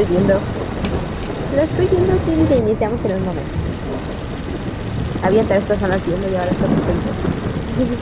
estoy viendo. Lo estoy viendo aquí iniciamos en un momento. Había tres personas viendo y ahora estamos 20.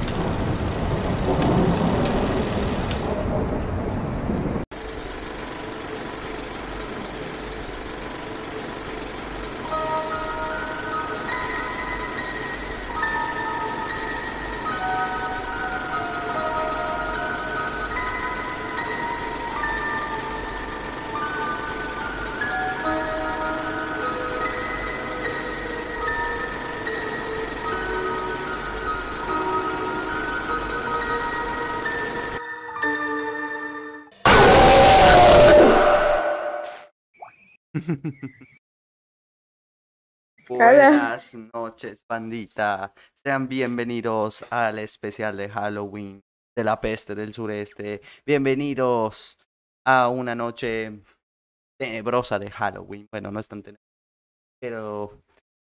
Buenas noches, bandita. Sean bienvenidos al especial de Halloween de la peste del sureste. Bienvenidos a una noche tenebrosa de Halloween. Bueno, no es tan tenebrosa, pero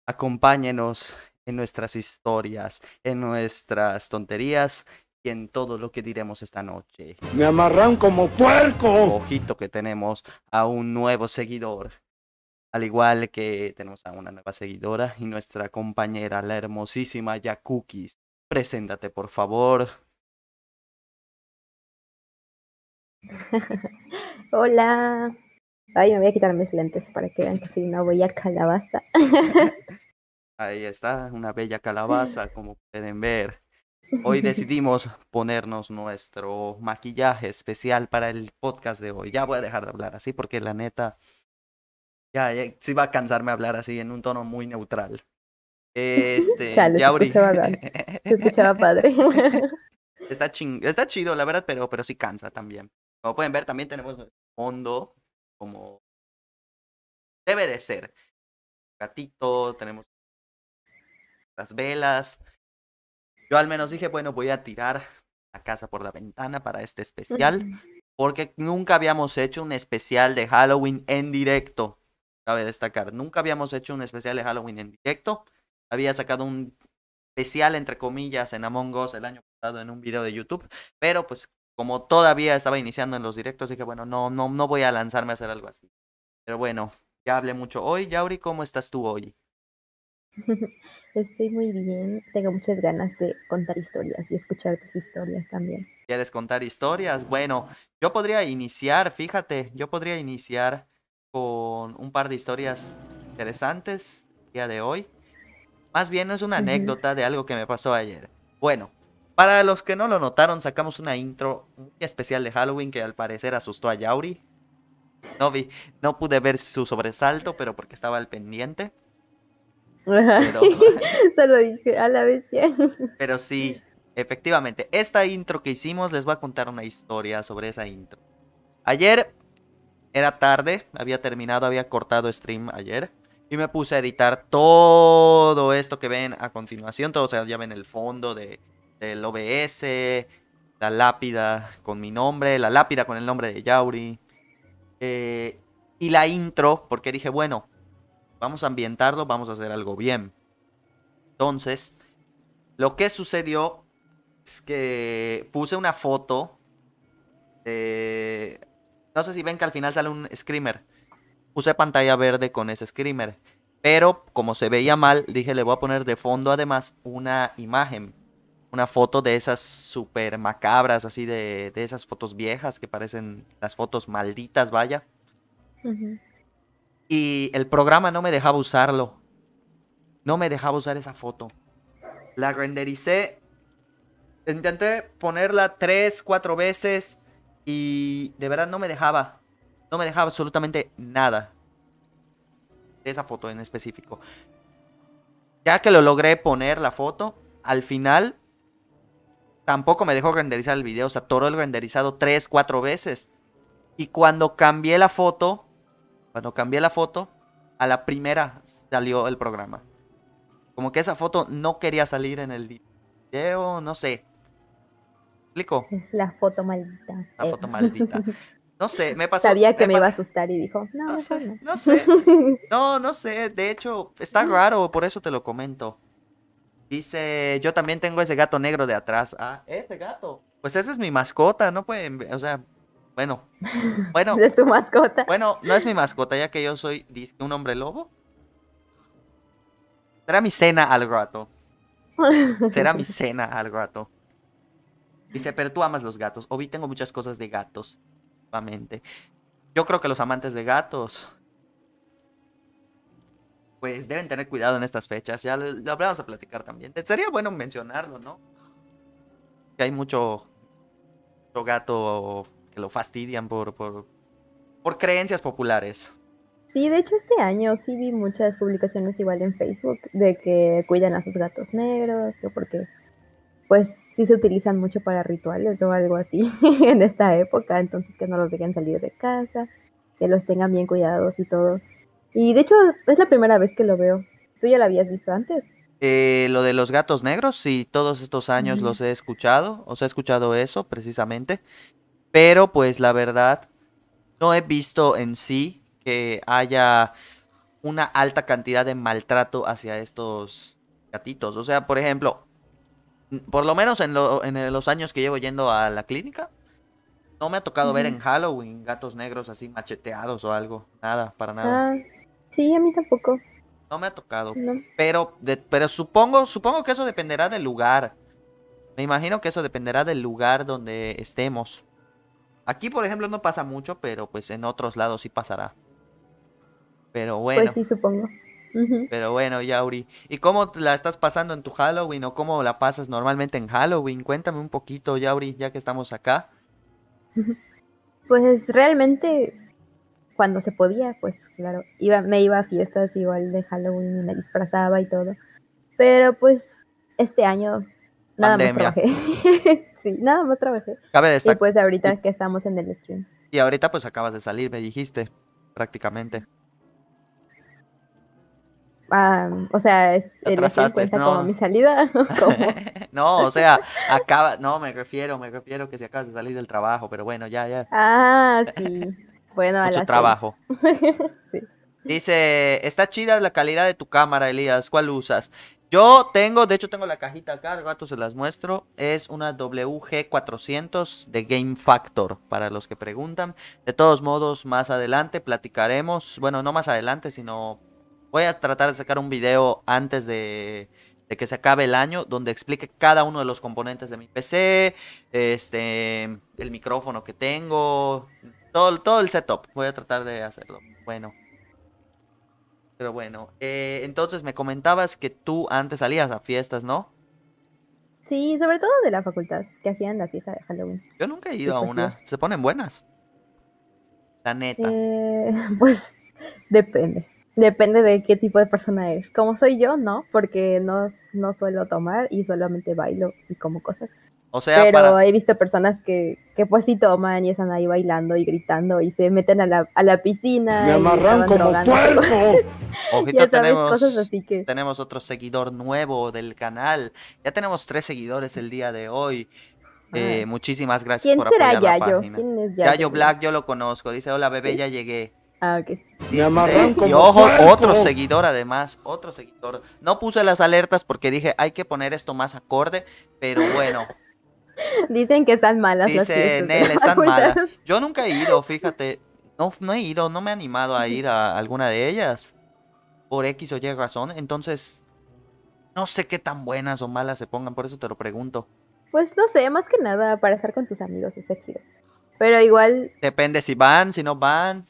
acompáñenos en nuestras historias, en nuestras tonterías y en todo lo que diremos esta noche. Me amarran como puerco. Ojito que tenemos a un nuevo seguidor. Al igual que tenemos a una nueva seguidora y nuestra compañera, la hermosísima Yakukis. Preséntate, por favor. Hola. Ay, me voy a quitar mis lentes para que vean que soy una bella calabaza. Ahí está, una bella calabaza, como pueden ver. Hoy decidimos ponernos nuestro maquillaje especial para el podcast de hoy. Ya voy a dejar de hablar así porque la neta ya, sí va a cansarme hablar así en un tono muy neutral. Este, ya te escuchaba, escuchaba padre. Está, ching está chido, la verdad, pero, pero sí cansa también. Como pueden ver, también tenemos fondo como debe de ser. Gatito, tenemos las velas. Yo al menos dije, bueno, voy a tirar la casa por la ventana para este especial, porque nunca habíamos hecho un especial de Halloween en directo cabe destacar. Nunca habíamos hecho un especial de Halloween en directo. Había sacado un especial, entre comillas, en Among Us el año pasado en un video de YouTube. Pero pues como todavía estaba iniciando en los directos, dije, bueno, no, no, no voy a lanzarme a hacer algo así. Pero bueno, ya hablé mucho hoy. Yauri, ¿cómo estás tú hoy? Estoy muy bien. Tengo muchas ganas de contar historias y escuchar tus historias también. ¿Quieres contar historias? Bueno, yo podría iniciar, fíjate, yo podría iniciar con un par de historias interesantes el día de hoy. Más bien es una anécdota de algo que me pasó ayer. Bueno, para los que no lo notaron, sacamos una intro muy especial de Halloween que al parecer asustó a Yauri. No vi, no pude ver su sobresalto, pero porque estaba al pendiente. Se lo dije a la bestia. Pero sí, efectivamente, esta intro que hicimos les voy a contar una historia sobre esa intro. Ayer era tarde, había terminado, había cortado stream ayer. Y me puse a editar todo esto que ven a continuación. Todo, o sea, ya ven el fondo de, del OBS, la lápida con mi nombre, la lápida con el nombre de Yauri. Eh, y la intro, porque dije, bueno, vamos a ambientarlo, vamos a hacer algo bien. Entonces, lo que sucedió es que puse una foto de no sé si ven que al final sale un screamer. Puse pantalla verde con ese screamer. Pero como se veía mal, dije le voy a poner de fondo además una imagen. Una foto de esas super macabras, así de, esas fotos viejas que parecen las fotos malditas, vaya. Y el programa no me dejaba usarlo. No me dejaba usar esa foto. La rendericé. Intenté ponerla tres, cuatro veces y de verdad no me dejaba. No me dejaba absolutamente nada. De esa foto en específico. Ya que lo logré poner la foto, al final tampoco me dejó renderizar el video. O sea, todo el renderizado 3, 4 veces. Y cuando cambié la foto, cuando cambié la foto, a la primera salió el programa. Como que esa foto no quería salir en el video, no sé explico? La foto maldita. La eh. foto maldita. No sé, me pasó. Sabía que me, iba a asustar y dijo, no, no sé, no. no sé. No, no sé. De hecho, está raro, por eso te lo comento. Dice, yo también tengo ese gato negro de atrás. Ah, ese gato. Pues esa es mi mascota, no pueden, o sea, bueno, bueno. ¿Es tu mascota? Bueno, no es mi mascota, ya que yo soy un hombre lobo. Será mi cena al rato. Será mi cena al rato. Dice, pero tú amas los gatos. vi tengo muchas cosas de gatos. Yo creo que los amantes de gatos. Pues deben tener cuidado en estas fechas. Ya lo, vamos hablamos a platicar también. Sería bueno mencionarlo, ¿no? Que hay mucho, gato que lo fastidian por, por, por creencias populares. Sí, de hecho este año sí vi muchas publicaciones igual en Facebook de que cuidan a sus gatos negros, que porque pues sí se utilizan mucho para rituales o algo así en esta época, entonces que no los dejen salir de casa, que los tengan bien cuidados y todo. Y de hecho es la primera vez que lo veo. ¿Tú ya lo habías visto antes? Eh, lo de los gatos negros, sí, todos estos años los he escuchado, os he escuchado eso precisamente, pero pues la verdad no he visto en sí que haya una alta cantidad de maltrato hacia estos gatitos. O sea, por ejemplo, por lo menos en, los años que llevo yendo a la clínica, no me ha tocado ver en Halloween gatos negros así macheteados o algo. Nada, para nada. Ah, sí, a mí tampoco. No me ha tocado. Pero, pero supongo, supongo que eso dependerá del lugar. Me imagino que eso dependerá del lugar donde estemos. Aquí, por ejemplo, no pasa mucho, pero pues en otros lados sí pasará. Pero pues bueno. Pues sí, supongo. Pero bueno, Yauri, ¿y cómo la estás pasando en tu Halloween o cómo la pasas normalmente en Halloween? Cuéntame un poquito, Yauri, ya que estamos acá. Pues realmente cuando se podía, pues claro, iba, me iba a fiestas igual de Halloween y me disfrazaba y todo. Pero pues este año nada más trabajé. sí, nada más trabajé. Y pues ahorita que estamos en el stream. Y ahorita pues acabas de salir, me dijiste, prácticamente. Ah, o sea, como mi salida? no, o sea, acaba, no, me refiero, me refiero que si acabas de salir del trabajo, pero bueno, ya, ya. Ah, sí. Bueno, a trabajo. Dice, está chida la calidad de tu cámara, Elías, ¿cuál usas? Yo tengo, de hecho tengo la cajita acá, al rato se las muestro. Es una WG400 de Game Factor, para los que preguntan. De todos modos, más adelante platicaremos, bueno, no más adelante, sino Voy a tratar de sacar un video antes de, que se acabe el año donde explique cada uno de los componentes de mi PC, este, el micrófono que tengo, todo, todo el setup. Voy a tratar de hacerlo. Bueno. Pero bueno, eh, entonces me comentabas que tú antes salías a fiestas, ¿no? Sí, sobre todo de la facultad, que hacían la fiesta de Halloween. Yo nunca he ido pues a una. Se ponen buenas. La neta. Eh, pues depende. Depende de qué tipo de persona es. Como soy yo, no, porque no, no suelo tomar y solamente bailo y como cosas. O sea, pero he visto personas que, que pues sí toman y están ahí bailando y gritando y se meten a la, a la piscina. Me amarran como cuerpo. Ojito, tenemos, cosas así que... tenemos otro seguidor nuevo del canal. Ya tenemos tres seguidores el día de hoy. Ah. Eh, muchísimas gracias por será Yayo? La página. ¿Quién es Yayo? Yayo Black, yo lo conozco. Dice, hola bebé, ya llegué. Ah, ok. y ojo, otro seguidor además, otro seguidor. No puse las alertas porque dije, hay que poner esto más acorde, pero bueno. Dicen que están malas Dice las Nel, están malas. Yo nunca he ido, fíjate. No, no he ido, no me he animado a ir a alguna de ellas. Por X o Y razón. Entonces, no sé qué tan buenas o malas se pongan, por eso te lo pregunto. Pues no sé, más que nada para estar con tus amigos, está chido. Pero igual. Depende si van, si no van,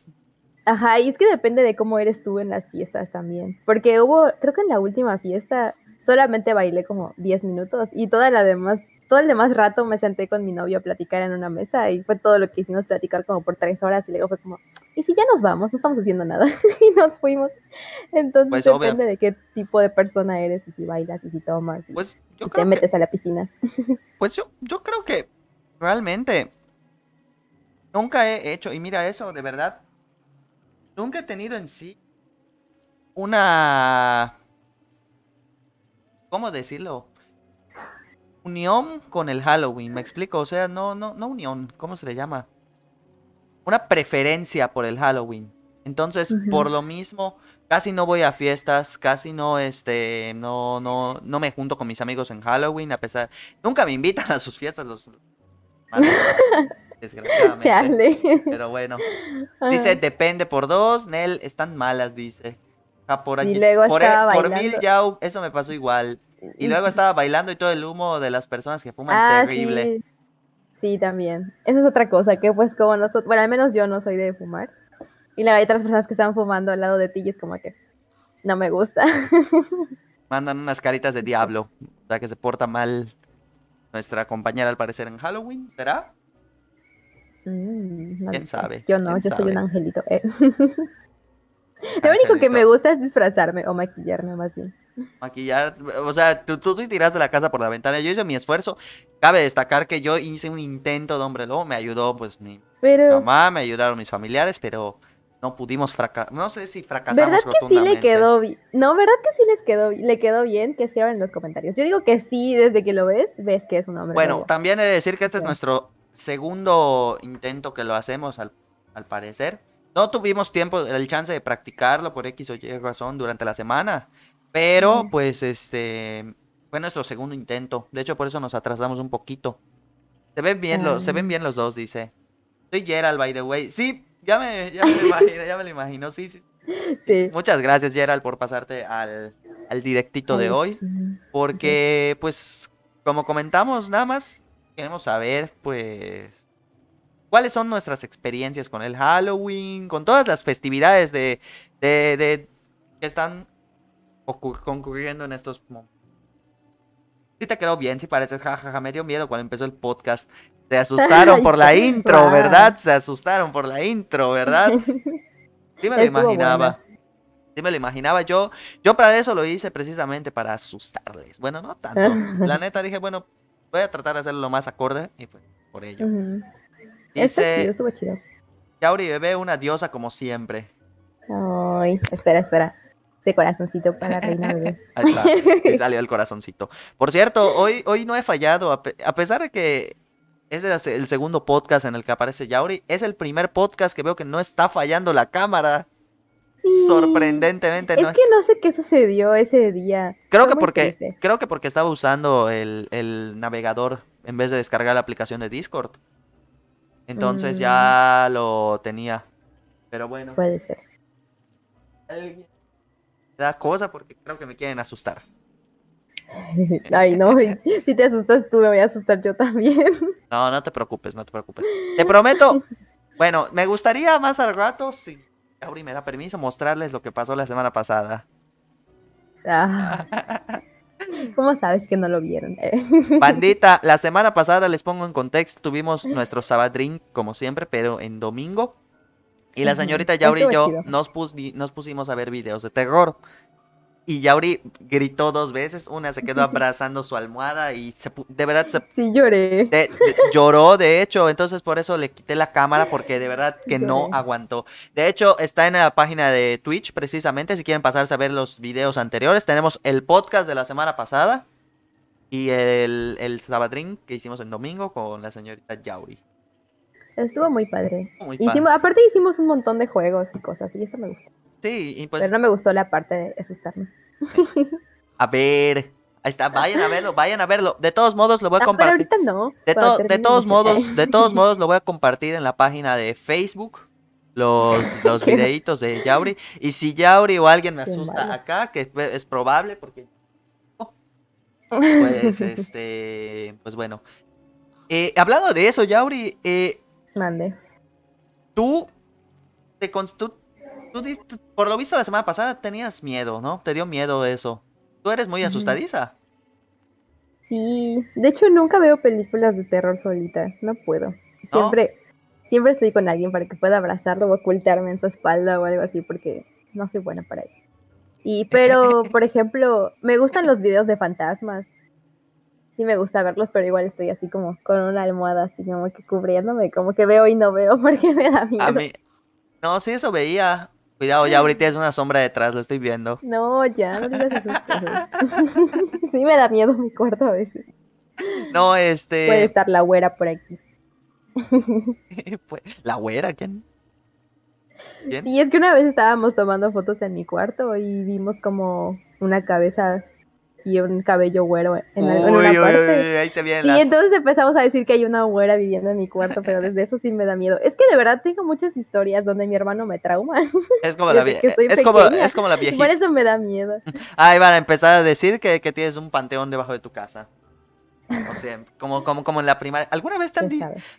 Ajá, y es que depende de cómo eres tú en las fiestas también. Porque hubo, creo que en la última fiesta solamente bailé como 10 minutos y toda la demás, todo el demás rato me senté con mi novio a platicar en una mesa y fue todo lo que hicimos platicar como por 3 horas y luego fue como, ¿y si ya nos vamos? No estamos haciendo nada y nos fuimos. Entonces pues, depende de qué tipo de persona eres y si bailas y si tomas y pues, si te metes a la piscina. pues yo, yo creo que realmente nunca he hecho, y mira eso, de verdad, nunca he tenido en sí una... ¿Cómo decirlo? Unión con el Halloween, me explico. O sea, no, no, no unión, ¿cómo se le llama? Una preferencia por el Halloween. Entonces, por lo mismo, casi no voy a fiestas, casi no, este, no, no, no me junto con mis amigos en Halloween, a pesar, nunca me invitan a sus fiestas los... Desgraciadamente. Pero bueno. Dice, depende por dos. Nel, están malas, dice. y luego por, estaba e, por mil ya, eso me pasó igual. Y luego estaba bailando y todo el humo de las personas que fuman ah, terrible. Sí. también. Eso es otra cosa, que pues como nosotros, bueno, al menos yo no soy de fumar. Y la hay otras personas que están fumando al lado de ti es como que no me gusta. Mandan unas caritas de diablo, o sea que se porta mal nuestra compañera al parecer en Halloween, ¿será? ¿Quién mm, sabe? Yo no, yo soy un angelito. Eh. Lo único que me gusta es disfrazarme o maquillarme más bien. Maquillar, o sea, tú, tú, de tiraste la casa por la ventana. Yo hice mi esfuerzo. Cabe destacar que yo hice un intento de hombre lobo. Me ayudó, pues, mi mamá, me ayudaron mis familiares, pero no pudimos fracasar. No sé si fracasamos. ¿Verdad que sí le quedó No, ¿verdad que sí les quedó le quedó bien? Que cierran en los comentarios. Yo digo que sí, desde que lo ves, ves que es un hombre. Bueno, también he de decir que este es nuestro segundo intento que lo hacemos al, parecer. No tuvimos tiempo, el chance de practicarlo por X o Y razón durante la semana. Pero pues este fue nuestro segundo intento. De hecho, por eso nos atrasamos un poquito. Se ven bien, los, se ven bien los dos, dice. Soy Gerald, by the way. Sí, ya me, lo imagino, ya me imagino. Muchas gracias, Gerald, por pasarte al, al directito de hoy. Porque, pues, como comentamos, nada más queremos saber, pues, cuáles son nuestras experiencias con el Halloween, con todas las festividades de, de, que están concurriendo en estos momentos. Sí te quedó bien, si parece, jajaja, me dio miedo cuando empezó el podcast. Se asustaron por la intro, ¿verdad? Se asustaron por la intro, ¿verdad? Sí me lo imaginaba. Sí me lo imaginaba. Yo, yo para eso lo hice precisamente para asustarles. Bueno, no tanto. La neta dije, bueno, voy a tratar de hacerlo lo más acorde y pues, por ello. Uh chido, estuvo chido. Yauri bebé, una diosa como siempre. Ay, espera, espera. De corazoncito para Reina Bebé. Ahí está, sí, salió el corazoncito. Por cierto, hoy, hoy no he fallado. a pesar de que ese es el segundo podcast en el que aparece Yauri, es el primer podcast que veo que no está fallando la cámara. Sorprendentemente no. Es que no sé qué sucedió ese día. Creo que porque creo que porque estaba usando el, navegador en vez de descargar la aplicación de Discord. Entonces ya mm. lo tenía. Pero bueno. Puede ser. Da cosa porque creo que me quieren asustar. Ay, no, si te asustas tú, me voy a asustar yo también. No, no te preocupes, no te preocupes. Te prometo. Bueno, me gustaría más al rato, sí Yauri, me da permiso mostrarles lo que pasó la semana pasada. ¿Cómo sabes que no lo vieron? Bandita, la semana pasada les pongo en contexto, tuvimos nuestro sábado Drink como siempre, pero en domingo. Y la señorita Yauri y yo nos, nos pusimos a ver videos de terror y Yauri gritó dos veces, una se quedó abrazando su almohada y se, de verdad se, sí lloré. lloró de hecho, entonces por eso le quité la cámara porque de verdad que no aguantó. De hecho, está en la página de Twitch precisamente si quieren pasarse a ver los videos anteriores, tenemos el podcast de la semana pasada y el el que hicimos el domingo con la señorita Yauri. Estuvo muy padre. Muy aparte hicimos un montón de juegos y cosas y eso me gusta. Sí, pues Pero no me gustó la parte de asustarme. A ver, Ahí está, vayan a verlo, vayan a verlo. De todos modos lo voy a ah, compartir. De, todos modos, de todos modos lo voy a compartir en la página de Facebook. Los, los videitos de Yauri. Y si Yauri o alguien me asusta acá, que es probable porque. pues este. Pues bueno. Eh, hablando de eso, Yauri. Eh, Mande. Tú, te, tú Tú por lo visto la semana pasada tenías miedo, ¿no? Te dio miedo eso. Tú eres muy asustadiza. Sí, de hecho nunca veo películas de terror solita, no puedo. Siempre, siempre estoy con alguien para que pueda abrazarlo o ocultarme en su espalda o algo así porque no soy buena para eso. Y pero, por ejemplo, me gustan los videos de fantasmas. Sí me gusta verlos, pero igual estoy así como con una almohada así como que cubriéndome, como que veo y no veo porque me da miedo. A mí... No, sí, eso veía. Cuidado, ya mm. ahorita es una sombra detrás, lo estoy viendo. No, ya, no digas sí me da miedo mi cuarto a veces. No, este... Puede estar la güera por aquí. Pues, ¿La güera? ¿Quién? ¿Quién? Sí, es que una vez estábamos tomando fotos en mi cuarto y vimos como una cabeza y un cabello güero en, la, uy, uy, Uy, ahí se vienen y entonces empezamos a decir que hay una güera viviendo en mi cuarto, pero desde eso sí me da miedo. Es que de verdad tengo muchas historias donde mi hermano me trauma. Es como, la, vieja es como, la vieja Por eso me da miedo. Ahí van a empezar a decir que, que tienes un panteón debajo de tu casa. O sea, como, como, como en la primera ¿Alguna vez,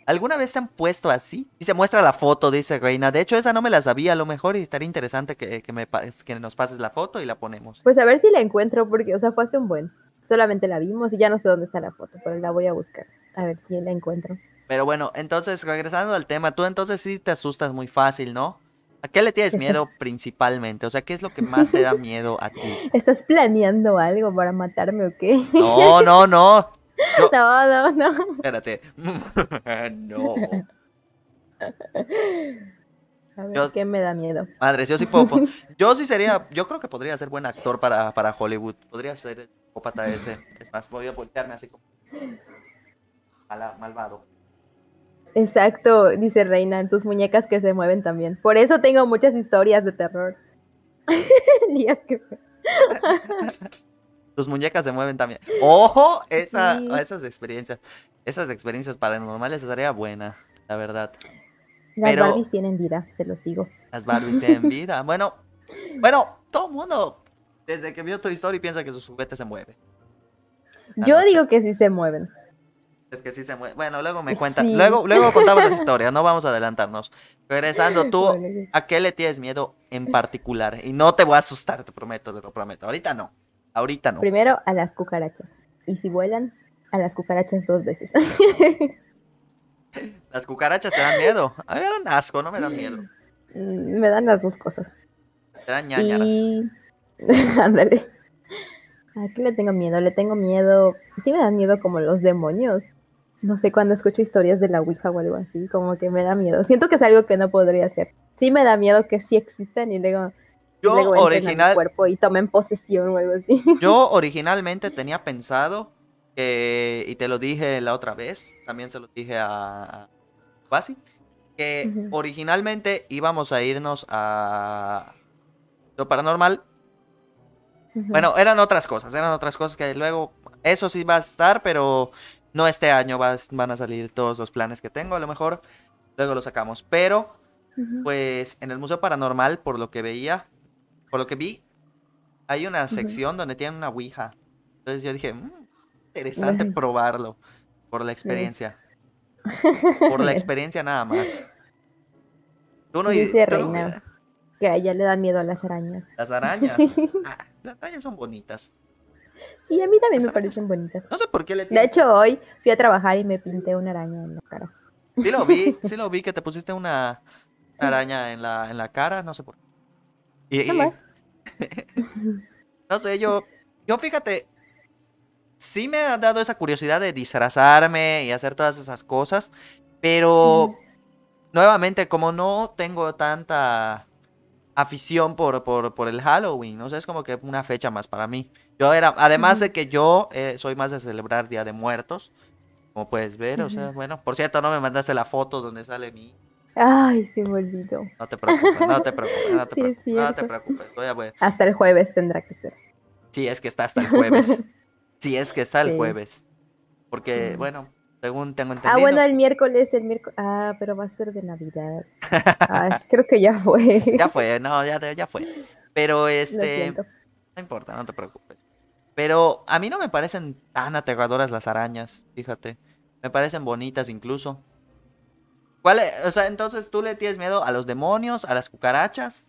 ¿Alguna vez se han puesto así? Y se muestra la foto, dice Reina. De hecho, esa no me la sabía a lo mejor y estaría interesante que, me, que nos pases la foto y la ponemos. Pues a ver si la encuentro, porque, o sea, fue hace un buen. Solamente la vimos y ya no sé dónde está la foto, pero la voy a buscar. A ver si la encuentro. Pero bueno, entonces, regresando al tema, tú entonces sí te asustas muy fácil, ¿no? ¿A qué le tienes miedo principalmente? O sea, ¿qué es lo que más te da miedo a ti? ¿Estás planeando algo para matarme o qué? No, no, no. No, no, no. Espérate. no. A ver, ¿qué me da miedo? Madres, yo sí puedo. yo sí sería. Yo creo que podría ser buen actor para, Hollywood. Podría ser el ese. Es más, voy a voltearme así como. malvado. Exacto, dice Reina, en tus muñecas que se mueven también. Por eso tengo muchas historias de terror. Lías que. tus muñecas se mueven también. ¡Ojo! Esas experiencias. Esas experiencias paranormales estaría buena, la verdad. Las Pero, Barbies tienen vida, se los digo. Las Barbies tienen vida. Bueno, bueno, todo mundo, desde que vio tu historia piensa que sus juguetes se mueven. Yo digo que sí se mueven. Es que sí se mueven. Bueno, luego me cuentan. Luego, luego contamos la historia, no vamos a adelantarnos. Regresando, tú, ¿a qué le tienes miedo en particular? Y no te voy a asustar, te prometo, te lo prometo. Ahorita no. Ahorita no. Primero a las cucarachas. Y si vuelan, a las cucarachas dos veces. las cucarachas te dan miedo. A mí me dan asco, no me dan miedo. Mm, me dan las dos cosas. Te dan ñañaras. Y... Ándale. Aquí le tengo miedo, le tengo miedo. Sí me dan miedo como los demonios. No sé, cuando escucho historias de la Ouija o algo así, como que me da miedo. Siento que es algo que no podría hacer. Sí me da miedo que sí existen y digo, yo original... Yo originalmente tenía pensado, y te lo dije la otra vez, también se lo dije a Quasi, que originalmente íbamos a irnos a lo paranormal. Bueno, eran otras cosas, eran otras cosas que luego, eso sí va a estar, pero no este año van a salir todos los planes que tengo, a lo mejor luego lo sacamos, pero... Pues en el Museo Paranormal, por lo que veía, por lo que vi, hay una sección donde tienen una Ouija. Entonces yo dije, mm, interesante probarlo por la experiencia. Por la experiencia nada más. no Dice Reina que a ella le da miedo a las arañas. Las arañas. Ah, las arañas son bonitas. Sí, a mí también me parecen bonitas. No sé por qué le De hecho, hoy fui a trabajar y me pinté una araña en la cara. Sí lo vi, sí lo vi que te pusiste una araña en la, en la cara, no sé por qué. y, no sé, yo, yo fíjate, sí me ha dado esa curiosidad de disfrazarme y hacer todas esas cosas, pero nuevamente, como no tengo tanta afición por, por, el Halloween, no sé, es como que una fecha más para mí. Yo era, además de que yo eh, soy más de celebrar Día de Muertos, como puedes ver, o sea, bueno, por cierto, no me mandaste la foto donde sale mi Ay, se me olvidó. No te preocupes, no te preocupes, no te preocupes, no te a Hasta el jueves tendrá que ser. Sí, es que está hasta el jueves. sí, es que está el jueves. Porque, bueno, según tengo entendido. Ah, bueno, el miércoles, el miércoles. Ah, pero va a ser de Navidad. creo que ya fue. ya fue, no, ya, ya fue. Pero este. No importa, no te preocupes. Pero a mí no me parecen tan aterradoras las arañas, fíjate. Me parecen bonitas incluso. ¿Cuál es? O sea, entonces tú le tienes miedo a los demonios, a las cucarachas.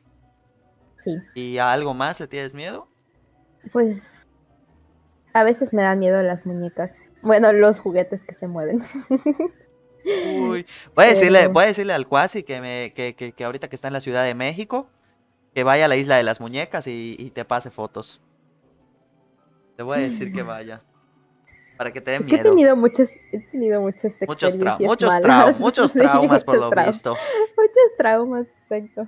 Sí. ¿Y a algo más le tienes miedo? Pues a veces me dan miedo las muñecas. Bueno, los juguetes que se mueven. Uy, voy decirle, al Cuasi que, me, que, que, que, ahorita que está en la Ciudad de México, que vaya a la isla de las muñecas y te pase fotos. Te voy a decir que vaya. Para que te den es miedo. Que he tenido muchos, he tenido muchos, muchos, traumas. muchos, traumas. muchos traumas, por lo visto. Muchos traumas, exacto.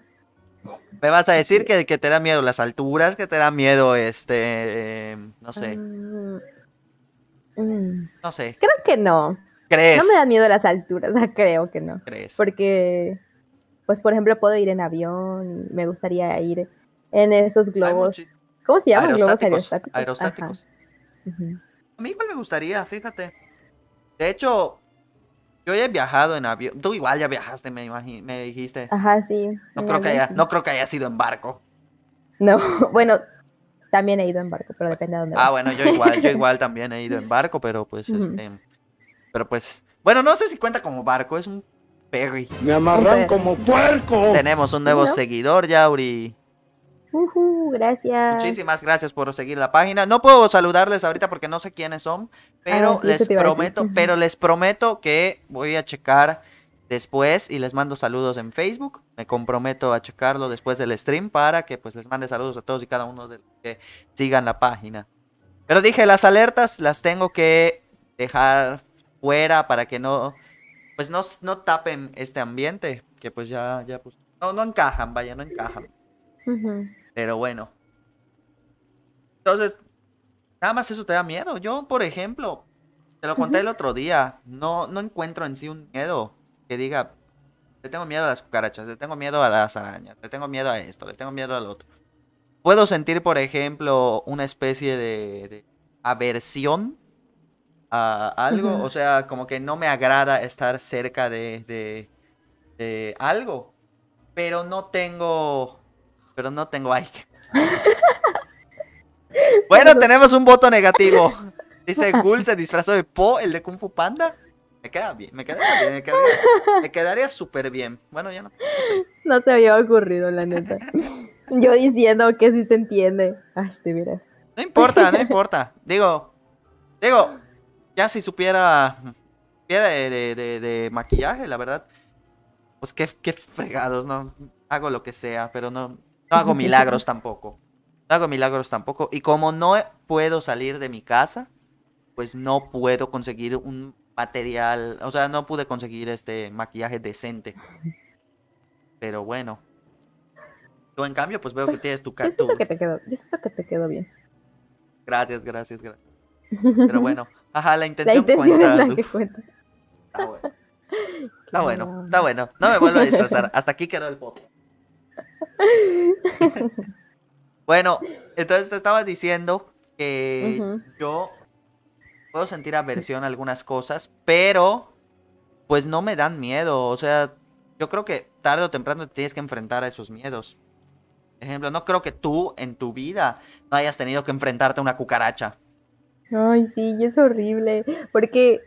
Me vas a decir que, te da miedo las alturas, que te da miedo este, no sé. Ah, mm. No sé. Creo que no. ¿Crees? No me dan miedo las alturas, creo que no. ¿Crees? Porque, pues por ejemplo, puedo ir en avión, me gustaría ir en esos globos. ¿Cómo se llaman? Globos aerostáticos. aerostáticos. A mí igual me gustaría, fíjate. De hecho, yo ya he viajado en avión. Tú igual ya viajaste, me, me dijiste. Ajá, sí. No creo, que haya, no creo que haya sido en barco. No, bueno, también he ido en barco, pero depende de dónde. Ah, bueno, yo igual, yo igual también he ido en barco, pero pues, este, pero pues, bueno, no sé si cuenta como barco, es un ferry. Me amarran como puerco. Tenemos un nuevo seguidor, Yauri gracias. Muchísimas gracias por seguir la página. No puedo saludarles ahorita porque no sé quiénes son, pero ah, les prometo, pero les prometo que voy a checar después y les mando saludos en Facebook. Me comprometo a checarlo después del stream para que pues les mande saludos a todos y cada uno de los que sigan la página. Pero dije, las alertas las tengo que dejar fuera para que no pues no, no tapen este ambiente que pues ya ya pues no no encajan, vaya, no encajan. Pero bueno. Entonces, nada más eso te da miedo. Yo, por ejemplo, te lo conté el otro día. No, no encuentro en sí un miedo que diga, le tengo miedo a las cucarachas, le tengo miedo a las arañas, le tengo miedo a esto, le tengo miedo al otro. Puedo sentir, por ejemplo, una especie de, aversión a algo. O sea, como que no me agrada estar cerca de algo. Pero no tengo pero no tengo like. bueno, tenemos un voto negativo. Dice Gul se disfrazó de Po, el de Kung Fu Panda. Me queda bien, me quedaría bien, me quedaría, súper bien. Bueno, ya no, no, se había ocurrido, la neta. Yo diciendo que sí se entiende. No importa, no importa. Digo, digo, ya si supiera, supiera de, maquillaje, la verdad, pues qué, qué fregados, ¿no? Hago lo que sea, pero no, no hago milagros tampoco. No hago milagros tampoco. Y como no puedo salir de mi casa, pues no puedo conseguir un material, o sea, no pude conseguir este maquillaje decente. Pero bueno. Yo en cambio, pues veo que pues, tienes tu cartón. Yo siento que te quedó, yo siento que te quedó bien. Gracias, gracias, gracias. Pero bueno, ajá, la intención, la intención es la que cuenta. Ah, está bueno. Está bueno, No me vuelvo a disfrazar. Hasta aquí quedó el voto. bueno, entonces te estaba diciendo que yo puedo sentir aversión a algunas cosas, pero pues no me dan miedo. O sea, yo creo que tarde o temprano te tienes que enfrentar a esos miedos. ejemplo, no creo que tú en tu vida no hayas tenido que enfrentarte a una cucaracha. Ay, sí, es horrible. Porque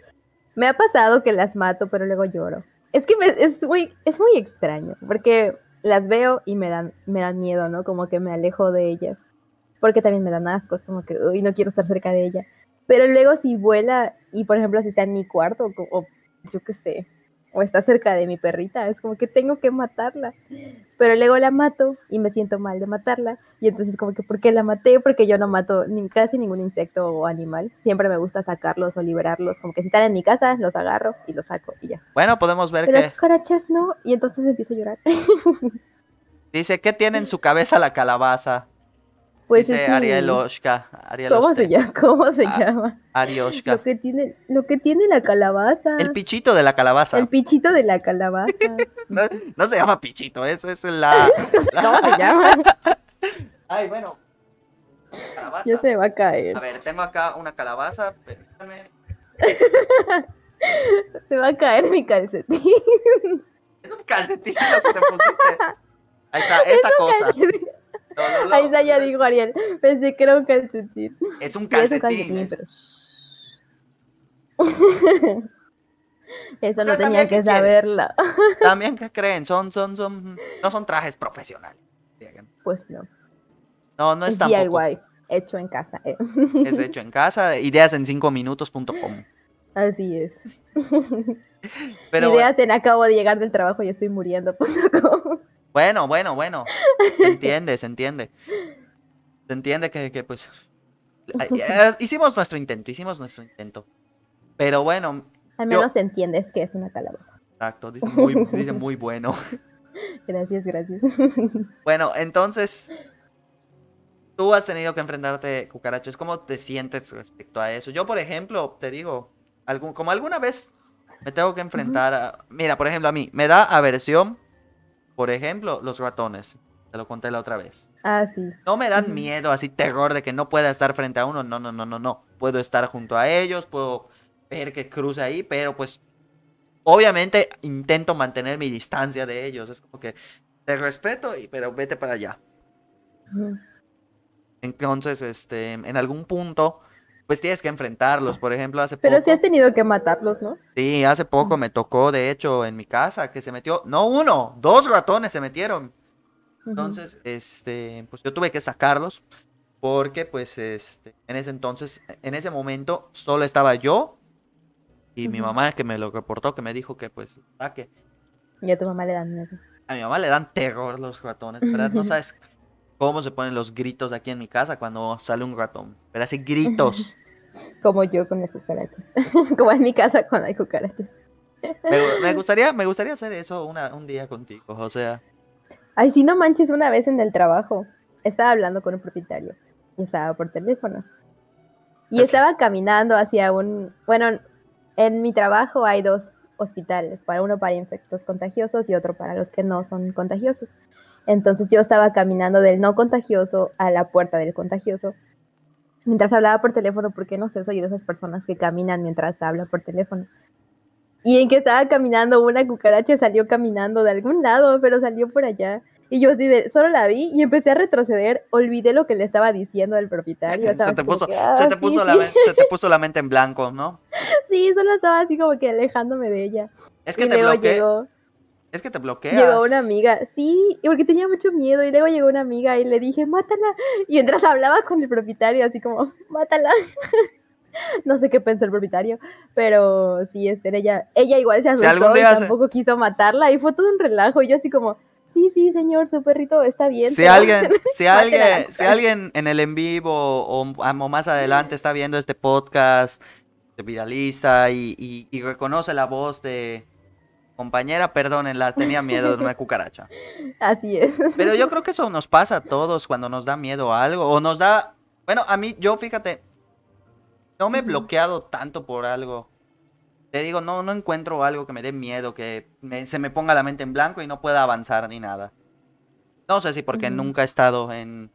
me ha pasado que las mato, pero luego lloro. Es que me, es, muy, es muy extraño, porque las veo y me dan, me dan miedo, ¿no? Como que me alejo de ellas. Porque también me dan asco, como que, uy, no quiero estar cerca de ella. Pero luego si vuela y, por ejemplo, si está en mi cuarto, o, o yo qué sé, o está cerca de mi perrita, es como que tengo que matarla, pero luego la mato y me siento mal de matarla, y entonces como que ¿por qué la maté? Porque yo no mato ni, casi ningún insecto o animal, siempre me gusta sacarlos o liberarlos, como que si están en mi casa, los agarro y los saco y ya. Bueno, podemos ver pero que... Los no, y entonces empiezo a llorar. Dice, ¿qué tiene en su cabeza la calabaza? Pues Dice es Oshka. ¿Cómo se llama? ¿Cómo se ah, Arioshka. Lo que, tiene, lo que tiene la calabaza. El pichito de la calabaza. El pichito de la calabaza. no, se llama pichito, eso es la, ¿Cómo se llama? Ay, bueno. Calabaza. Ya se va a caer. A ver, tengo acá una calabaza. se va a caer mi calcetín. Es un calcetín lo se te pusiste. Ahí está, esta cosa. Ahí ya dijo Ariel. Pensé que era un calcetín. Es un calcetín. Eso no tenía que, saberlo También que creen, son, son, son, no son trajes profesionales. Pues no. No, no es, tan. DIY, hecho en casa. Eh. Es hecho en casa, ideas 5 minutos.com. Así es. Pero Ideas acabo de llegar del trabajo y estoy muriendo.com. Bueno, bueno, bueno. Entiendes, entiende, se entiende. que, que pues. Eh, hicimos nuestro intento, hicimos nuestro intento. Pero bueno. Al menos entiendes que es una calabaza. Exacto, dice muy, bueno. Gracias, gracias. Bueno, entonces. Tú has tenido que enfrentarte cucarachos. ¿Cómo te sientes respecto a eso? Yo, por ejemplo, te digo, algún, como alguna vez me tengo que enfrentar a. Mira, por ejemplo, a mí me da aversión por ejemplo, los ratones. Te lo conté la otra vez. Ah, sí. No me dan miedo, así terror de que no pueda estar frente a uno. No, no, no, no, no. Puedo estar junto a ellos, puedo ver que cruce ahí, pero pues obviamente intento mantener mi distancia de ellos. Es como que te respeto, pero vete para allá. Entonces, este, en algún punto pues tienes que enfrentarlos. Por ejemplo, hace Pero poco. Pero sí has tenido que matarlos, ¿no? Sí, hace poco me tocó, de hecho, en mi casa que se metió, no uno, dos ratones se metieron. Entonces, este, pues yo tuve que sacarlos porque, pues, este, en ese entonces, en ese momento, solo estaba yo y mi mamá que me lo reportó, que me dijo que, pues, saque. Ah, y a tu mamá le dan miedo. A mi mamá le dan terror los ratones, ¿verdad? No sabes cómo se ponen los gritos aquí en mi casa cuando sale un ratón. Pero hace gritos. Como yo con el cucarachas. Como en mi casa con el cucarachas. Me, gustaría, me gustaría hacer eso un día contigo, o sea. Ay, si no manches, una vez en el trabajo estaba hablando con un propietario y estaba por teléfono. Y estaba caminando hacia un. Bueno, en mi trabajo hay dos hospitales: para uno para infectos contagiosos y otro para los que no son contagiosos. Entonces yo estaba caminando del no contagioso a la puerta del contagioso mientras hablaba por teléfono, porque no sé, soy de esas personas que caminan mientras habla por teléfono. Y en que estaba caminando, una cucaracha salió caminando de algún lado, pero salió por allá. Y yo así solo la vi y empecé a retroceder, olvidé lo que le estaba diciendo al propietario. Se te, puso, La, mente en blanco, ¿no? Sí, solo estaba así como que alejándome de ella. Es que te bloqueé. Es que te bloqueas. Llegó una amiga, sí, porque tenía mucho miedo. Y luego llegó una amiga y le dije, mátala. Y mientras hablaba con el propietario, así como, mátala. no sé qué pensó el propietario, pero sí, este, ella, ella igual se asustó y tampoco quiso matarla. Y fue todo un relajo. Y yo, así como, sí, sí, señor, su perrito está bien. Si alguien, si alguien, si alguien en el en vivo o, más adelante está viendo este podcast, se viraliza y reconoce la voz de Compañera, perdónenla, tenía miedo de una cucaracha. Así es. Pero yo creo que eso nos pasa a todos cuando nos da miedo algo. O nos da. Bueno, a mí, yo fíjate, no me he bloqueado tanto por algo. Te digo, no, no encuentro algo que me dé miedo, que se me ponga la mente en blanco y no pueda avanzar ni nada. No sé si porque nunca he estado en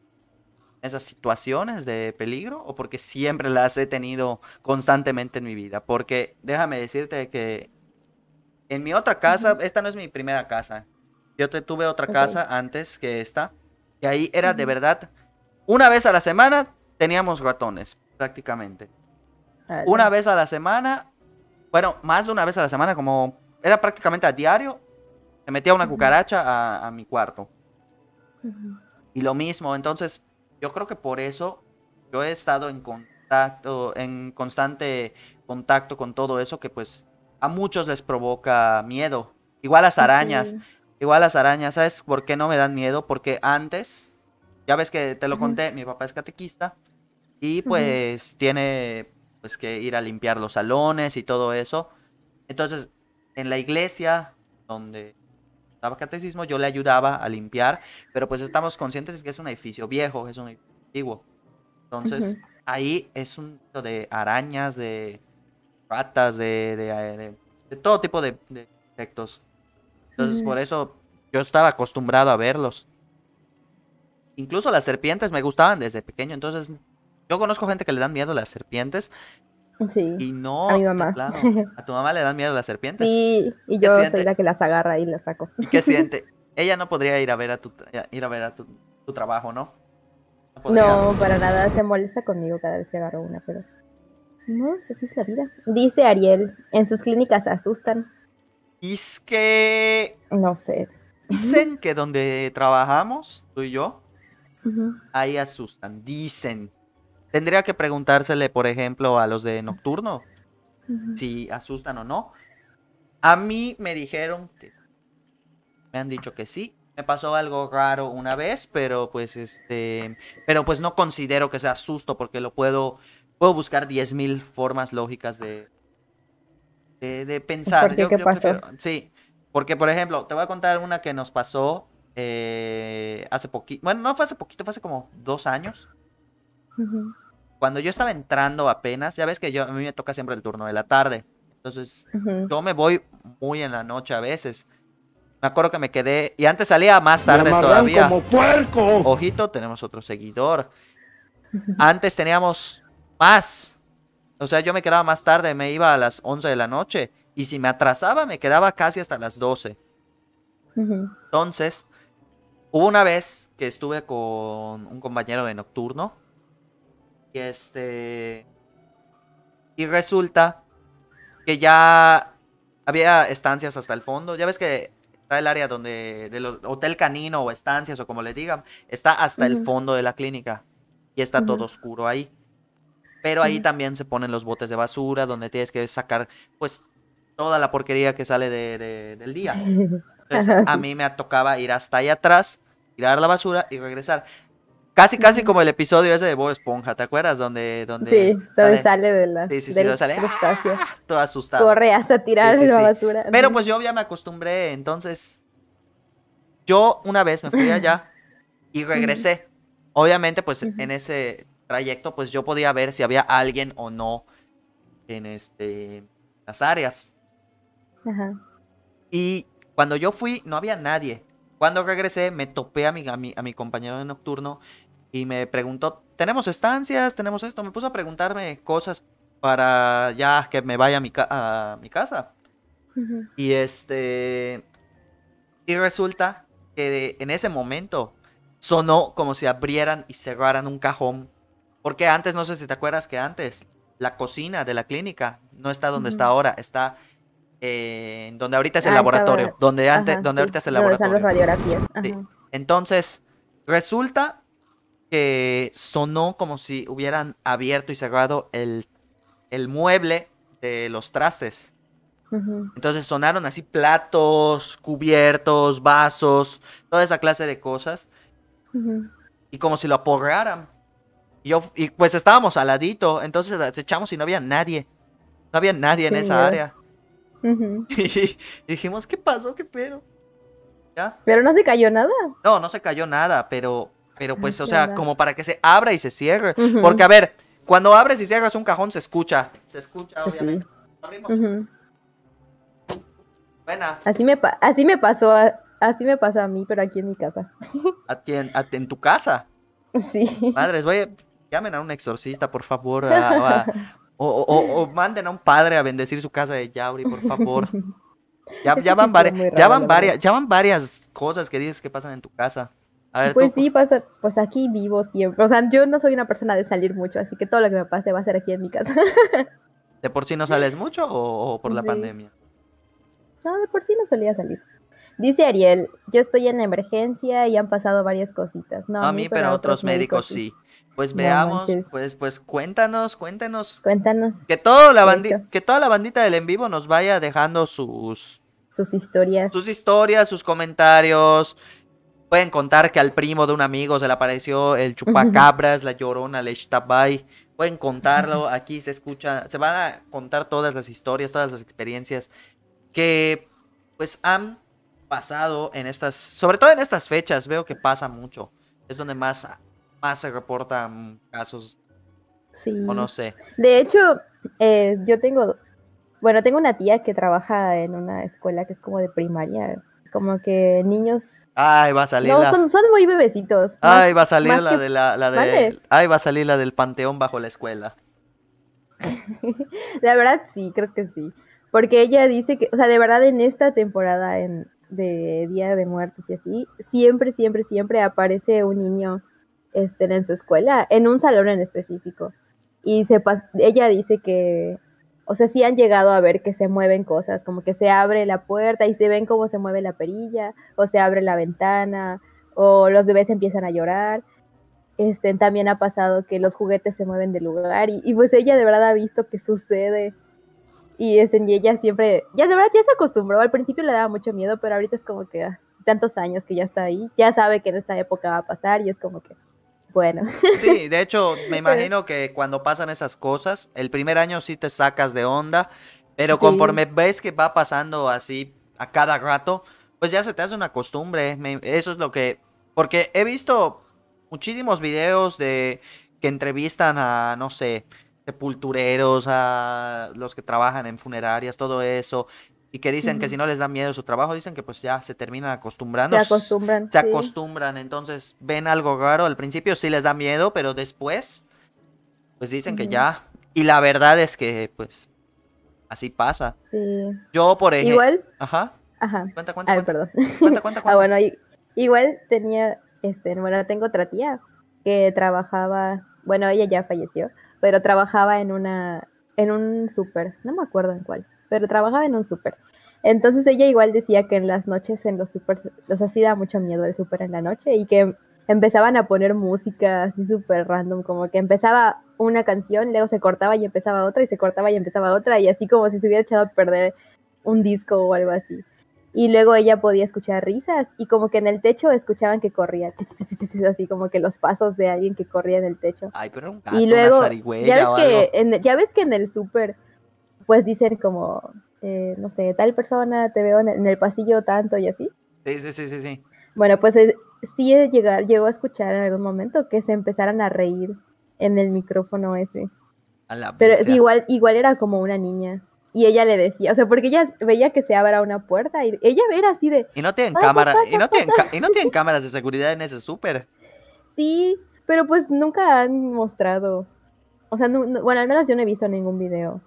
esas situaciones de peligro o porque siempre las he tenido constantemente en mi vida. Porque déjame decirte que en mi otra casa, esta no es mi primera casa. Yo tuve otra casa antes que esta. Y ahí era de verdad, una vez a la semana teníamos ratones, prácticamente. Una vez a la semana, bueno, más de una vez a la semana, como era prácticamente a diario, se metía una cucaracha a, a, mi cuarto. Y lo mismo, entonces, yo creo que por eso yo he estado en contacto, en constante contacto con todo eso que pues a muchos les provoca miedo. Igual las arañas, igual las arañas, ¿sabes por qué no me dan miedo? Porque antes, ya ves que te lo conté, mi papá es catequista y pues tiene pues que ir a limpiar los salones y todo eso. Entonces, en la iglesia donde estaba catecismo, yo le ayudaba a limpiar, pero pues estamos conscientes que es un edificio viejo, es un antiguo. Entonces, ahí es un de arañas, de patas de, de, todo tipo de, insectos. Entonces, por eso yo estaba acostumbrado a verlos. Incluso las serpientes me gustaban desde pequeño. Entonces, yo conozco gente que le dan miedo a las serpientes. Sí. Y no. A mamá. a tu mamá le dan miedo a las serpientes. Sí, y yo soy la que las agarra y las saco. qué siente? Ella no podría ir a ver a tu, eh, ir a ver a tu, trabajo, No, no para nada. Se molesta conmigo cada vez que agarro una, pero. No, pues así es la vida. Dice Ariel, en sus clínicas asustan. Es que... No sé. Dicen que donde trabajamos, tú y yo, ahí asustan. Dicen. Tendría que preguntársele, por ejemplo, a los de Nocturno si asustan o no. A mí me dijeron que... Me han dicho que sí. Me pasó algo raro una vez, pero pues este... Pero pues no considero que sea asusto porque lo puedo puedo buscar 10.000 formas lógicas de, de, pensar. yo, sí, porque por ejemplo, te voy a contar una que nos pasó eh, hace poquito, bueno, no fue hace poquito, fue hace como dos años. Cuando yo estaba entrando apenas, ya ves que yo, a mí me toca siempre el turno de la tarde. Entonces, yo me voy muy en la noche a veces. Me acuerdo que me quedé, y antes salía más tarde todavía. como puerco! Ojito, tenemos otro seguidor. Antes teníamos más. O sea, yo me quedaba más tarde, me iba a las 11 de la noche. Y si me atrasaba, me quedaba casi hasta las 12. Entonces, hubo una vez que estuve con un compañero de nocturno. Y este. Y resulta que ya había estancias hasta el fondo. Ya ves que está el área donde. del hotel canino o estancias o como le digan. Está hasta el fondo de la clínica. Y está todo oscuro ahí. Pero ahí también se ponen los botes de basura, donde tienes que sacar, pues, toda la porquería que sale del día. a mí me tocaba ir hasta allá atrás, tirar la basura y regresar. Casi, casi como el episodio ese de Bob Esponja, ¿te acuerdas? Donde, donde sí, sale, de la. Sí, sí, sí, sale. ¡ah! Todo asustado. Corre hasta tirar la basura. Pero pues yo ya me acostumbré, entonces. Yo una vez me fui allá y regresé. Obviamente, pues en ese trayecto, pues yo podía ver si había alguien o no en este, las áreas. Y cuando yo fui, no había nadie. Cuando regresé, me topé a mi, a mi, compañero de nocturno y me preguntó, ¿tenemos estancias? ¿Tenemos esto? Me puso a preguntarme cosas para ya que me vaya a mi, casa. Y este... Y resulta que en ese momento sonó como si abrieran y cerraran un cajón porque antes, no sé si te acuerdas que antes, la cocina de la clínica no está donde está ahora, está eh, donde ahorita es el ah, laboratorio. Donde, antes, donde ahorita es el laboratorio. radiografías. Entonces, resulta que sonó como si hubieran abierto y cerrado el, mueble de los trastes. Entonces sonaron así platos, cubiertos, vasos, toda esa clase de cosas. Y como si lo aporrearan. Y, pues estábamos al ladito, entonces echamos y no había nadie. No había nadie en esa área. y, dijimos, ¿qué pasó? ¿Qué pedo? ¿Ya? Pero no se cayó nada. No, no se cayó nada, pero, pero ah, pues, o sea, como para que se abra y se cierre. Porque, a ver, cuando abres y cierras un cajón se escucha. Se escucha, pues obviamente. Buena. Así me, así me pasó, a, así me pasó a mí, pero aquí en mi casa. ¿A ti ¿En tu casa? Sí. Madres, voy, llamen a un exorcista, por favor, o, manden a un padre a bendecir su casa de Yauri, por favor. Ya, van, ya van varias, ya van varias cosas que dices que pasan en tu casa. pues sí, pasa, pues aquí vivo siempre. O sea, yo no soy una persona de salir mucho, así que todo lo que me pase va a ser aquí en mi casa. ¿De por sí no sales mucho o, por la pandemia? No, de por sí no solía salir. Dice Ariel, yo estoy en emergencia y han pasado varias cositas. No, a mí, pero, a otros, médicos, sí. Pues veamos, pues, pues cuéntanos, cuéntanos. Cuéntanos. Que, todo la bandita, que toda la bandita del en vivo nos vaya dejando sus... Sus historias. Sus historias, sus comentarios. Pueden contar que al primo de un amigo se le apareció el chupacabras, la llorona, el echtabay. Pueden contarlo, aquí se escucha, se van a contar todas las historias, todas las experiencias que pues han pasado en estas, sobre todo en estas fechas, veo que pasa mucho. Es donde más más se reportan casos. Sí. O no sé. De hecho, eh, yo tengo, bueno, tengo una tía que trabaja en una escuela que es como de primaria, como que niños... Ay, va a salir son, son, muy bebecitos. Ay, va a salir la de la, Ay, va a salir la del panteón bajo la escuela. la verdad sí, creo que sí. Porque ella dice que, o sea, de verdad en esta temporada en, de Día de Muertos y así, siempre, siempre, siempre aparece un niño estén en su escuela, en un salón en específico. Y se ella dice que, o sea, sí han llegado a ver que se mueven cosas, como que se abre la puerta y se ven cómo se mueve la perilla, o se abre la ventana, o los bebés empiezan a llorar. estén también ha pasado que los juguetes se mueven de lugar y, pues ella de verdad ha visto que sucede. Y, es, en ella siempre, ya de verdad ya se acostumbró, al principio le daba mucho miedo, pero ahorita es como que ah, tantos años que ya está ahí, ya sabe que en esta época va a pasar y es como que bueno. Sí, de hecho, me imagino que cuando pasan esas cosas, el primer año sí te sacas de onda, pero conforme ves que va pasando así a cada rato, pues ya se te hace una costumbre. eso es lo que... Porque he visto muchísimos videos de que entrevistan a, no sé, sepultureros, a los que trabajan en funerarias, todo eso, y que dicen que si no les da miedo su trabajo, dicen que pues ya se terminan acostumbrando. Se acostumbran. Se acostumbran, entonces ven algo raro, al principio sí les da miedo, pero después pues dicen que ya. Y la verdad es que pues así pasa. Yo por ejemplo... Igual. Ajá. Ajá. Cuenta, cuenta. Ay, perdón. Cuenta, cuenta, ah, bueno, igual tenía, este, bueno, tengo otra tía que trabajaba, bueno, ella ya falleció, pero trabajaba en una, en un súper, no me acuerdo en cuál pero trabajaba en un súper. Entonces ella igual decía que en las noches en los súper, los sea, sí da mucho miedo el súper en la noche y que empezaban a poner música así súper random, como que empezaba una canción, luego se cortaba y empezaba otra y se cortaba y empezaba otra y así como si se hubiera echado a perder un disco o algo así. Y luego ella podía escuchar risas y como que en el techo escuchaban que corría, así como que los pasos de alguien que corría en el techo. Ay, pero un gato, y luego, ya ves, que ya ves que en el súper pues dicen como, eh, no sé, tal persona te veo en el, pasillo tanto y así. Sí, sí, sí, sí. Bueno, pues eh, sí llegar, llegó a escuchar en algún momento que se empezaran a reír en el micrófono ese. A la Pero igual, igual era como una niña. Y ella le decía, o sea, porque ella veía que se abra una puerta y ella era así de... Y no tienen cámaras, y, no tienen y no tienen cámaras de seguridad en ese súper. Sí, pero pues nunca han mostrado. O sea, bueno, al menos yo no he visto ningún video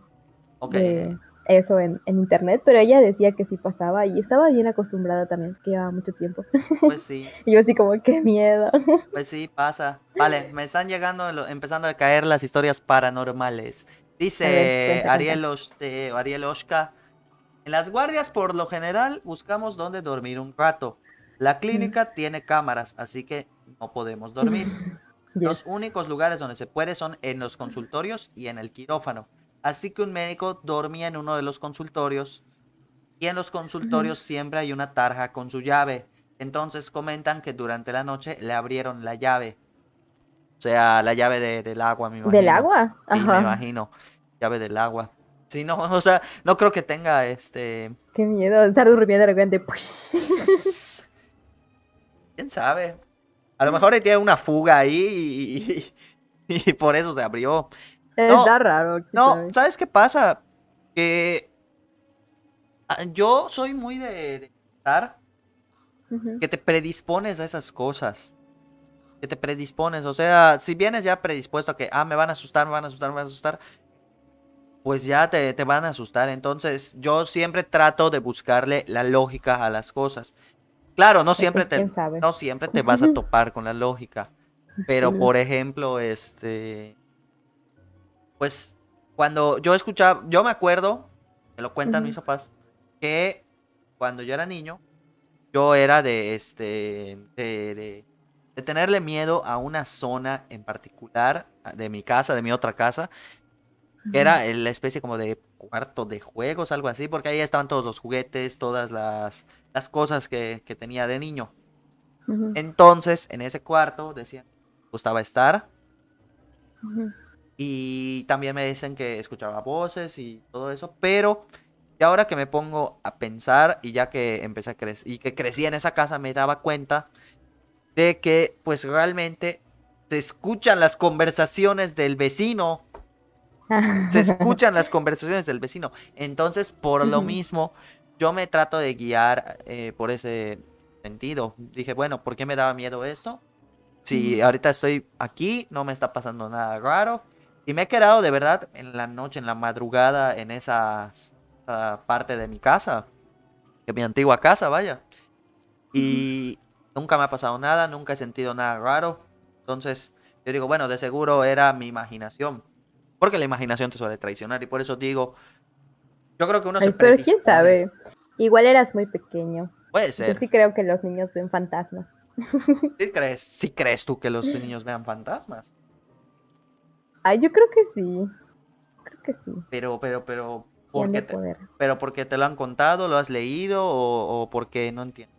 eso en, internet, pero ella decía que sí pasaba y estaba bien acostumbrada también, que llevaba mucho tiempo. Pues sí. y yo así como, qué miedo. pues sí, pasa. Vale, me están llegando, empezando a caer las historias paranormales. Dice Ariel, Ariel Oshka, en las guardias por lo general buscamos dónde dormir un rato. La clínica mm. tiene cámaras, así que no podemos dormir. Los únicos lugares donde se puede son en los consultorios y en el quirófano. Así que un médico dormía en uno de los consultorios y en los consultorios siempre hay una tarja con su llave. Entonces comentan que durante la noche le abrieron la llave. O sea, la llave del agua, mi imagino. ¿Del agua? Ajá. me imagino. Llave del agua. Sí, no, o sea, no creo que tenga este. Qué miedo, estar durmiendo de repente. ¿Quién sabe? A lo mejor tiene una fuga ahí y por eso se abrió. Está raro. No, ¿sabes qué pasa? Que ah, yo soy muy de, que te predispones a esas cosas. Que te predispones, o sea, si vienes ya predispuesto a que, ah, me van a asustar, me van a asustar, me van a asustar, pues ya te, te van a asustar. Entonces, yo siempre trato de buscarle la lógica a las cosas. Claro, no pues siempre te, no siempre te vas a topar con la lógica. Pero, por ejemplo, este, pues cuando yo escuchaba, yo me acuerdo, me lo cuentan mis papás, que cuando yo era niño, yo era de este, de, tenerle miedo a una zona en particular de mi casa, de mi otra casa, era la especie como de cuarto de juegos, algo así, porque ahí estaban todos los juguetes, todas las, cosas que, tenía de niño. Entonces, en ese cuarto, decía, gustaba estar. Y también me dicen que escuchaba voces y todo eso, pero y ahora que me pongo a pensar y ya que empecé a crecer y que crecí en esa casa me daba cuenta de que pues realmente se escuchan las conversaciones del vecino. Se escuchan las conversaciones del vecino. Entonces, por lo mismo, yo me trato de guiar eh, por ese sentido. Dije, bueno, ¿por qué me daba miedo esto? Si ahorita estoy aquí, no me está pasando nada raro y me he quedado de verdad en la noche, en la madrugada, en esa, parte de mi casa, de mi antigua casa, vaya. Y nunca me ha pasado nada, nunca he sentido nada raro. Entonces, yo digo, bueno, de seguro era mi imaginación. Porque la imaginación te suele traicionar y por eso digo, yo creo que uno se Pero quién sabe, igual eras muy pequeño. Puede ser. Yo sí creo que los niños ven fantasmas. ¿Sí crees, ¿Sí crees tú que los niños vean fantasmas? Ay, yo creo que sí. Creo que sí. Pero, pero, pero, ¿por qué? pero porque te lo han contado, lo has leído o, o porque no entiendo.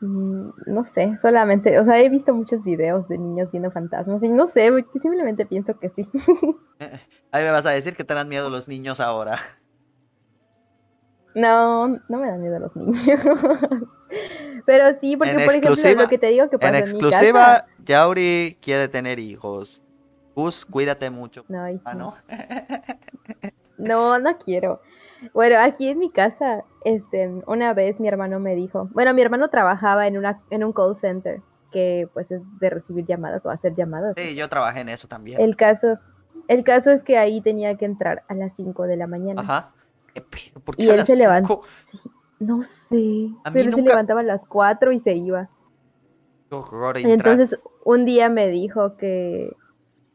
Mm, no sé, solamente, o sea, he visto muchos videos de niños viendo fantasmas y no sé, simplemente pienso que sí. Eh, eh, ahí me vas a decir que te dan miedo los niños ahora. No, no me dan miedo los niños. Pero sí, porque por ejemplo, lo que te digo que pasa exclusiva, en mi casa, Yauri quiere tener hijos. Gus, cuídate mucho. Ah, no, no. quiero. Bueno, aquí en mi casa, este, una vez mi hermano me dijo, bueno, mi hermano trabajaba en una, en un call center, que pues es de recibir llamadas o hacer llamadas. Sí, yo trabajé en eso también. El caso, el caso es que ahí tenía que entrar a las 5 de la mañana. Ajá. ¿Por qué y se no sé. pero se levantaba a las 4 y se iba. Entonces, un día me dijo que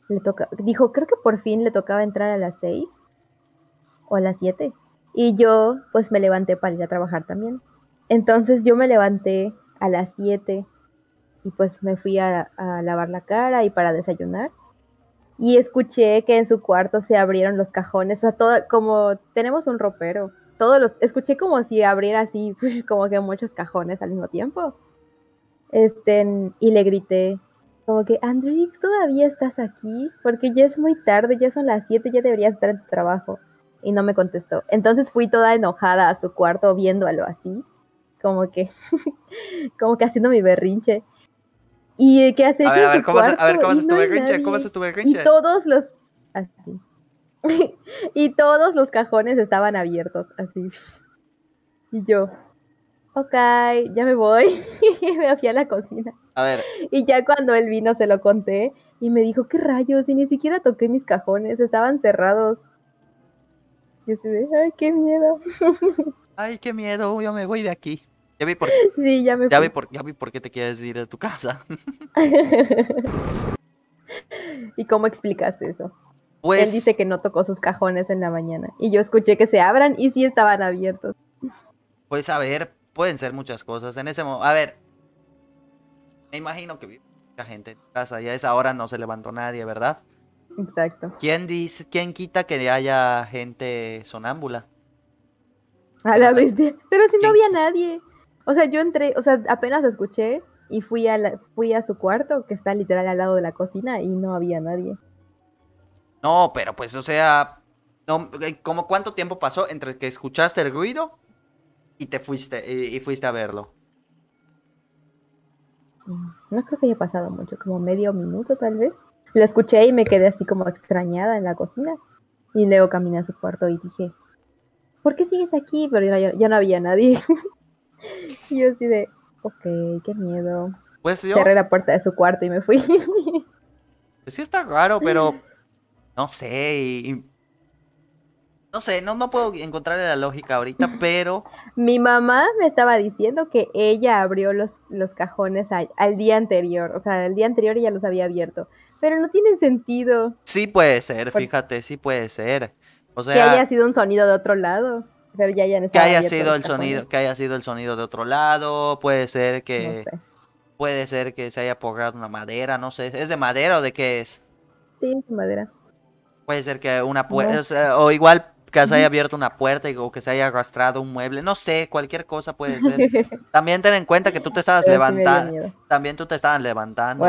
le toca, dijo, creo que por fin le tocaba entrar a las 6 o a las 7. Y yo, pues me levanté para ir a trabajar también. Entonces, yo me levanté a las 7 y pues me fui a, lavar la cara y para desayunar y escuché que en su cuarto se abrieron los cajones, o sea, todo, como tenemos un ropero, todos los, escuché como si abriera así, como que muchos cajones al mismo tiempo este, y le grité como que, Andrés, ¿todavía estás aquí? Porque ya es muy tarde, ya son las 7, ya deberías estar en tu trabajo. Y no me contestó. Entonces fui toda enojada a su cuarto viéndolo así, como que, como que haciendo mi berrinche. ¿Y qué hace? A ver, ¿cómo, cuarto? berrinche? ¿Cómo haces tu berrinche? Y todos los... Así. y todos los cajones estaban abiertos, así. Y yo, ok, ya me voy. me fui a la cocina. A ver. Y ya cuando él vino se lo conté y me dijo, ¿qué rayos? Y ni siquiera toqué mis cajones, estaban cerrados. Y así de, ay, qué miedo. ay, qué miedo, yo me voy de aquí. Ya vi por, sí, ya me ya vi por, ya vi por qué te quieres ir de tu casa. ¿Y cómo explicas eso? Pues... Él dice que no tocó sus cajones en la mañana y yo escuché que se abran y sí estaban abiertos. Pues a ver, pueden ser muchas cosas. En ese momento, a ver, me imagino que vive mucha gente en casa y a esa hora no se levantó nadie, ¿verdad? Exacto. ¿Quién dice, quién quita que haya gente sonámbula? A la bestia. Pero si no había nadie. O sea, yo entré, o sea, apenas escuché y fui a, fui a su cuarto, que está literal al lado de la cocina, y no había nadie. No, pero pues, o sea, no, eh, cuánto tiempo pasó entre que escuchaste el ruido y te fuiste y, fuiste a verlo? Mm, no creo que haya pasado mucho, como medio minuto tal vez. La escuché y me quedé así como extrañada en la cocina. Y luego caminé a su cuarto y dije, ¿por qué sigues aquí? Pero ya, no había nadie. y yo así de, ok, qué miedo. Pues Cerré la puerta de su cuarto y me fui. pues sí está raro, pero no sé, no sé, no, no puedo encontrarle la lógica ahorita, pero... Mi mamá me estaba diciendo que ella abrió los, los cajones al día anterior, o sea, el día anterior ella los había abierto, pero no tiene sentido. Sí puede ser, fíjate, sí puede ser. O sea, que haya sido un sonido de otro lado, pero ya, ya Que haya sido el sonido, que haya sido el sonido de otro lado, puede ser que... Puede ser que se haya apogado una madera, no sé. ¿Es de madera o de qué es? Sí, es de madera. Puede ser que una puerta, o igual que se haya abierto una puerta o que se haya arrastrado un mueble, no sé, cualquier cosa puede ser. También ten en cuenta que tú te estabas levantando, también tú te estabas levantando,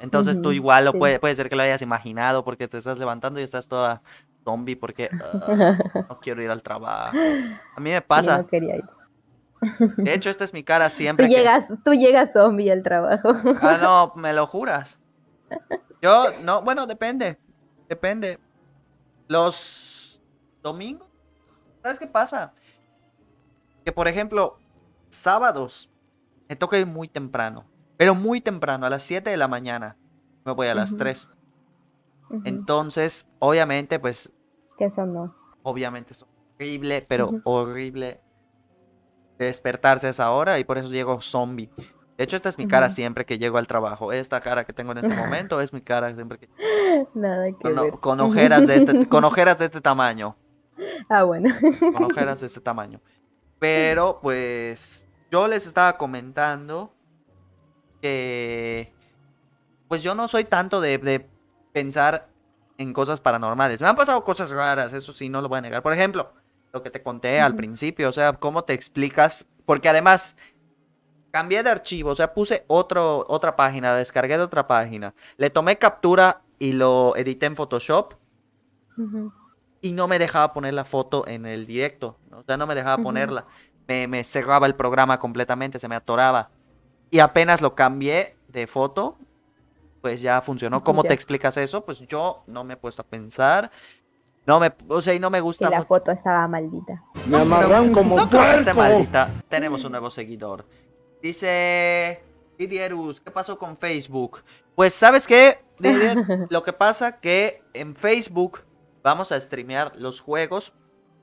Entonces tú igual lo puede, puede ser que lo hayas imaginado porque te estás levantando y estás toda zombie porque ah, no quiero ir al trabajo. A mí me pasa. quería De hecho, esta es mi cara siempre. Tú llegas, tú llegas zombie al trabajo. Ah, no, me lo juras. Yo, no, bueno, depende. Depende. Los domingo. ¿Sabes qué pasa? Que por ejemplo, sábados me toca ir muy temprano, pero muy temprano, a las 7 de la mañana. Me voy a las 3. Entonces, obviamente, pues... ¿Qué son Obviamente es horrible, pero horrible despertarse a esa hora y por eso llego zombie. De hecho, esta es mi cara siempre que llego al trabajo. Esta cara que tengo en este momento es mi cara siempre que... Nada que ojeras de este, con ojeras de este tamaño. Ah, bueno. Con de este tamaño. Pero pues yo les estaba comentando que pues yo no soy tanto de, pensar en cosas paranormales. Me han pasado cosas raras, eso sí, no lo voy a negar. Por ejemplo, lo que te conté al principio, o sea, cómo te explicas, porque además cambié de archivo, o sea, puse otra página, descargué de otra página, le tomé captura y lo edité en Photoshop y no me dejaba poner la foto en el directo. O sea, no me dejaba ponerla. Me, cerraba el programa completamente, se me atoraba. Y apenas lo cambié de foto, pues ya funcionó. ¿Cómo te explicas eso? Pues yo no me he puesto a pensar. No me, o sea, y no me gusta. la foto estaba maldita. Me amarran como no, maldita. Tenemos un nuevo seguidor. Dice Didierus, ¿qué pasó con Facebook? Pues sabes qué, lo que pasa que en Facebook vamos a streamear los juegos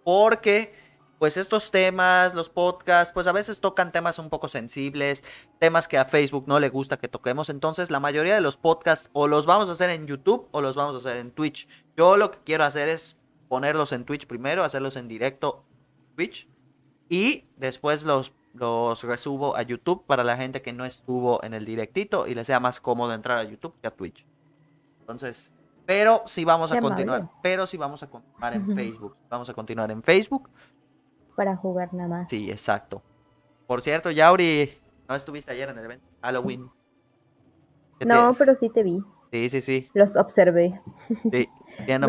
porque pues estos temas, los podcasts, pues a veces tocan temas un poco sensibles, temas que a Facebook no le gusta que toquemos, entonces la mayoría de los podcasts o los vamos a hacer en YouTube o los vamos a hacer en Twitch. Yo lo que quiero hacer es ponerlos en Twitch primero, hacerlos en directo Twitch y después los los resubo a YouTube para la gente que no estuvo en el directito y le sea más cómodo entrar a YouTube que a Twitch. Entonces, pero sí vamos a continuar. Pero sí vamos a continuar en Facebook. Vamos a continuar en Facebook. Para jugar nada más. Sí, exacto. Por cierto, Yauri, no estuviste ayer en el evento Halloween. No, pero sí te vi. Sí, sí, sí. Los observé. Sí, ya no,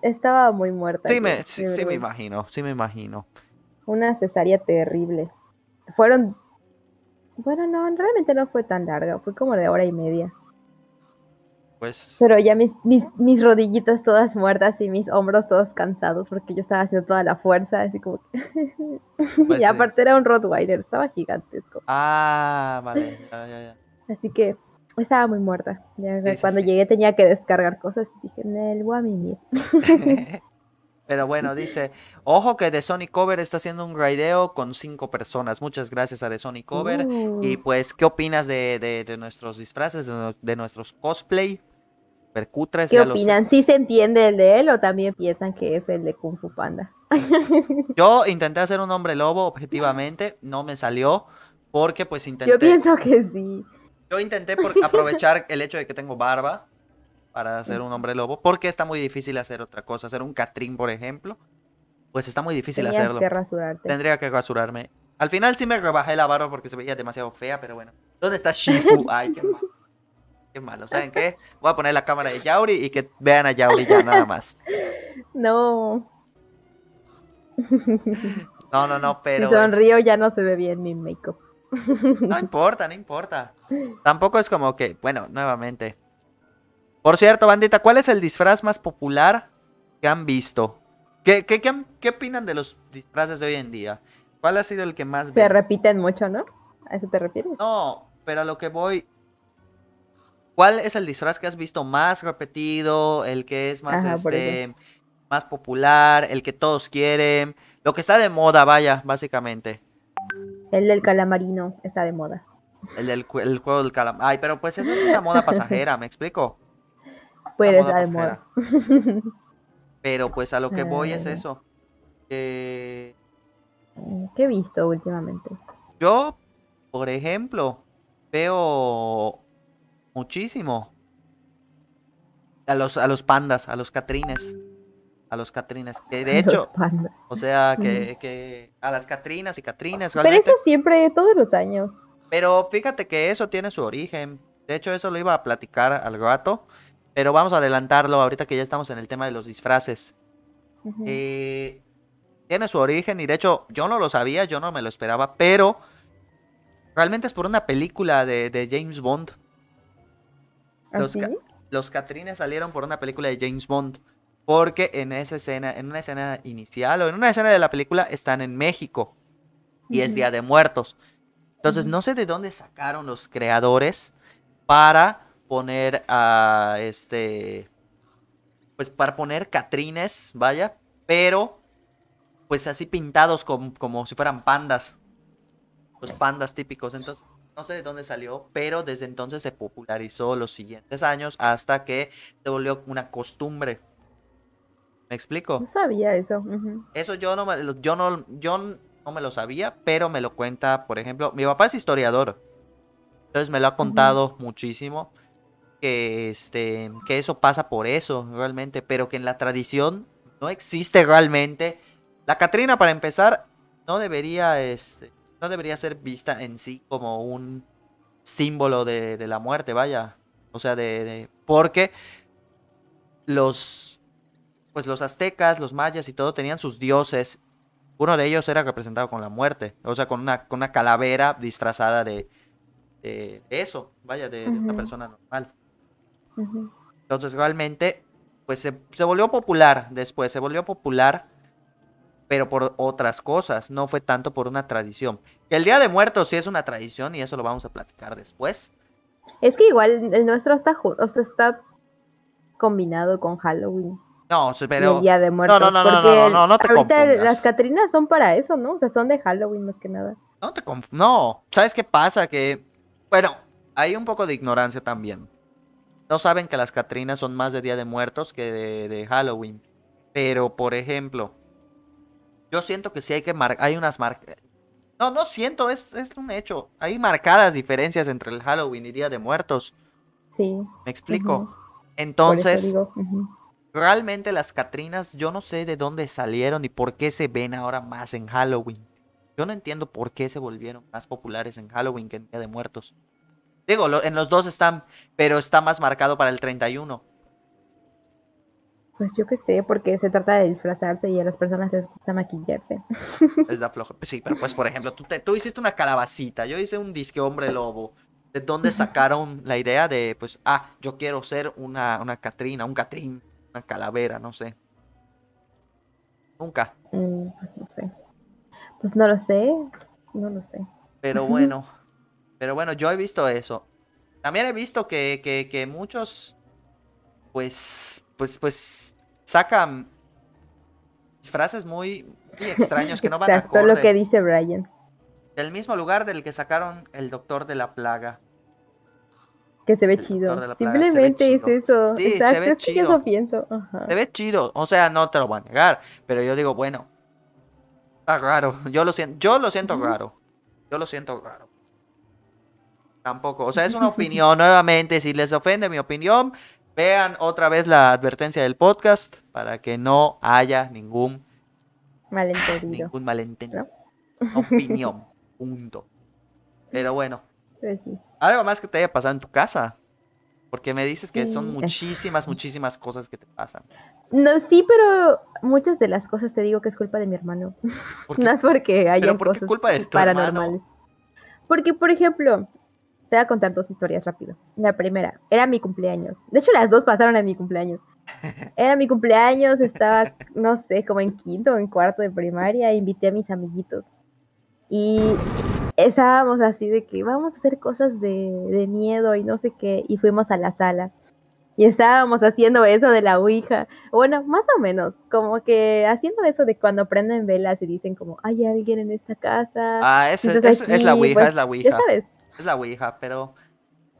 estaba muy muerta. Sí, me, sí me imagino, sí me imagino. Una cesárea terrible. Fueron. Bueno, no, realmente no fue tan larga, fue como de hora y media. Pues. Pero ya mis, mis, mis rodillitas todas muertas y mis hombros todos cansados porque yo estaba haciendo toda la fuerza, así como que... Pues y aparte era un Rottweiler, estaba gigantesco. Ah, vale, Así que estaba muy muerta. cuando llegué tenía que descargar cosas y dije, Nel, voy a Pero bueno, dice, ojo que The Sonic Cover está haciendo un raideo con cinco personas. Muchas gracias a The Sonic Cover. Y uh. pues, ¿qué opinas de, nuestros disfraces, de, de, nuestros cosplay? Percutra ¿Qué opinan? ¿Sí se entiende el de él o también piensan que es el de Kung Fu Panda? Yo intenté hacer un hombre lobo objetivamente, no me salió porque pues intenté... Yo pienso que sí. Yo intenté aprovechar el hecho de que tengo barba para hacer un hombre lobo, porque está muy difícil hacer otra cosa, hacer un catrín, por ejemplo. Pues está muy difícil hacerlo. Que Tendría que rasurarme. Al final sí me rebajé la barba porque se veía demasiado fea, pero bueno. ¿Dónde está Shifu? Ay, qué mal. Qué malo. ¿Saben qué? Voy a poner la cámara de Yauri y que vean a Yauri ya nada más. No. No, no, no, pero. Si sonrío ya no se ve bien mi make-up. No importa, no importa. Tampoco es como que, bueno, nuevamente. Por cierto, bandita, ¿cuál es el disfraz más popular que han visto? ¿Qué, qué, opinan de los disfraces de hoy en día? ¿Cuál ha sido el que más... Se repiten mucho, ¿no? ¿A eso te refieres? No, pero a lo que voy, ¿Cuál es el disfraz que has visto más repetido? El que es más, este, más popular, el que todos quieren. Lo que está de moda, vaya, básicamente. El del calamarino está de moda. El del juego del calamar. Ay, pero pues eso es una moda pasajera, ¿me explico? Puede estar de moda. Pero pues a lo que voy ah, es eso. ¿Qué he visto últimamente? Yo, por ejemplo, veo Muchísimo. A los, a los pandas, a los catrines. A los catrines. Que de hecho, o sea, que, a las catrinas y catrines. Pero eso siempre, todos los años. Pero fíjate que eso tiene su origen. De hecho, eso lo iba a platicar al gato. Pero vamos a adelantarlo ahorita que ya estamos en el tema de los disfraces. Eh, tiene su origen y de hecho yo no lo sabía, yo no me lo esperaba, pero realmente es por una película de, de James Bond. Los, Catrines salieron por una película de James Bond. Porque en esa escena, en una escena inicial o en una escena de la película están en México. Y es Día de Muertos. Entonces, no sé de dónde sacaron los creadores para poner a este. Pues para poner Catrines, vaya. Pero, pues así pintados como, como si fueran pandas. Los pandas típicos. Entonces, no sé de dónde salió, pero desde entonces se popularizó los siguientes años hasta que se volvió una costumbre. ¿Me explico? No sabía eso. Eso yo no, me, yo, no, yo no me lo sabía, pero me lo cuenta, por ejemplo, mi papá es historiador. Entonces me lo ha contado muchísimo que este que eso pasa por eso realmente, pero que en la tradición no existe realmente. La Catrina para empezar no debería este, no debería ser vista en sí como un símbolo de, la muerte, vaya. O sea, de, porque los pues los aztecas, los mayas y todo tenían sus dioses. Uno de ellos era representado con la muerte, o sea, con una, con una calavera disfrazada de, eso, vaya, de, una persona normal. Entonces, realmente, pues se volvió popular después, se volvió popular pero por otras cosas, no fue tanto por una tradición. El Día de Muertos sí es una tradición y eso lo vamos a platicar después. Es que igual el nuestro está, está combinado con Halloween. No, pero... el Día de Muertos. No, no, no, no, no, no, no te ahorita las Catrinas son para eso, ¿no? O sea, son de Halloween más que nada. No te No, ¿sabes qué pasa? Que, bueno, hay un poco de ignorancia también. No saben que las Catrinas son más de Día de Muertos que de Halloween. Pero, por ejemplo, yo siento que sí hay que marcar, hay unas marcas. No, no siento, es, es, un hecho. Hay marcadas diferencias entre el Halloween y Día de Muertos. Sí. ¿Me explico? Entonces, realmente las Catrinas, yo no sé de dónde salieron y por qué se ven ahora más en Halloween. Yo no entiendo por qué se volvieron más populares en Halloween que en Día de Muertos. Digo, en los dos están, pero está más marcado para el 31. Pues yo qué sé, porque se trata de disfrazarse y a las personas les gusta maquillarse. Es da floja. Pues sí, pero pues por ejemplo, tú, te, tú hiciste una calabacita, yo hice un disque hombre lobo. ¿De dónde sacaron la idea de, pues, ah, yo quiero ser una, Catrina, un Catrín, una calavera, no sé? Nunca. Mm, pues no sé. Pues no lo sé, no lo sé. Pero bueno, pero bueno, yo he visto eso. También he visto que, que muchos, pues, pues, pues, Sacan frases muy, extraños extrañas que no van Exacto, todo lo que dice Brian. Del mismo lugar del que sacaron el Doctor de la Plaga. Que se ve chido. Simplemente es eso. Sí, se ve es chido. pienso. Se ve chido. O sea, no te lo van a negar. Pero yo digo, bueno. Está raro. Yo lo siento, yo lo siento raro. Yo lo siento raro. Tampoco. O sea, es una opinión. Nuevamente, si les ofende mi opinión, Vean otra vez la advertencia del podcast para que no haya ningún malentendido. Ningún malentendido. Opinión. Punto. Pero bueno. Pues Algo más que te haya pasado en tu casa. Porque me dices que son muchísimas, muchísimas cosas que te pasan. No, sí, pero muchas de las cosas te digo que es culpa de mi hermano. No es porque haya cosas culpa de Porque, por ejemplo, te voy a contar dos historias rápido. La primera, era mi cumpleaños. De hecho, las dos pasaron en mi cumpleaños. Era mi cumpleaños, estaba, no sé, como en quinto o en cuarto de primaria, invité a mis amiguitos. Y estábamos así de que vamos a hacer cosas de, miedo y no sé qué, y fuimos a la sala. Y estábamos haciendo eso de la Ouija. Bueno, más o menos, como que haciendo eso de cuando prenden velas y dicen como, hay alguien en esta casa. Ah, es, la Ouija, pues, es la Ouija. sabes, es la Ouija, pero.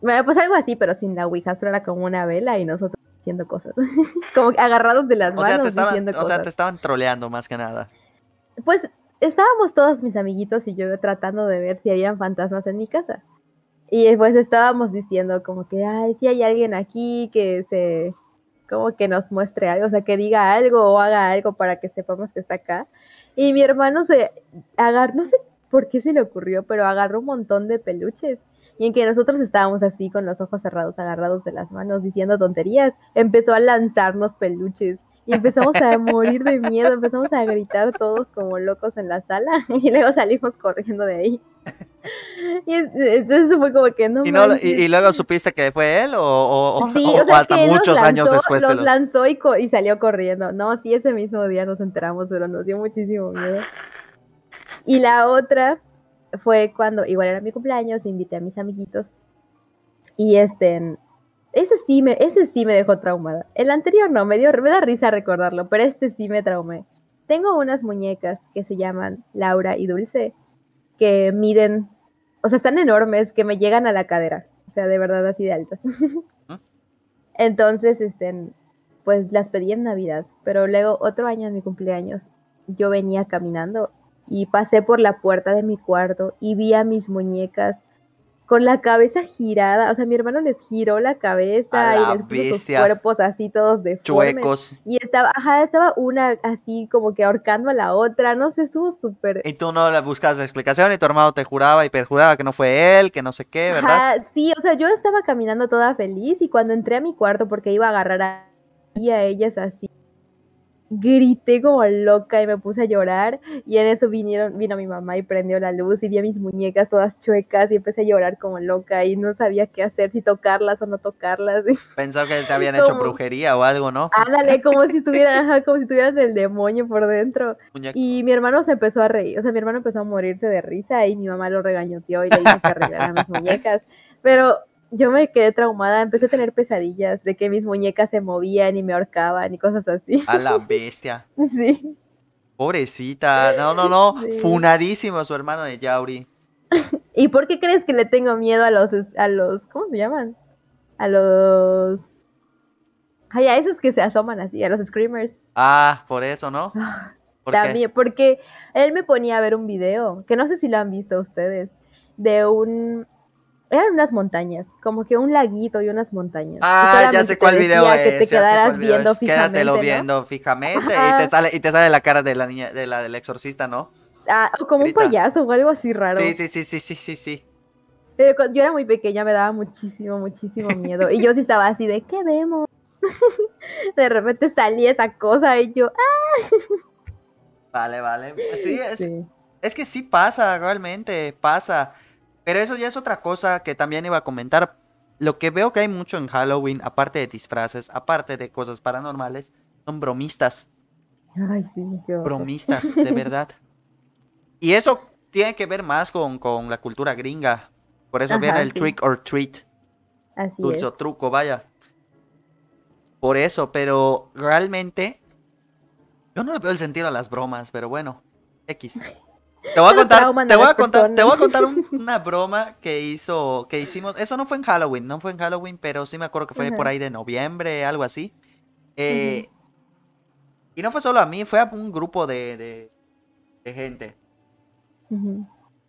Bueno, pues algo así, pero sin la Ouija, solo era como una vela y nosotros diciendo cosas. como agarrados de las manos sea, estaban, diciendo cosas. O sea, te estaban troleando más que nada. Pues estábamos todos mis amiguitos y yo tratando de ver si habían fantasmas en mi casa. Y después pues estábamos diciendo como que, ay, si hay alguien aquí que se, como que nos muestre algo, o sea, que diga algo o haga algo para que sepamos que está acá. Y mi hermano se agarró, no sé por qué se le ocurrió, pero agarró un montón de peluches. Y en que nosotros estábamos así con los ojos cerrados, agarrados de las manos, diciendo tonterías, empezó a lanzarnos peluches. Y empezamos a morir de miedo, empezamos a gritar todos como locos en la sala y luego salimos corriendo de ahí. Y entonces fue como que no. ¿Y, y, luego supiste que fue él o, sí, o, hasta muchos años después? Los, lanzó y salió corriendo. No, sí, ese mismo día nos enteramos, pero nos dio muchísimo miedo. Y la otra fue cuando, igual era mi cumpleaños, invité a mis amiguitos. Y este, ese sí me, ese sí me dejó traumada. El anterior no, me, dio, me da risa recordarlo, pero este sí me traumé. Tengo unas muñecas que se llaman Laura y Dulce, que miden, o sea, están enormes, que me llegan a la cadera. O sea, de verdad así de altas. Ah. Entonces, este, pues las pedí en Navidad, pero luego otro año en mi cumpleaños yo venía caminando y pasé por la puerta de mi cuarto y vi a mis muñecas con la cabeza girada, o sea, mi hermano les giró la cabeza y los cuerpos así todos de chuecos. Y estaba, estaba una así como que ahorcando a la otra, no sé, estuvo súper. Y tú no le buscabas la explicación y tu hermano te juraba y perjuraba que no fue él, que no sé qué, ¿verdad? sí, o sea, yo estaba caminando toda feliz y cuando entré a mi cuarto porque iba a agarrar a, a ellas así grité como loca y me puse a llorar y en eso vinieron, vino mi mamá y prendió la luz y vi a mis muñecas todas chuecas y empecé a llorar como loca y no sabía qué hacer, si tocarlas o no tocarlas. Pensaba que te habían hecho brujería o algo, ¿no? Ándale, como si tuvieras el demonio por dentro. Y mi hermano se empezó a reír, o sea, mi hermano empezó a morirse de risa y mi mamá lo regañoteó y le dijo que arreglara mis muñecas. Pero yo me quedé traumada, empecé a tener pesadillas de que mis muñecas se movían y me ahorcaban y cosas así. A la bestia. Sí. Pobrecita, no, no, no, funadísimo su hermano de Yauri. ¿Y por qué crees que le tengo miedo a los, a los, ¿cómo se llaman? A los... Ay, a esos que se asoman así, a los screamers. Ah, por eso, ¿no? Ah, ¿Por También, porque él me ponía a ver un video, que no sé si lo han visto ustedes, de un eran unas montañas, como que un laguito y unas montañas. Ah, ya sé cuál video es. Que te quedaras viendo fijamente. Quédatelo viendo fijamente y te, sale, y te sale la cara de la niña, de la del exorcista, ¿no? Ah, como un payaso o algo así raro. Sí, sí, sí, sí, sí, sí, Pero cuando yo era muy pequeña, me daba muchísimo, muchísimo miedo. Y yo sí estaba así de, ¿qué vemos? de repente salía esa cosa y yo, ¡ah! Vale, vale. es, es que sí pasa, realmente, pasa. Pero eso ya es otra cosa que también iba a comentar. Lo que veo que hay mucho en Halloween, aparte de disfraces, aparte de cosas paranormales, son bromistas. Ay, sí, yo... Bromistas, de verdad. y eso tiene que ver más con, la cultura gringa. Por eso el trick or treat. Así Dulce truco, vaya. Por eso, pero realmente yo no le veo el sentido a las bromas, pero bueno, X. Te voy a contar, te voy a contar, una broma que hizo, que hicimos. Eso no fue en Halloween, no fue en Halloween, pero sí me acuerdo que fue por ahí de noviembre, algo así. Eh, y no fue solo a mí, fue a un grupo de, gente.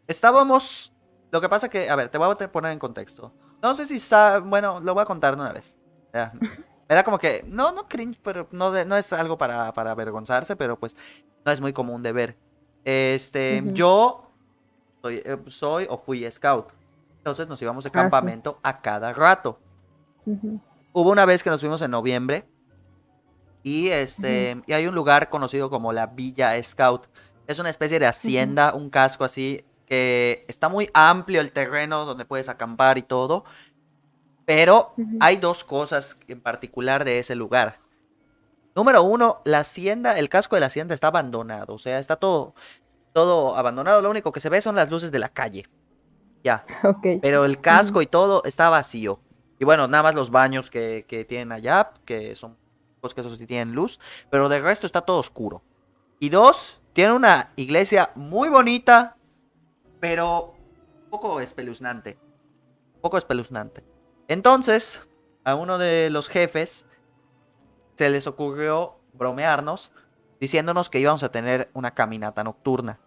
Estábamos. Lo que pasa que, a ver, te voy a poner en contexto. No sé si está, bueno, lo voy a contar de una vez. Era como que, no, no cringe, pero no, no es algo para, para avergonzarse, pero pues no es muy común de ver. Este, yo eh, soy, o fui scout. Entonces nos íbamos de ah, campamento a cada rato. Hubo una vez que nos fuimos en noviembre y este, y hay un lugar conocido como la Villa Scout. Es una especie de hacienda, un casco así que está muy amplio el terreno donde puedes acampar y todo. Pero hay dos cosas en particular de ese lugar. Número uno, la hacienda, el casco de la hacienda está abandonado. O sea, está todo, todo abandonado. Lo único que se ve son las luces de la calle. Ya. Pero el casco y todo está vacío. Y bueno, nada más los baños que, tienen allá, que son los que sí tienen luz. Pero de resto está todo oscuro. Y dos, tiene una iglesia muy bonita, pero un poco espeluznante. Un poco espeluznante. Entonces, a uno de los jefes se les ocurrió bromearnos diciéndonos que íbamos a tener una caminata nocturna.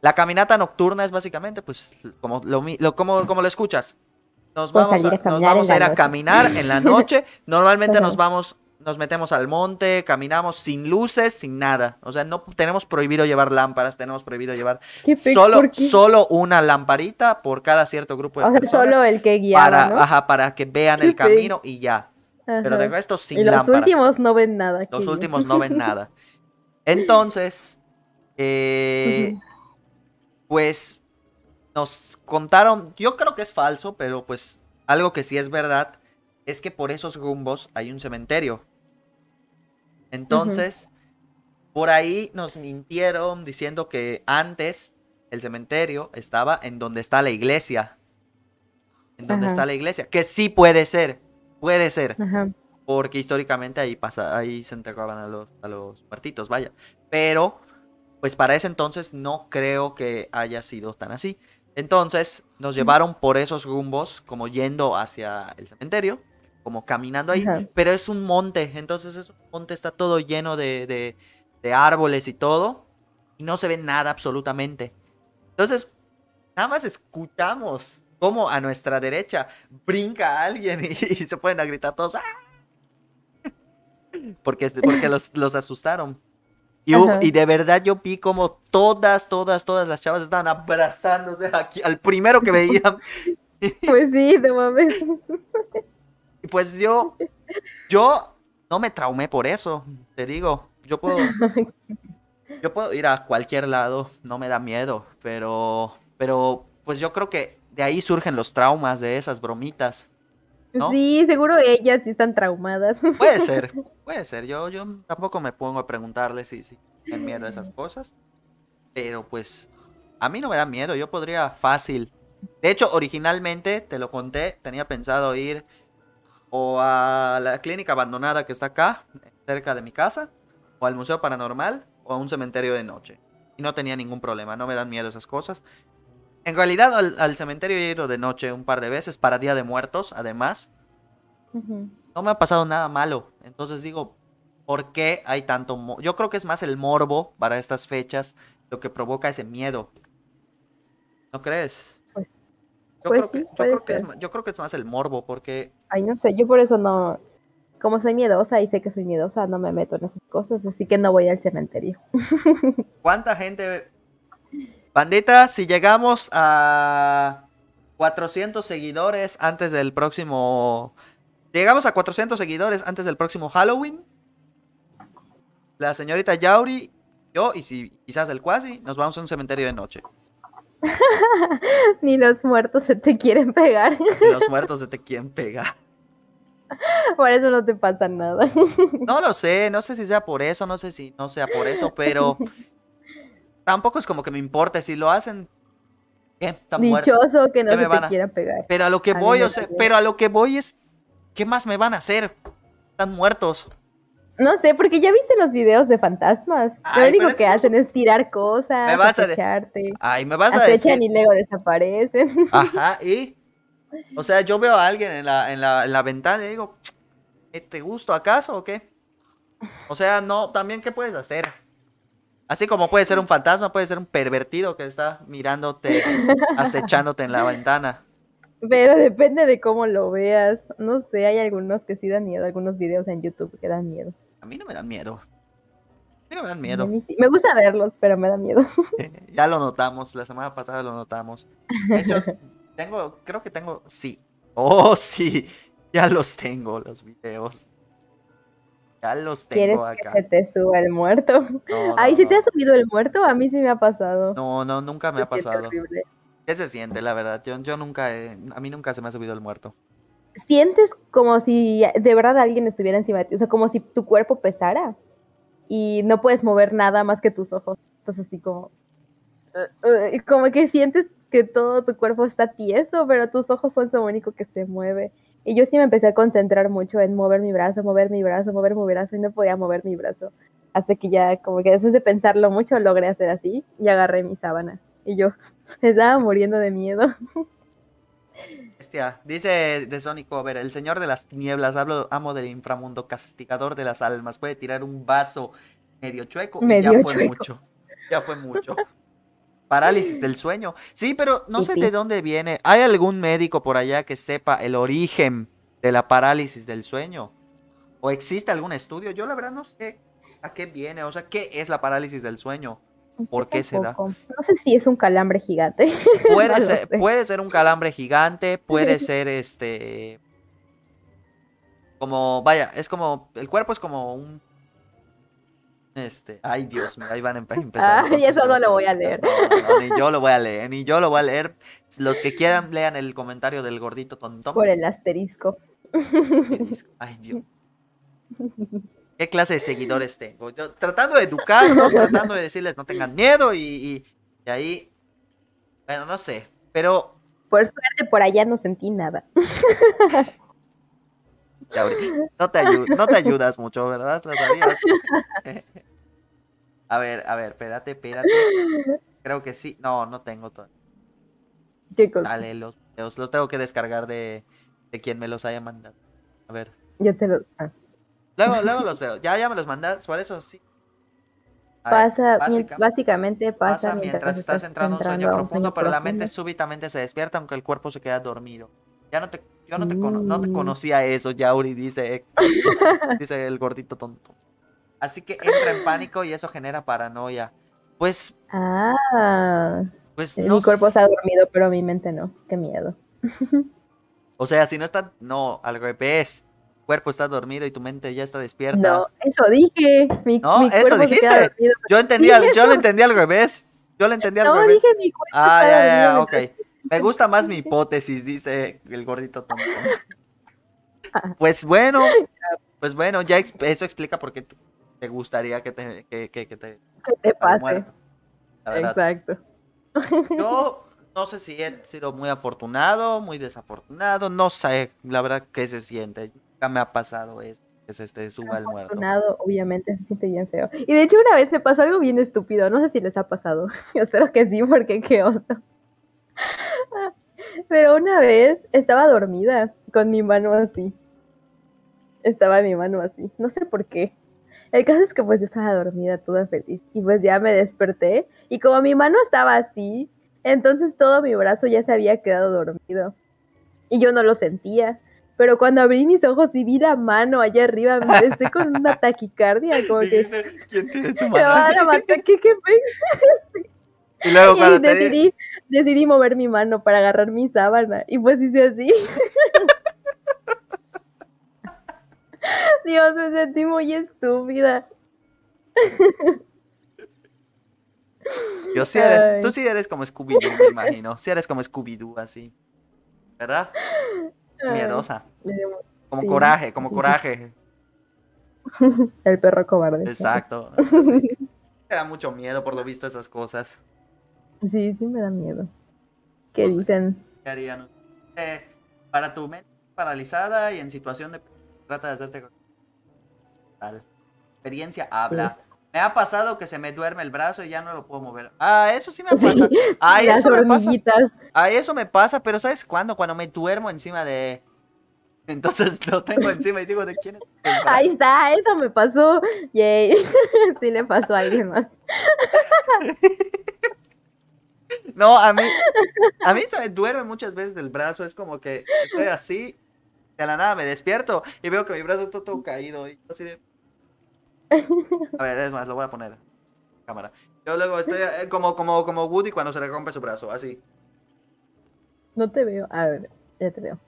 La caminata nocturna es básicamente, pues, como lo, como, como lo escuchas, nos vamos a, nos vamos a ir a caminar en la noche. Normalmente nos vamos, nos metemos al monte, caminamos sin luces, sin nada. O sea, no tenemos prohibido llevar lámparas, tenemos prohibido llevar solo, solo una lamparita por cada cierto grupo de solo el que guía para que vean el camino y ya. Pero de resto sin y los últimos no ven nada. Los últimos no ven nada. Entonces, eh, pues nos contaron, yo creo que es falso, pero pues algo que sí es verdad, es que por esos rumbos hay un cementerio. Entonces, por ahí nos mintieron diciendo que antes el cementerio estaba en donde está la iglesia. En donde está la iglesia. Que sí puede ser. Puede ser. Porque históricamente ahí ahí se entregaban a los, muertitos, vaya. Pero, pues para ese entonces no creo que haya sido tan así. Entonces, nos llevaron por esos rumbos, como yendo hacia el cementerio, como caminando ahí, pero es un monte, entonces es un monte, está todo lleno de, de árboles y todo, y no se ve nada absolutamente. Entonces, nada más escuchamos cómo a nuestra derecha brinca alguien y, se pueden a gritar todos. ¡Ah! Porque, porque los, los asustaron. Y, de verdad yo vi como todas, todas, todas las chavas estaban abrazándose aquí, al primero que veían. Pues sí, de momento. Y pues yo, yo no me traumé por eso, te digo. Yo puedo, yo puedo ir a cualquier lado, no me da miedo, pero, pero pues yo creo que de ahí surgen los traumas de esas bromitas. ¿no? Sí, seguro ellas sí están traumadas. Puede ser, puede ser. Yo, yo tampoco me pongo a preguntarle si, si tienen miedo a esas cosas. Pero pues a mí no me da miedo, yo podría fácil. De hecho, originalmente, te lo conté, tenía pensado ir o a la clínica abandonada que está acá, cerca de mi casa, o al Museo Paranormal, o a un cementerio de noche. Y no tenía ningún problema, no me dan miedo esas cosas. En realidad al, cementerio he ido de noche un par de veces para Día de Muertos, además. No me ha pasado nada malo. Entonces digo, ¿por qué hay tanto... Yo creo que es más el morbo para estas fechas lo que provoca ese miedo. ¿No crees? Pues, pues yo, creo, que, es, yo creo que es más el morbo porque... Ay, no sé, yo por eso no... Como soy miedosa y sé que soy miedosa, no me meto en esas cosas, así que no voy al cementerio. ¿Cuánta gente Bandita, si llegamos a 400 seguidores antes del próximo... Llegamos a 400 seguidores antes del próximo Halloween. La señorita Yauri, yo y si quizás el Quasi, nos vamos a un cementerio de noche. Ni los muertos se te quieren pegar. Ni los muertos se te quieren pegar. Por eso no te pasa nada. No lo sé, no sé si sea por eso, no sé si no sea por eso, pero tampoco es como que me importe si lo hacen. ¿Qué? Dichoso que no se te pegar. Pero a lo que voy, o sea, pero a lo que voy es, ¿qué más me van a hacer? Están muertos. No sé, porque ya viste los videos de fantasmas. lo único que hacen es tirar cosas, me vas a Ay, me vas a decir. y luego desaparecen. Ajá, y. O sea, yo veo a alguien en la, en la, en la ventana y digo, ¿te gusto acaso o qué? O sea, no, también, ¿qué puedes hacer? Así como puede ser un fantasma, puede ser un pervertido que está mirándote, acechándote en la ventana. Pero depende de cómo lo veas. No sé, hay algunos que sí dan miedo, algunos videos en YouTube que dan miedo. A mí no me dan miedo. A mí no me dan miedo. Me gusta verlos, pero me dan miedo. Eh, ya lo notamos, la semana pasada lo notamos. De hecho, tengo, creo que tengo, sí. Oh, sí, ya los tengo, los videos. Ya los tengo ¿Quieres Que te suba el muerto. Ay, ¿sí te ha subido el muerto? A mí sí me ha pasado. No, no, nunca me, ha pasado. Horrible. ¿Qué se siente, la verdad? Yo, yo nunca, a mí nunca se me ha subido el muerto. Sientes como si de verdad alguien estuviera encima de ti, o sea, como si tu cuerpo pesara y no puedes mover nada más que tus ojos. Entonces así como, eh, eh", como que sientes que todo tu cuerpo está tieso, pero tus ojos son lo único que se mueve. Y yo sí me empecé a concentrar mucho en mover mi brazo, mover mi brazo, mover mi brazo, y no podía mover mi brazo. Hasta que ya, como que después de pensarlo mucho, logré hacer así y agarré mi sábana. Y yo estaba muriendo de miedo. Hostia, dice de Sonic ver el señor de las tinieblas, hablo, amo del inframundo, castigador de las almas, puede tirar un vaso medio chueco medio y ya fue mucho. Ya fue mucho. Parálisis mm. del sueño. Sí, pero no sé de dónde viene. ¿Hay algún médico por allá que sepa el origen de la parálisis del sueño? ¿O existe algún estudio? Yo la verdad no sé a qué viene, o sea, ¿qué es la parálisis del sueño? ¿Por qué se da? No sé si es un calambre gigante. Puede, puede ser un calambre gigante, puede ser este... Como, vaya, es como, el cuerpo es como un este, ay Dios ahí van a empezar. y eso no lo voy a leer. ni yo lo voy a leer, ni yo lo voy a leer. Los que quieran, lean el comentario del gordito tontón. Por el asterisco. Ay Dios. ¿Qué clase de seguidores tengo? Este? Yo, tratando de educarlos, tratando de decirles no tengan miedo y, y, ahí, bueno, no sé, pero... Por suerte por allá no sentí nada. No te, no te ayudas mucho, ¿verdad? A ver, a ver, espérate, espérate. Creo que sí. No, no tengo todo. ¿Qué cosa? Dale, los Los tengo que descargar de, de quien me los haya mandado. A ver. Yo te los. Ah. Luego, luego los veo. Ya, ya me los mandas. Por eso sí. pasa, básicamente, pasa, mientras, estás entrando, en un sueño profundo, pero la mente súbitamente se despierta aunque el cuerpo se queda dormido. Ya no te, yo no te, no te mm. conocía eso, Yauri, dice, dice el gordito tonto. Así que entra en pánico y eso genera paranoia. Pues. Ah. Pues mi cuerpo está dormido, pero mi mente no. Qué miedo. O sea, si no está. No, al revés. cuerpo está dormido y tu mente ya está despierta. No, eso dije. no, eso dijiste. yo yo lo entendí al revés. Yo lo entendí al revés. No, dije mi cuerpo. Ah, ya, ya, ok. Me gusta más mi hipótesis, dice el gordito tonto. Pues bueno, pues bueno, ya eso explica por qué te gustaría que te, que, te, pase. Exacto. Yo no sé si he sido muy afortunado, muy desafortunado, no sé la verdad qué se siente. Nunca me ha pasado eso, que se suba el muerto. Afortunado, obviamente, se siente bien feo. Y de hecho una vez me pasó algo bien estúpido, no sé si les ha pasado. Yo espero que sí, porque qué oso. Pero una vez estaba dormida con mi mano así. Estaba mi mano así. No sé por qué. El caso es que pues yo estaba dormida toda feliz y pues ya me desperté y como mi mano estaba así, entonces todo mi brazo ya se había quedado dormido y yo no lo sentía. Pero cuando abrí mis ojos y vi la mano allá arriba, me estoy con una taquicardia, como que... ¿Quién tiene su mano? Me va a ¿qué, qué Y y decidí, decidí mover mi mano para agarrar mi sábana y pues hice así. Dios, me sentí muy estúpida. Yo tú sí eres como Scooby-Doo, me imagino. Sí eres como Scooby-Doo, así. ¿Verdad? Miedosa. Como coraje, como coraje. El perro cobarde. Exacto. Te da mucho miedo, por lo visto, esas cosas. Sí, sí me da miedo. ¿Qué pues, dicen? harían? Eh, para tu mente paralizada y en situación de... Trata de hacerte tal. Experiencia habla. Me ha pasado que se me duerme el brazo y ya no lo puedo mover. Ah, eso sí me pasa. Ay, ah, eso me pasa. Ay, ah, eso me pasa, pero ¿sabes cuándo? Cuando me duermo encima de... Entonces lo tengo encima y digo, ¿de quién es? Ahí está, eso me pasó. Yay. sí le pasó a alguien más. no, a mí, a mí se me duerme muchas veces del brazo. Es como que estoy así, de la nada me despierto y veo que mi brazo está todo caído. Y así de, a ver, es más, lo voy a poner. Cámara. Yo luego estoy eh, como, como, como Woody cuando se le rompe su brazo, así. No te veo. A ver, ya te veo.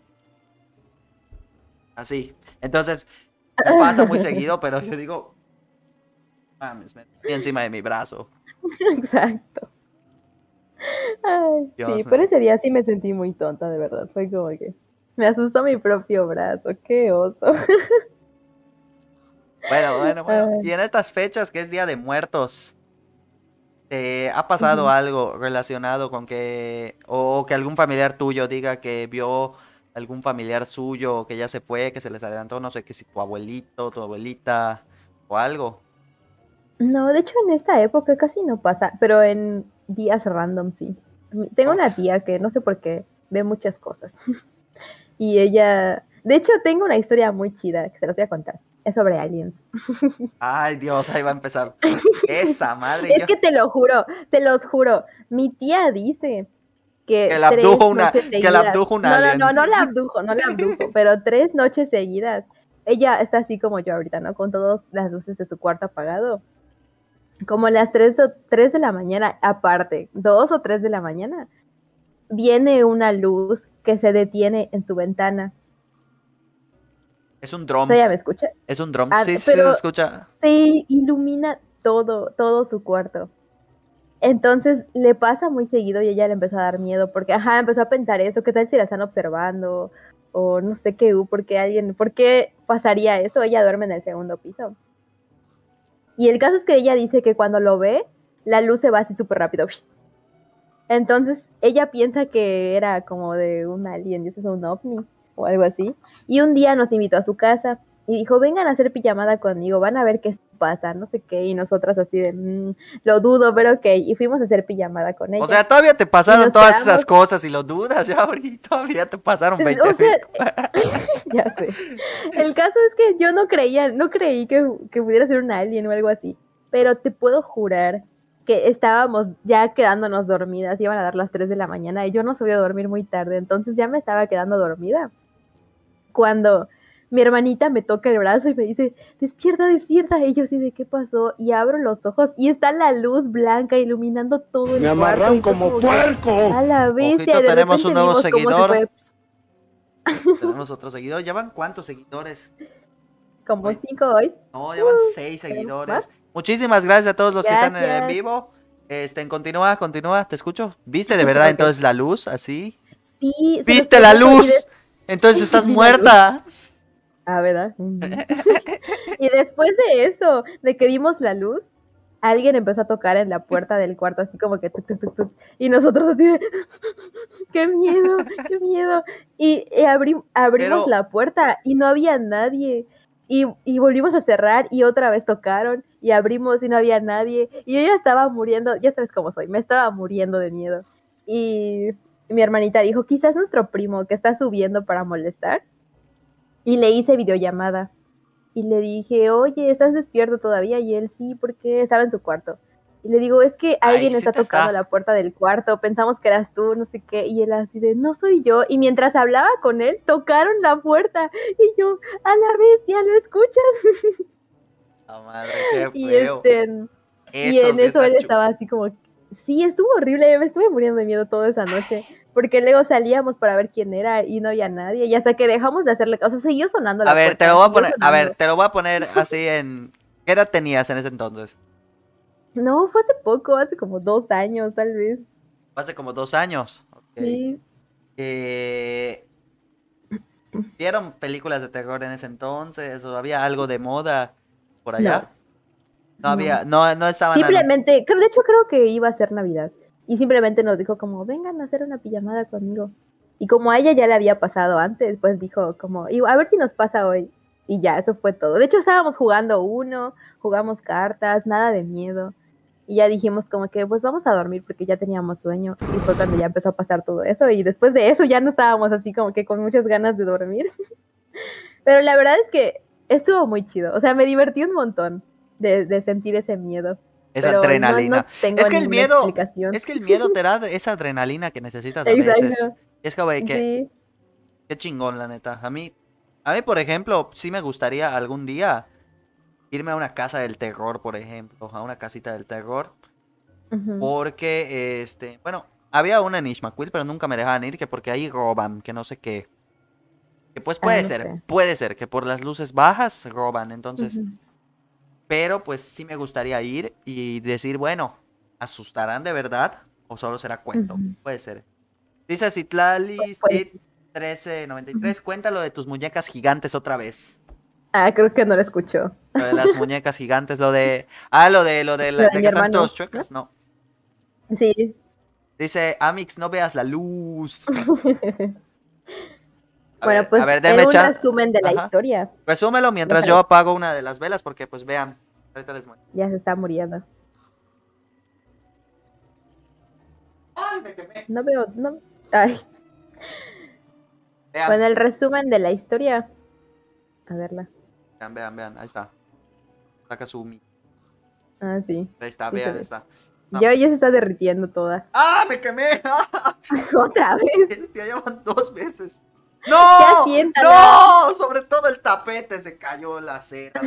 Así. Entonces, me pasa muy seguido, pero yo digo, mames, me encima de mi brazo. Exacto. Ay, sí, pero ese día sí me sentí muy tonta, de verdad. Fue como que me asustó mi propio brazo, qué oso. Bueno, bueno, bueno. Y en estas fechas que es Día de Muertos, ha pasado algo relacionado con que, o que algún familiar tuyo diga que vio algún familiar suyo que ya se fue, que se les adelantó, no sé, que si tu abuelito, tu abuelita o algo? No, de hecho en esta época casi no pasa, pero en días random sí. Tengo una tía que no sé por qué ve muchas cosas. y ella, de hecho tengo una historia muy chida que se las voy a contar. Es sobre aliens. Ay, Dios, ahí va a empezar. Esa madre. Es que te lo juro, te los juro. Mi tía dice que. Que la abdujo una. Que la abdujo no, no, no, no la abdujo, no la abdujo, pero tres noches seguidas. Ella está así como yo ahorita, ¿no? Con todas las luces de su cuarto apagado. Como las 3, 3 de la mañana, aparte, dos o tres de la mañana, viene una luz que se detiene en su ventana es un drum. ¿Ella me escucha? Es un drum. Ah, sí, sí, se escucha. Sí, ilumina todo, todo su cuarto. Entonces le pasa muy seguido y ella le empezó a dar miedo porque, ajá, empezó a pensar eso, qué tal si la están observando o no sé qué, porque alguien, por qué pasaría eso, ella duerme en el segundo piso. Y el caso es que ella dice que cuando lo ve, la luz se va así súper rápido. Entonces ella piensa que era como de un alien, es un ovni o algo así. Y un día nos invitó a su casa y dijo, vengan a hacer pijamada conmigo, van a ver qué pasa, no sé qué. Y nosotras así de, mm, lo dudo, pero ok. Y fuimos a hacer pijamada con ella. O sea, todavía te pasaron todas esas cosas y lo dudas ya ahorita, todavía te pasaron 20 eh, Ya sé. El caso es que yo no creía, no creí que, que pudiera ser un alien o algo así. Pero te puedo jurar que estábamos ya quedándonos dormidas, iban a dar las 3 de la mañana y yo no sabía dormir muy tarde, entonces ya me estaba quedando dormida cuando mi hermanita me toca el brazo y me dice, despierta, despierta. Y yo de qué pasó. Y abro los ojos y está la luz blanca iluminando todo el Me amarran como, puerco. A la bestia. tenemos un nuevo seguidor. tenemos otro seguidor. ¿Llevan cuántos seguidores? Como cinco hoy. No, ya uh, seis seguidores. Muchísimas gracias a todos los que están en vivo. Este, continúa, continúa, te escucho. ¿Viste de verdad entonces la luz así? Sí. ¿Viste la luz? Entonces estás muerta. Ah, ¿verdad? y después de eso, de que vimos la luz, alguien empezó a tocar en la puerta del cuarto, así como que y nosotros así de qué miedo, qué miedo. Y, abrimos la puerta y no había nadie. Y, y, volvimos a cerrar y otra vez tocaron y abrimos y no había nadie. Y yo ya estaba muriendo, ya sabes cómo soy, me estaba muriendo de miedo. Y mi hermanita dijo, quizás nuestro primo que está subiendo para molestar. Y le hice videollamada. Y le dije, oye, ¿estás despierto todavía? Y él sí, porque estaba en su cuarto. Y le digo, es que alguien está tocando la puerta del cuarto, pensamos que eras tú, no sé qué. Y él así de, no soy yo. Y mientras hablaba con él, tocaron la puerta. Y yo, a la vez, ¿ya ¿lo escuchas? ¡La madre, qué y, este, y en eso él estaba así como, sí, estuvo horrible, yo me estuve muriendo de miedo toda esa noche porque luego salíamos para ver quién era y no había nadie, y hasta que dejamos de hacerle, o sea, siguió sonando la A ver, te lo voy a poner, ver, te lo voy a poner así en ¿qué edad tenías en ese entonces? No, fue hace poco, hace como dos años, tal vez. Hace como dos años. Sí. Eh, ¿Vieron películas de terror en ese entonces? ¿O había algo de moda por allá? No, había, no, no estaban. Simplemente, creo, de hecho creo que iba a ser Navidad y simplemente nos dijo como, vengan a hacer una pijamada conmigo. Y como a ella ya le había pasado antes, pues dijo como, a ver si nos pasa hoy. Y ya, eso fue todo. De hecho, estábamos jugando uno, jugamos cartas, nada de miedo. Y ya dijimos como que, pues vamos a dormir porque ya teníamos sueño. Y fue cuando ya empezó a pasar todo eso. Y después de eso ya no estábamos así como que con muchas ganas de dormir. Pero la verdad es que estuvo muy chido. O sea, me divertí un montón de, de sentir ese miedo. Esa adrenalina. es que el miedo. Es que el miedo te da esa adrenalina que necesitas a veces. Es que. Sí. Qué chingón, la neta. A mí. A mí, por ejemplo, sí me gustaría algún día irme a una casa del terror, por ejemplo. A una casita del terror. Porque, este. Bueno, había una en pero nunca me dejaban ir, que porque ahí roban, que no sé qué. Que pues ah, puede ser, puede ser que por las luces bajas roban. Entonces, pero pues sí me gustaría ir y decir, bueno, ¿asustarán de verdad? ¿O solo será cuento? Puede ser. Dice Citlali 1393, pues, cuéntalo de tus muñecas gigantes otra vez. Ah, creo que no lo escuchó. Lo de las muñecas gigantes, lo de. Ah, lo de lo de, chuecas, no. Sí. Dice, Amix, no veas la luz. bueno, pues a un resumen de la historia. Resúmelo mientras yo apago una de las velas porque pues vean, Ya se está muriendo. Ay, me quemé. No veo, no. Ay. Vean. el resumen de la historia. A verla. Vean, vean, vean, ahí está. Saca su Ah, sí. Ahí está, vean, ahí está. Ya, ella se está derritiendo toda. ¡Ah, me quemé! ¡Otra vez! Este ya llevan dos veces. ¡No! ¡No! Sobre todo el tapete se cayó la cera.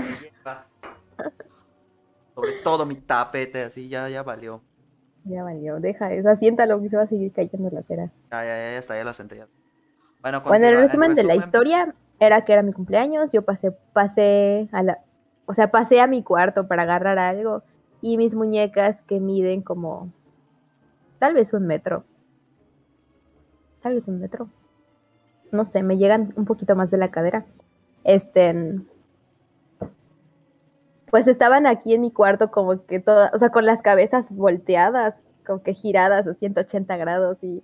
Sobre todo mi tapete, así ya, ya valió. Ya valió, deja eso, asiéntalo que se va a seguir cayendo la cera. Ya, ya, ya, está, ya la senté. Bueno, el resumen, de la historia era que era mi cumpleaños, yo pasé, pasé a la, o sea, pasé a mi cuarto para agarrar algo y mis muñecas que miden como tal vez un metro. Tal vez un metro no sé, me llegan un poquito más de la cadera. Este, pues estaban aquí en mi cuarto como que todas, o sea, con las cabezas volteadas, como que giradas a 180 grados y,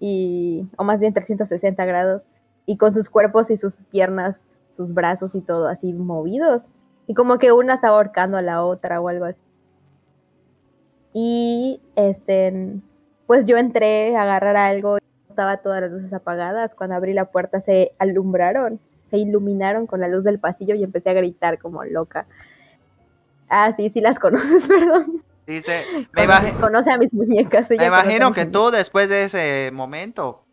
y, o más bien 360 grados, y con sus cuerpos y sus piernas, sus brazos y todo así movidos, y como que una estaba ahorcando a la otra o algo así. Y este, pues yo entré a agarrar algo estaba todas las luces apagadas. Cuando abrí la puerta se alumbraron, se iluminaron con la luz del pasillo y empecé a gritar como loca. Ah, sí, sí las conoces, perdón. Dice, me conoce a mis muñecas. me imagino que tú después de ese momento,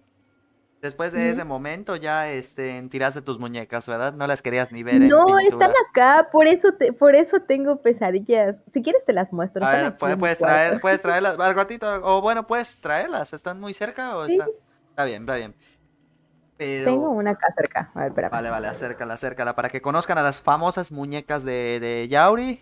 después de ese momento ya este, tiraste tus muñecas, ¿verdad? No las querías ni ver. No, están acá, por eso, te, por eso tengo pesadillas. Si quieres te las muestro. puedes, traer, puedes traerlas, al o bueno, puedes traerlas, están muy cerca o están... Está bien, está bien. Pero... Tengo una acá cerca. A ver, Vale, vale, acércala, acércala. Para que conozcan a las famosas muñecas de, Yauri.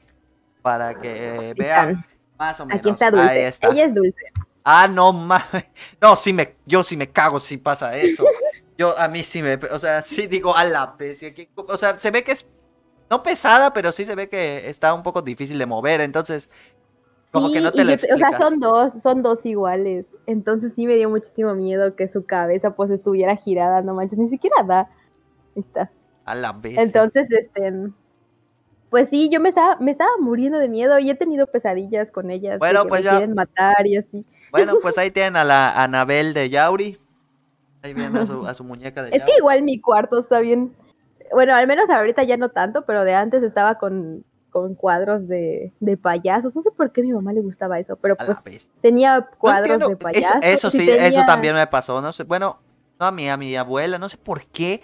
Para que vean más o menos. Aquí está Dulce. Ella es Dulce. Ah, no mames. No, sí me, yo sí me cago si pasa eso. Yo, a mí sí me, o sea, sí digo a la vez, O sea, se ve que es, no pesada, pero sí se ve que está un poco difícil de mover. Entonces, o sea, son dos, son dos iguales. Entonces sí me dio muchísimo miedo que su cabeza pues estuviera girada, no manches, ni siquiera da. Está. A la vez. Entonces, este, pues sí, yo me estaba, me estaba muriendo de miedo y he tenido pesadillas con ellas. Bueno, pues ya. quieren matar y así. Bueno, pues ahí tienen a la Anabel de Yauri. Ahí vienen a su, muñeca de Es que igual mi cuarto está bien. Bueno, al menos ahorita ya no tanto, pero de antes estaba con con cuadros de, payasos. No sé por qué a mi mamá le gustaba eso, pero pues tenía cuadros de payasos. Eso, sí, eso también me pasó. No sé, bueno, no a mí, a mi abuela, no sé por qué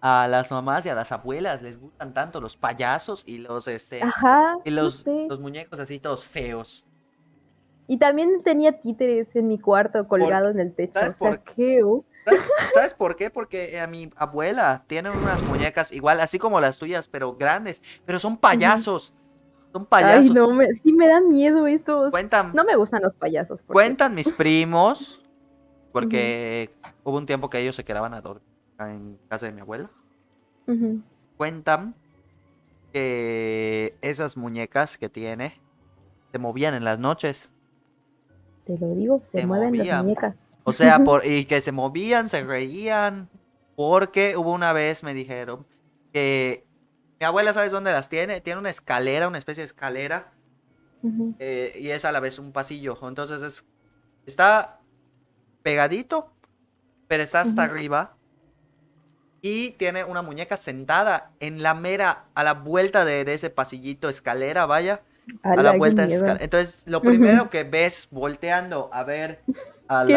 a las mamás y a las abuelas les gustan tanto los payasos y los este y los, los muñecos así todos feos. Y también tenía títeres en mi cuarto colgado en el techo. qué? ¿Sabes, por qué? Porque eh, a mi abuela tiene unas muñecas igual, así como las tuyas, pero grandes, pero son payasos. Son payasos. Ay, no, sí me dan miedo esos. no me gustan los payasos. Cuentan mis primos, porque hubo un tiempo que ellos se quedaban a dormir en casa de mi abuela. Cuentan que esas muñecas que tiene se movían en las noches. Te lo digo, se, mueven las muñecas o sea, por, y que se movían, se reían, porque hubo una vez, me dijeron, que mi abuela, ¿sabes dónde las tiene? Tiene una escalera, una especie de escalera, eh, y es a la vez un pasillo. Entonces es, está pegadito, pero está hasta arriba. Y tiene una muñeca sentada en la mera, a la vuelta de ese pasillito, escalera, vaya a la vuelta de escalera Entonces, lo primero que ves volteando a ver al,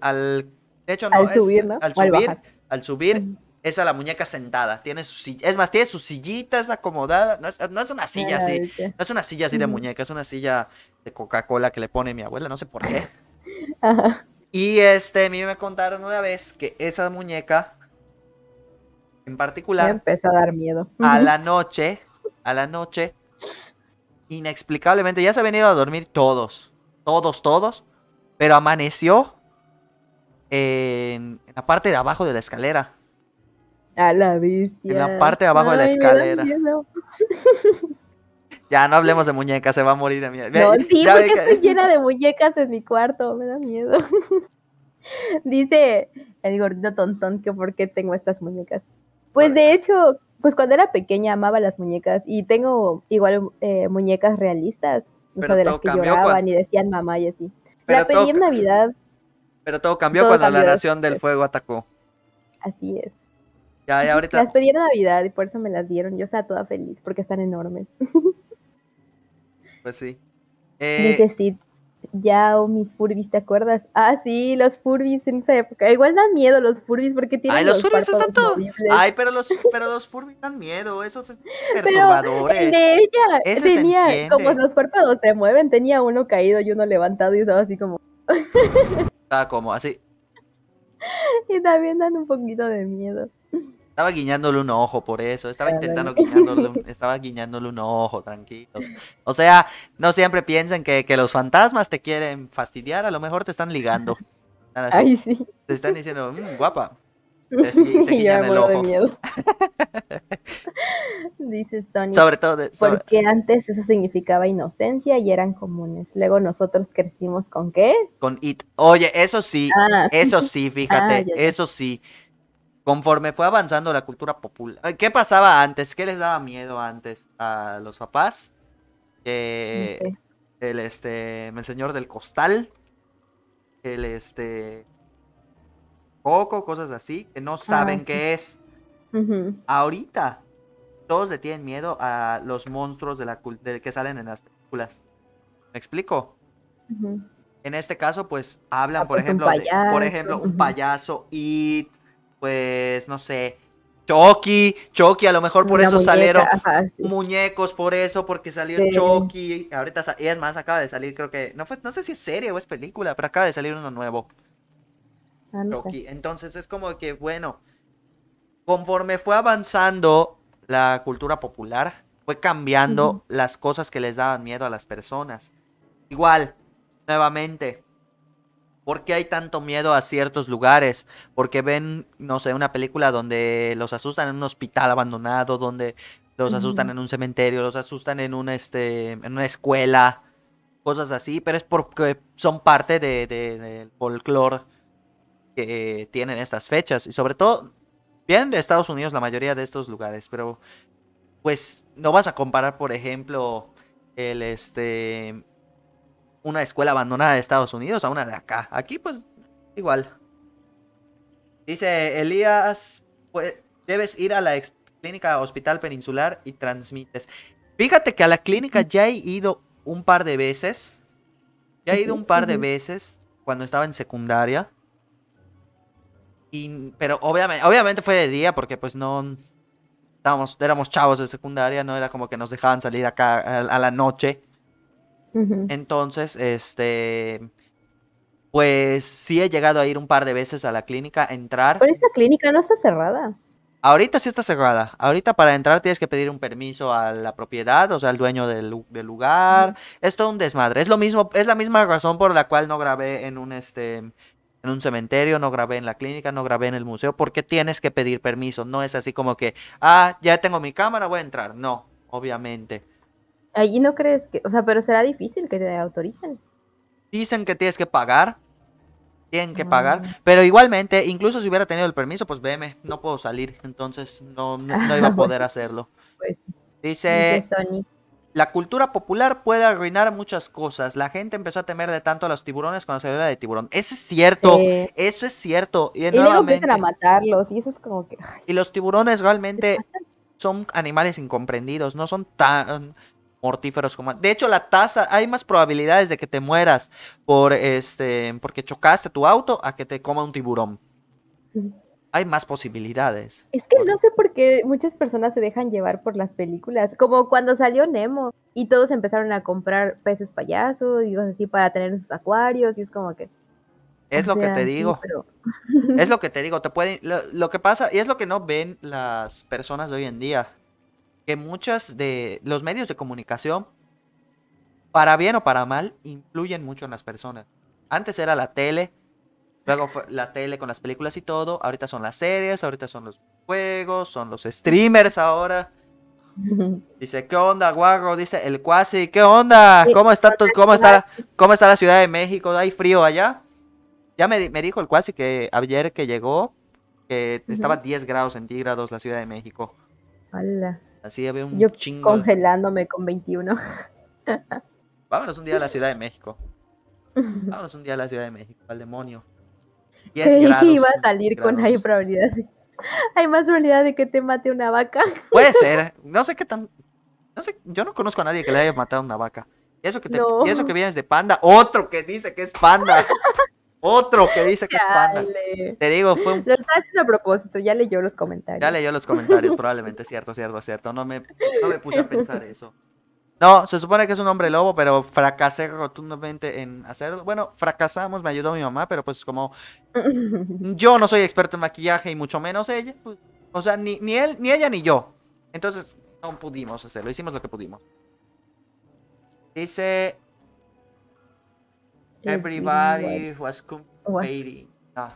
al, de hecho, no, al, es, subir, al subir, al, subir, es a la muñeca sentada. Tiene es más, tiene su sillita, es acomodada. No es, no es una silla así, no es una silla así de muñeca, es una silla de Coca-Cola que le pone mi abuela, no sé por qué. Y este, a mí me contaron una vez que esa muñeca en particular me empezó a dar miedo. A la noche, a la noche Inexplicablemente, ya se han venido a dormir todos. Todos, todos. Pero amaneció en, la parte de abajo de la escalera. A la bestia. En la parte de abajo de la escalera. Ya, no hablemos de muñecas, se va a morir de miedo. No, sí, porque estoy llena de muñecas en mi cuarto, me da miedo. Dice el gordito tontón que por qué tengo estas muñecas. Pues de hecho, pues cuando era pequeña amaba las muñecas y tengo igual eh, muñecas realistas, o sea, de las que lloraban y decían mamá y así. Las la pedí en Navidad. Pero todo cambió cuando la nación del fuego atacó. Así es. Ya, ahorita... Las pedí en Navidad y por eso me las dieron. Yo estaba toda feliz porque están enormes. pues sí. Eh ya, o mis furbis, ¿te acuerdas? Ah, sí, los furbis en esa época. Igual dan miedo los furbis porque tienen. Ay, los, furbis están todos. Ay, pero los, pero los dan miedo, esos es perturbadores. Pero el de ella tenía, como los párpados se mueven, tenía uno caído y uno levantado y estaba así como. Estaba como así. Y también dan un poquito de miedo. Estaba guiñándole un ojo por eso, estaba intentando guiñándole, un, estaba guiñándole un ojo, tranquilos. O sea, no siempre piensen que, los fantasmas te quieren fastidiar, a lo mejor te están ligando. Ay, sí. Te están diciendo, guapa. y de miedo. Dice Sobre todo. Porque antes eso significaba inocencia y eran comunes. Luego nosotros crecimos con qué? Con it. Oye, eso sí. Ah. Eso sí, ah, fíjate. eso sí conforme fue avanzando la cultura popular. Eh, ¿Qué pasaba antes? ¿Qué les daba miedo antes a los papás? El este. El señor del costal. El este. Coco, cosas así, que no ah, saben qué es. Ahorita, todos le tienen miedo a los monstruos de la que salen en las películas. ¿Me explico? En este caso, pues hablan, ah, por, pues, ejemplo, por ejemplo, un payaso, y pues, no sé, Chucky, Chucky, a lo mejor por eso salieron muñecos, por eso, porque salió Chucky. Ahorita, es más, acaba de salir, creo que, no, fue, no sé si es serie o es película, pero acaba de salir uno nuevo. Ah, Chucky. Entonces es como que, bueno, conforme fue avanzando la cultura popular, fue cambiando las cosas que les daban miedo a las personas. Igual, nuevamente, ¿Por qué hay tanto miedo a ciertos lugares? Porque ven, no sé, una película donde los asustan en un hospital abandonado, donde los asustan en un cementerio, los asustan en una, este, en una escuela, cosas así, pero es porque son parte del de, folclore que tienen estas fechas. Y sobre todo, vienen de Estados Unidos la mayoría de estos lugares, pero pues no vas a comparar, por ejemplo, el este una escuela abandonada de Estados Unidos a una de acá. Aquí pues igual. Dice Elías, pues, debes ir a la clínica Hospital Peninsular y transmites. Fíjate que a la clínica ya he ido un par de veces. Ya he ido un par de veces cuando estaba en secundaria. Y, pero obviamente, obviamente fue de día porque pues no... Estábamos, éramos chavos de secundaria, no era como que nos dejaban salir acá a la noche. Entonces, este, pues sí he llegado a ir un par de veces a la clínica, entrar. Pero esta clínica no está cerrada. Ahorita sí está cerrada. Ahorita para entrar tienes que pedir un permiso a la propiedad, o sea, al dueño del, lugar. esto Es un desmadre. Es lo mismo, es la misma razón por la cual no grabé en un este en un cementerio, no grabé en la clínica, no grabé en el museo, porque tienes que pedir permiso. No es así como que, ah, ya tengo mi cámara, voy a entrar. No, obviamente. Allí no crees que, o sea, pero será difícil que te autoricen. Dicen que tienes que pagar. Tienen que pagar. Ah. Pero igualmente, incluso si hubiera tenido el permiso, pues veme, no puedo salir. Entonces no, iba a ah, poder hacerlo. Pues, dice La cultura popular puede arruinar muchas cosas. La gente empezó a temer de tanto a los tiburones cuando se habla de tiburón. Eso es cierto. Eso es cierto. Y, luego empiezan a matarlos. Y eso es como que. Y los tiburones realmente son animales incomprendidos. No son tan mortíferos como... De hecho, la tasa, hay más probabilidades de que te mueras por este, porque chocaste tu auto a que te coma un tiburón. Hay más posibilidades. Es que no sé por qué muchas personas se dejan llevar por las películas, como cuando salió Nemo y todos empezaron a comprar peces payasos y cosas así para tener sus acuarios y es como que... Es lo que te digo. Es lo que te digo, te pueden... lo que pasa, y es lo que no ven las personas de hoy en día que muchos de los medios de comunicación, para bien o para mal, influyen mucho en las personas. Antes era la tele, luego la tele con las películas y todo, ahorita son las series, ahorita son los juegos, son los streamers ahora. Dice, ¿qué onda, guago? Dice el cuasi, ¿qué onda? ¿Cómo está, cómo, está, cómo está la Ciudad de México? ¿Hay frío allá? Ya me, dijo el cuasi que ayer que llegó, que estaba 10 grados centígrados la Ciudad de México. Hola. Así había un Yo chingo. Congelándome con 21. Vámonos un día a la Ciudad de México. Vámonos un día a la Ciudad de México, al demonio. Y es iba a salir con hay probabilidad. Hay más probabilidad de que te mate una vaca. Puede ser. No sé qué tan. No sé, yo no conozco a nadie que le haya matado una vaca. Y eso que, te... eso que vienes de panda, otro que dice que es panda. Otro que dice que es panda. Te digo, fue un... Lo está haciendo a propósito, ya leyó los comentarios. Ya leyó los comentarios, probablemente, cierto, cierto, cierto. No me, no me puse a pensar eso. No, se supone que es un hombre lobo, pero fracasé rotundamente en hacerlo. Bueno, fracasamos, me ayudó mi mamá, pero pues como yo no soy experto en maquillaje y mucho menos ella, pues, o sea, ni, ni él, ni ella, ni yo. Entonces, no pudimos hacerlo, hicimos lo que pudimos. Dice Everybody was competing. A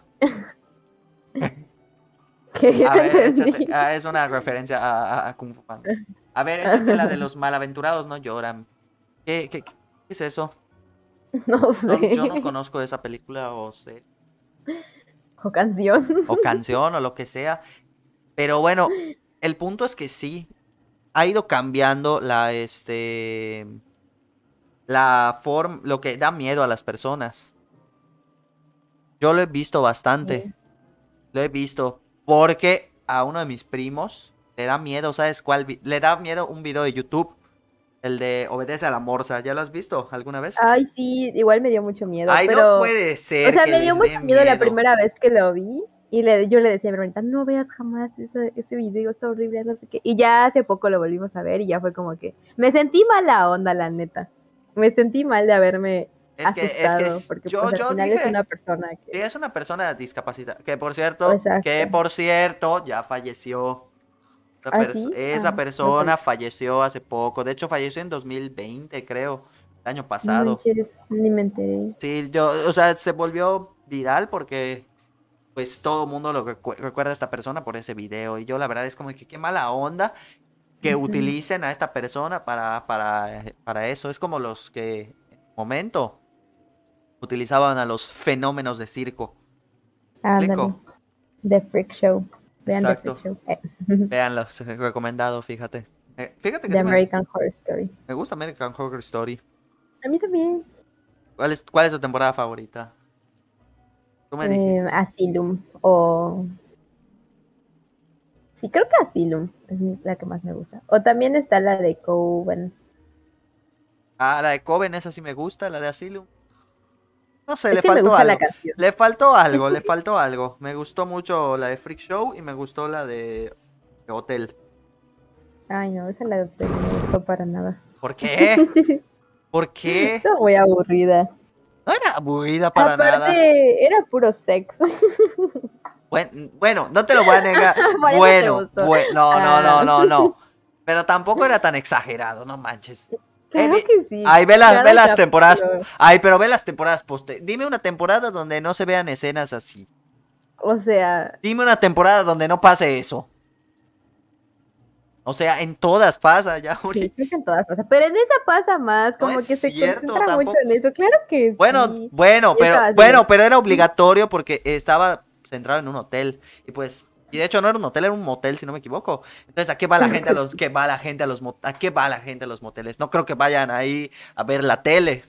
ver, ah, es una referencia a, a, Kung Fu A ver, échate la de los malaventurados no lloran. ¿Qué, es eso? No sé. yo no conozco esa película o serie. O canción. O canción o lo que sea. Pero bueno, el punto es que sí, ha ido cambiando la, este, la forma, lo que da miedo a las personas. Yo lo he visto bastante. Lo he visto porque a uno de mis primos le da miedo, ¿sabes cuál? Le da miedo un video de YouTube. El de obedece a la morsa, ¿ya lo has visto alguna vez? Ay, sí, igual me dio mucho miedo. pero... puede ser. O sea, me dio mucho miedo, la primera vez que lo vi. Y le, yo le decía a mi hermanita, no veas jamás ese, video, está horrible, no sé Y ya hace poco lo volvimos a ver y ya fue como que me sentí mala onda, la neta me sentí mal de haberme es porque yo, pues, es una persona que... es una persona discapacitada que por cierto que por cierto ya falleció esa, ¿Ah, ah, persona falleció hace poco de hecho falleció en 2020 creo el año pasado sí yo o sea se volvió viral porque pues todo mundo lo recuerda a esta persona por ese video y yo la verdad es como que qué mala onda que utilicen a esta persona para, para, para eso. Es como los que en el momento utilizaban a los fenómenos de circo. Ah, The Freak Show. Vean Exacto. The Freak Show. Eh. recomendado, fíjate. Eh, fíjate que The American me... Horror Story. Me gusta American Horror Story. A mí también. ¿Cuál es, cuál es tu temporada favorita? Tú me eh, dijiste. Asylum o Sí, creo que Asylum es la que más me gusta. O también está la de Coven. Ah, la de Coven, esa sí me gusta, la de Asylum. No sé, le faltó algo. Le faltó algo, le faltó algo. Me gustó mucho la de Freak Show y me gustó la de, Hotel. Ay, no, esa la de Hotel no para nada. ¿Por qué? ¿Por qué? muy aburrida. No era aburrida para Aparte, nada. Era puro sexo. Bueno, no te lo voy a negar. bueno, bueno, no, no, no, ah. no, Pero tampoco era tan exagerado, no manches. Claro eh, que Ay, ve, las, temporadas. Ay, pero ve las temporadas post Dime una temporada donde no se vean escenas así. O sea. Dime una temporada donde no pase eso. O sea, en todas pasa ya. Uri. en todas pasa, pero en esa pasa más, como que se concentra mucho en eso, claro que Bueno, sí. bueno, pero bueno, pero era obligatorio porque estaba se pues, entraron en un hotel. Y pues, y de hecho no era un hotel, era un motel, si no me equivoco. Entonces, ¿a qué va la gente a los, va la gente a los, a qué va la gente a los moteles? No creo que vayan ahí a ver la tele.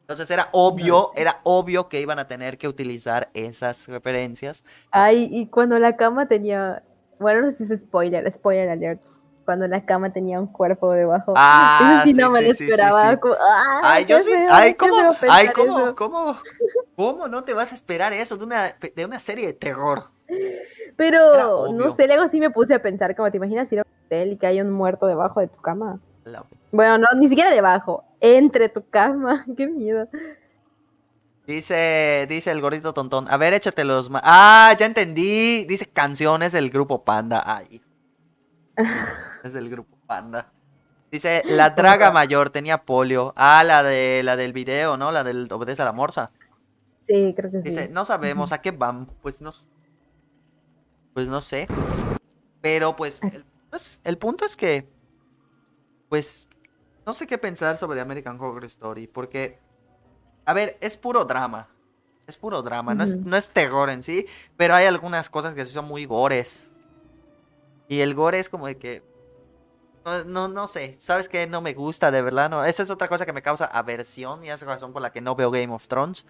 Entonces era obvio, era obvio que iban a tener que utilizar esas referencias. Ay, y cuando la cama tenía, bueno, no sé si es spoiler, spoiler alert, cuando la cama tenía un cuerpo debajo. Ah, sí, no me lo esperaba. Ah, ay, yo sí. ay, ¿cómo, ay, ¿cómo, cómo, cómo no te vas a esperar eso de una, serie de terror? Pero, no sé, luego sí me puse a pensar, como, ¿te imaginas ir a un hotel y que hay un muerto debajo de tu cama? Bueno, no, ni siquiera debajo, entre tu cama, qué miedo. Dice, dice el gordito tontón, a ver, échate los... Ah, ya entendí, dice canciones del grupo Panda, Ay es el grupo Panda. Dice, la traga mayor tenía polio. Ah, la de la del video, ¿no? La del obedece a la morsa. Sí, creo que sí. Dice, no sabemos a qué van. Pues no. Pues no sé. Pero pues, pues el, punto es que. Pues. No sé qué pensar sobre American Horror Story. Porque. A ver, es puro drama. Es puro drama. no, es, no es terror en sí. Pero hay algunas cosas que sí son muy gores. Y el gore es como de que. No, no, sé, ¿sabes que No me gusta, de verdad, no. Esa es otra cosa que me causa aversión y es la razón por la que no veo Game of Thrones.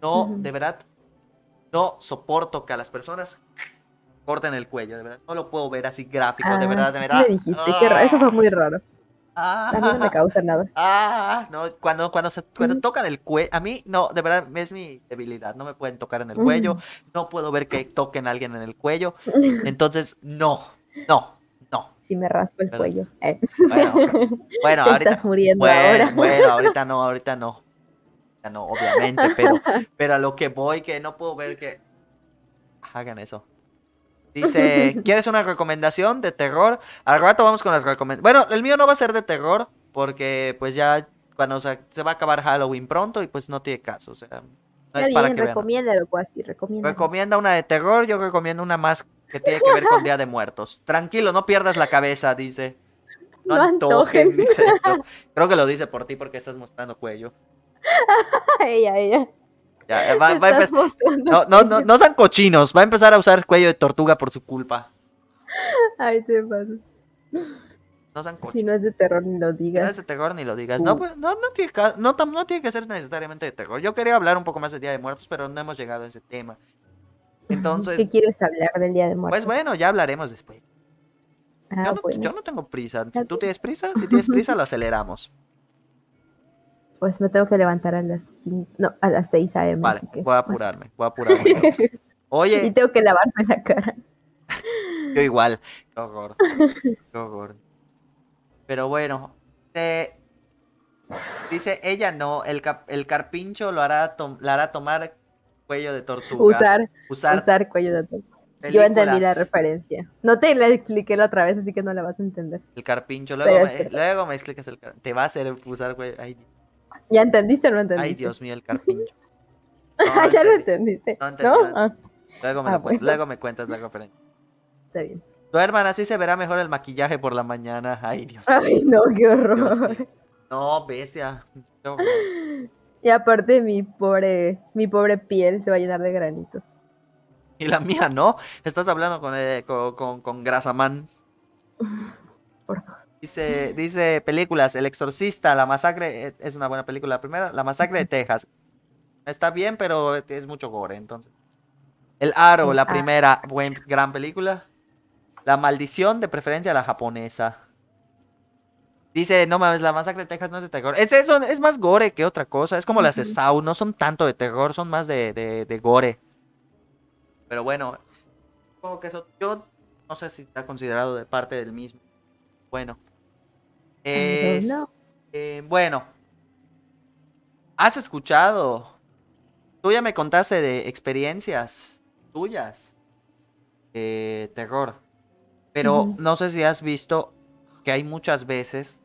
No, de verdad, no soporto que a las personas corten el cuello, de verdad. No lo puedo ver así gráfico, de ah, verdad, de verdad. Me dijiste, eso fue muy raro. a mí no me ah. causa nada. Ah, no, cuando, cuando, se, cuando tocan el cuello, a mí no, de verdad es mi debilidad, no me pueden tocar en el cuello, no puedo ver que toquen a alguien en el cuello, entonces no, no, no. Si me raspo el cuello. Eh. Bueno, ahorita. bueno, ahorita no, ahorita no no, obviamente, pero, a lo que voy, que no puedo ver que hagan eso. Dice, ¿quieres una recomendación de terror? Al rato vamos con las recomendaciones. Bueno, el mío no va a ser de terror, porque pues ya cuando se, va a acabar Halloween pronto y pues no tiene caso. O recomienda recomienda. Recomienda una de terror, yo recomiendo una más que tiene que ver con Día de Muertos. Tranquilo, no pierdas la cabeza, dice. No, antojen, dice. Creo que lo dice por ti porque estás mostrando cuello. Ya, eh, va, va no, no, no, sean cochinos. Va a empezar a usar cuello de tortuga por su culpa. Ay, te pasa. No cochinos. Si no es de terror, ni lo digas. no es de terror, ni lo digas. No, pues, no, no, tiene que, no tiene que ser necesariamente de terror. Yo quería hablar un poco más del Día de Muertos, pero no hemos llegado a ese tema. Entonces. ¿Qué quieres hablar del Día de pues Muertos? Pues bueno, ya hablaremos después. Ah, yo, no, yo, no, tengo prisa. Si tú tienes prisa, si tienes prisa, lo aceleramos. Pues me tengo que levantar a las, no, a las 6 a.m. Vale, voy a apurarme, voy a apurarme. Oye. Y tengo que lavarme la cara. yo igual. Qué gordo. Qué gordo. Pero bueno, dice ella no, el, el carpincho lo hará, lo hará tomar Cuello de tortuga. Usar. Usar, usar cuello de tortuga. Yo entendí la referencia. No te la expliqué la otra vez, así que no la vas a entender. El carpincho, luego, me, luego me explicas el carpincho. Te va a hacer usar, cuello. Ay, ¿Ya entendiste o no entendiste? Ay, Dios mío, el carpincho. Ah, ya lo entendiste. No, ah. Luego, me ah, cuentas luego cuentas la referencia. Está bien. Tu hermana así se verá mejor el maquillaje por la mañana. Ay, Dios Ay, no, qué horror. No, bestia. Y aparte mi pobre, mi pobre piel se va a llenar de granitos. Y la mía, ¿no? Estás hablando con, eh, con, con, Grasaman. Dice, dice películas, El Exorcista, La Masacre, eh, es una buena película. La primera, La Masacre de Texas. Está bien, pero es mucho gore, entonces. El Aro, la primera, buen, gran película. La Maldición, de preferencia la japonesa. Dice, no mames, la masacre de Texas no es de terror. Es, eso, es más gore que otra cosa. Es como las de no son tanto de terror, son más de, gore. Pero bueno, como que yo no sé si está considerado de parte del mismo. Bueno. Eh, bueno. ¿Has escuchado? Tú ya me contaste de experiencias tuyas de terror. Pero no sé si has visto que hay muchas veces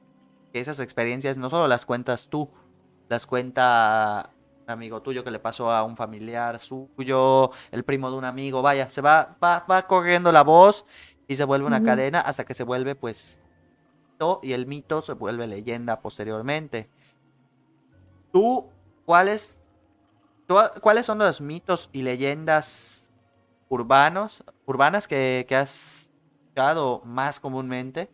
que esas experiencias no solo las cuentas tú, las cuenta un amigo tuyo que le pasó a un familiar suyo, el primo de un amigo, vaya, se va, va, corriendo la voz y se vuelve una cadena hasta que se vuelve pues y el mito se vuelve leyenda posteriormente. ¿Tú cuáles, ¿cuáles son los mitos y leyendas urbanos, urbanas que, que has escuchado más comúnmente?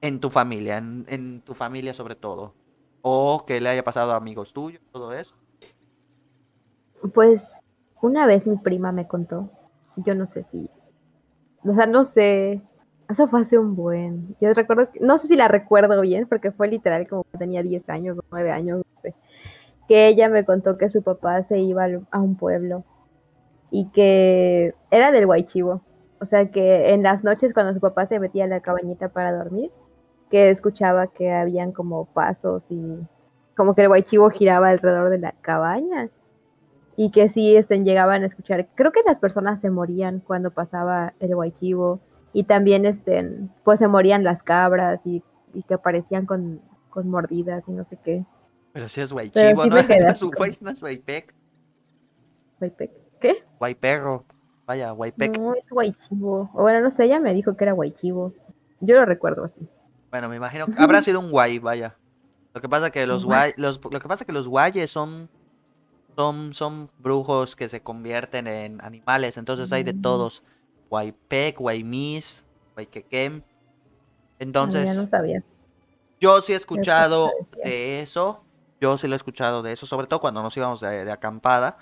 en tu familia, en, tu familia sobre todo, o que le haya pasado a amigos tuyos, todo eso. Pues una vez mi prima me contó, yo no sé si, o sea, no sé, eso fue hace un buen, yo recuerdo, no sé si la recuerdo bien, porque fue literal como tenía 10 años, 9 años, que ella me contó que su papá se iba a un pueblo y que era del Guaychivo, o sea que en las noches cuando su papá se metía en la cabañita para dormir, que escuchaba que habían como pasos y como que el guaychivo giraba alrededor de la cabaña. Y que sí estén llegaban a escuchar, creo que las personas se morían cuando pasaba el guaychivo. Y también estén pues se morían las cabras y, que aparecían con, con, mordidas y no sé qué. Pero si es guaychivo, ¿no? Es es guaypec. ¿Guaypec? ¿Qué? Guayperro. Vaya, guaypec. No, es guaychivo. O bueno, no sé, ella me dijo que era guaychivo. Yo lo recuerdo así. Bueno, me imagino. Que habrá sido un guay, vaya. Lo que pasa que los guay, lo que pasa que los guayes son, son, son brujos que se convierten en animales. Entonces hay de mm. todos. Guaypec, guaymis, guayquequem. Entonces. Ay, no sabía. Yo sí he escuchado de eso. Yo sí lo he escuchado de eso, sobre todo cuando nos íbamos de, acampada.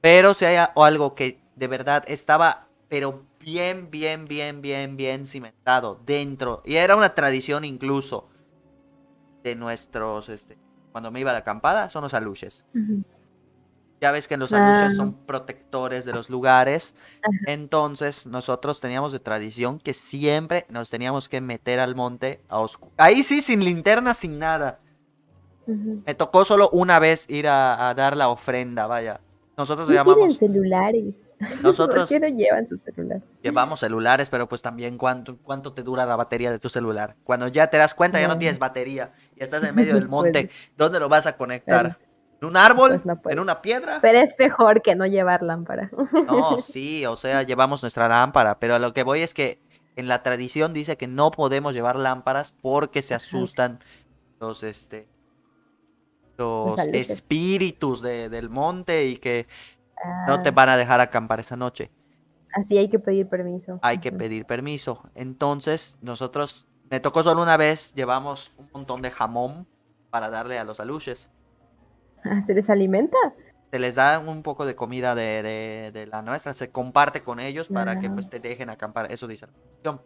Pero si hay algo que de verdad estaba, pero bien, bien, bien, bien, bien cimentado dentro. Y era una tradición incluso de nuestros, este, cuando me iba a la acampada, son los aluches. Ya ves que los aluches son protectores de los lugares. Entonces, nosotros teníamos de tradición que siempre nos teníamos que meter al monte a oscuro. Ahí sí, sin linterna, sin nada. Me tocó solo una vez ir a, dar la ofrenda, vaya. Nosotros No llamamos. celulares? Nosotros. ¿Por llevan sus Llevamos celulares, pero pues también cuánto, cuánto te dura la batería de tu celular. Cuando ya te das cuenta, ya no tienes batería y estás en medio del pues monte, ¿dónde lo vas a conectar? ¿En un árbol? Pues ¿En una piedra? Pero es mejor que no llevar lámpara. No, sí, o sea, llevamos nuestra lámpara, pero a lo que voy es que en la tradición dice que no podemos llevar lámparas porque se asustan los, este, los espíritus del monte y que no te ah. van a dejar acampar esa noche. Así hay que pedir permiso. Hay que pedir permiso. Entonces, nosotros, me tocó solo una vez, llevamos un montón de jamón para darle a los aluches. Ah, ¿Se les alimenta? Se les da un poco de comida de, la nuestra, se comparte con ellos para que pues te dejen acampar, eso dice la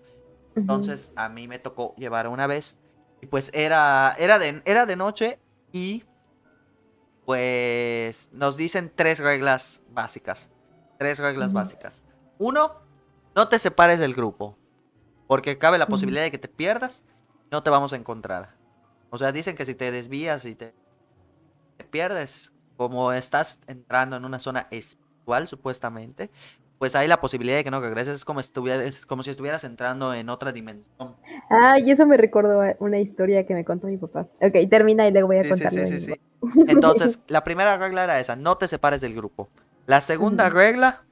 Entonces, a mí me tocó llevar una vez y pues era, era, de, era de noche y pues nos dicen tres reglas básicas. Tres reglas básicas. Uno, no te separes del grupo. Porque cabe la posibilidad de que te pierdas y no te vamos a encontrar. O sea, dicen que si te desvías y te, pierdes, como estás entrando en una zona espiritual, supuestamente, pues hay la posibilidad de que no regreses. Es como, estuvieras, como si estuvieras entrando en otra dimensión. Ah, y eso me recordó una historia que me contó mi papá. Ok, termina y luego voy a contar. Sí, sí, sí, Entonces, la primera regla era esa, no te separes del grupo. La segunda regla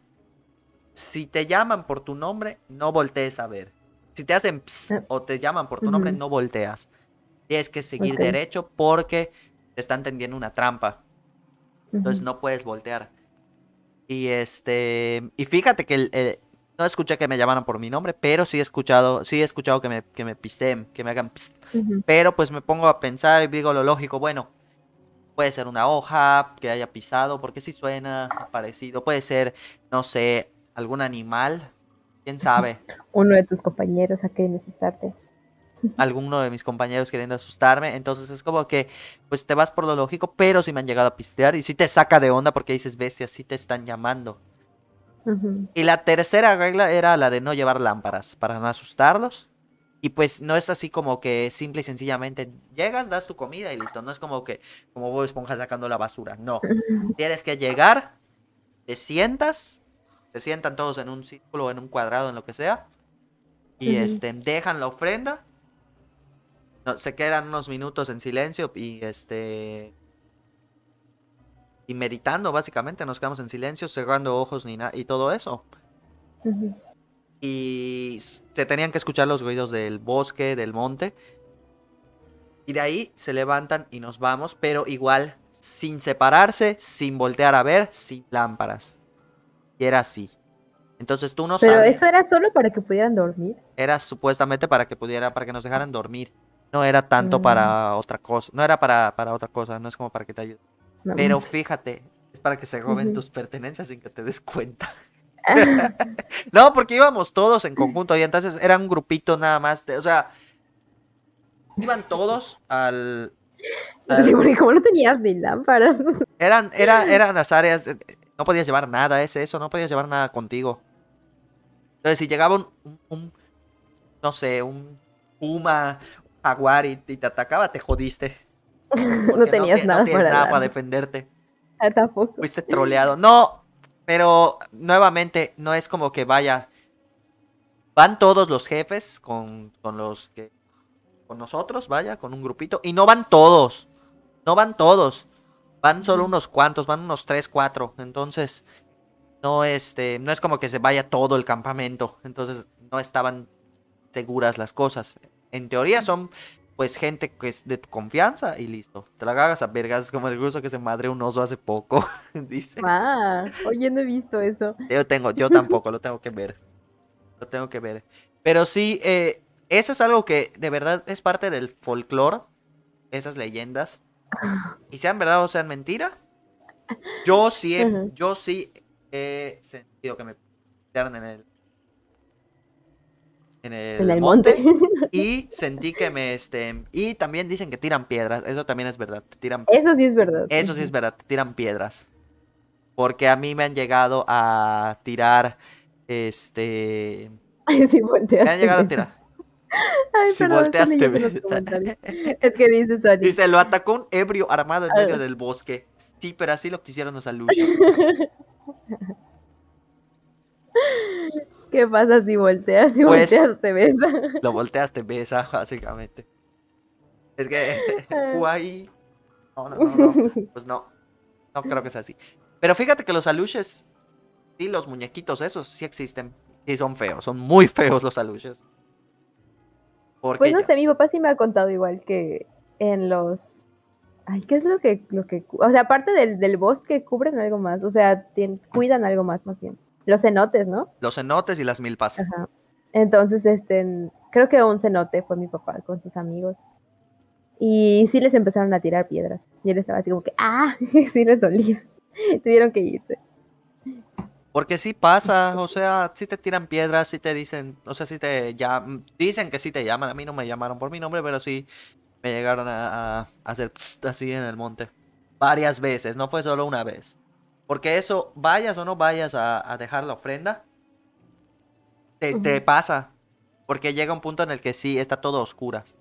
si te llaman por tu nombre, no voltees a ver. Si te hacen eh. o te llaman por tu nombre, no volteas. Tienes que seguir derecho porque te están tendiendo una trampa. Entonces no puedes voltear. Y este. Y fíjate que no escuché que me llamaran por mi nombre, pero sí he escuchado, sí he escuchado que me, que me pisteen, que me hagan pss. Pero pues me pongo a pensar y digo lo lógico, bueno, puede ser una hoja que haya pisado, porque si sí suena parecido, puede ser, no sé, algún animal, quién sabe. Uno de tus compañeros a queriendo asustarte. Alguno de mis compañeros queriendo asustarme. Entonces es como que, pues te vas por lo lógico, pero si me han llegado a pistear y si te saca de onda porque dices, bestias, si te están llamando. Y la tercera regla era la de no llevar lámparas para no asustarlos. Y pues no es así como que simple y sencillamente llegas, das tu comida y listo. No es como que, como vos esponja sacando la basura. No. Tienes que llegar, te sientas, se sientan todos en un círculo, en un cuadrado, en lo que sea, y este, dejan la ofrenda, no, se quedan unos minutos en silencio y este y meditando básicamente, nos quedamos en silencio, cerrando ojos ni y todo eso. Y te tenían que escuchar los ruidos del bosque, del monte. Y de ahí se levantan y nos vamos, pero igual sin separarse, sin voltear a ver, sin lámparas. Y era así. Entonces tú no Pero eso era solo para que pudieran dormir. Era supuestamente para que pudiera, para que nos dejaran dormir. No era tanto para mm. otra cosa. No era para, otra cosa, no es como para que te ayude. Pero fíjate, es para que se roben tus pertenencias sin que te des cuenta. no, porque íbamos todos en conjunto y entonces era un grupito nada más. o sea, iban todos al. Sí, porque como no tenías ni lámparas. Eran, era, eran las áreas. No podías llevar nada, es eso, no podías llevar nada contigo. Entonces, si llegaba un, no sé, un puma, un jaguar y, te atacaba, te jodiste. no tenías nada, no tenías para, nada para defenderte. Ah, tampoco. Fuiste troleado. No, pero nuevamente, no es como que vaya. Van todos los jefes con, con los que. con nosotros, vaya, con un grupito. Y no van todos. No van todos. Van solo unos cuantos, van unos 3, 4. Entonces, no, este, no es como que se vaya todo el campamento. Entonces, no estaban seguras las cosas. En teoría son, pues, gente que es de tu confianza y listo. Te la cagas a vergas, como el gruso que se madre un oso hace poco, dice. Ah, oye, no he visto eso. Yo tengo, yo tampoco, lo tengo que ver. Lo tengo que ver. Pero sí, eh, eso es algo que de verdad es parte del folclore, esas leyendas. Y sean verdad o sean mentira, yo sí he, yo sí he sentido que me tiraron en el en el, monte, y sentí que me este y también dicen que tiran piedras eso también es verdad tiran eso sí es verdad eso sí es verdad tiran piedras porque a mí me han llegado a tirar este me han llegado a tirar si volteaste, Es que dice Sonic. Dice, lo atacó un ebrio armado en medio del bosque. Sí, pero así lo quisieron los alushos ¿Qué pasa si volteas? Si pues, volteas, te besa. Lo volteas, te besa, ah, básicamente. Es que guay. No, no, Pues no. No creo que sea así. Pero fíjate que los aluches, sí, los muñequitos esos sí existen. Sí, son feos. Son muy feos los aluches pues no sé, mi papá sí me ha contado igual que en los... Ay, ¿qué es lo que...? Lo que o sea, aparte del, bosque, cubren algo más. O sea, cuidan algo más, más bien. Los cenotes, ¿no? Los cenotes y las milpas. Ajá. Entonces, este, creo que un cenote fue mi papá con sus amigos. Y sí les empezaron a tirar piedras. Y él estaba así como que, ¡ah! sí les dolía. Tuvieron que irse. Porque sí pasa, o sea, si te tiran piedras, si te dicen, o sea, si te llaman, dicen que sí te llaman, a mí no me llamaron por mi nombre, pero sí me llegaron a, hacer así en el monte. Varias veces, no fue solo una vez. Porque eso, vayas o no vayas a, dejar la ofrenda, te, pasa. Porque llega un punto en el que sí, está todo oscuro. oscuras.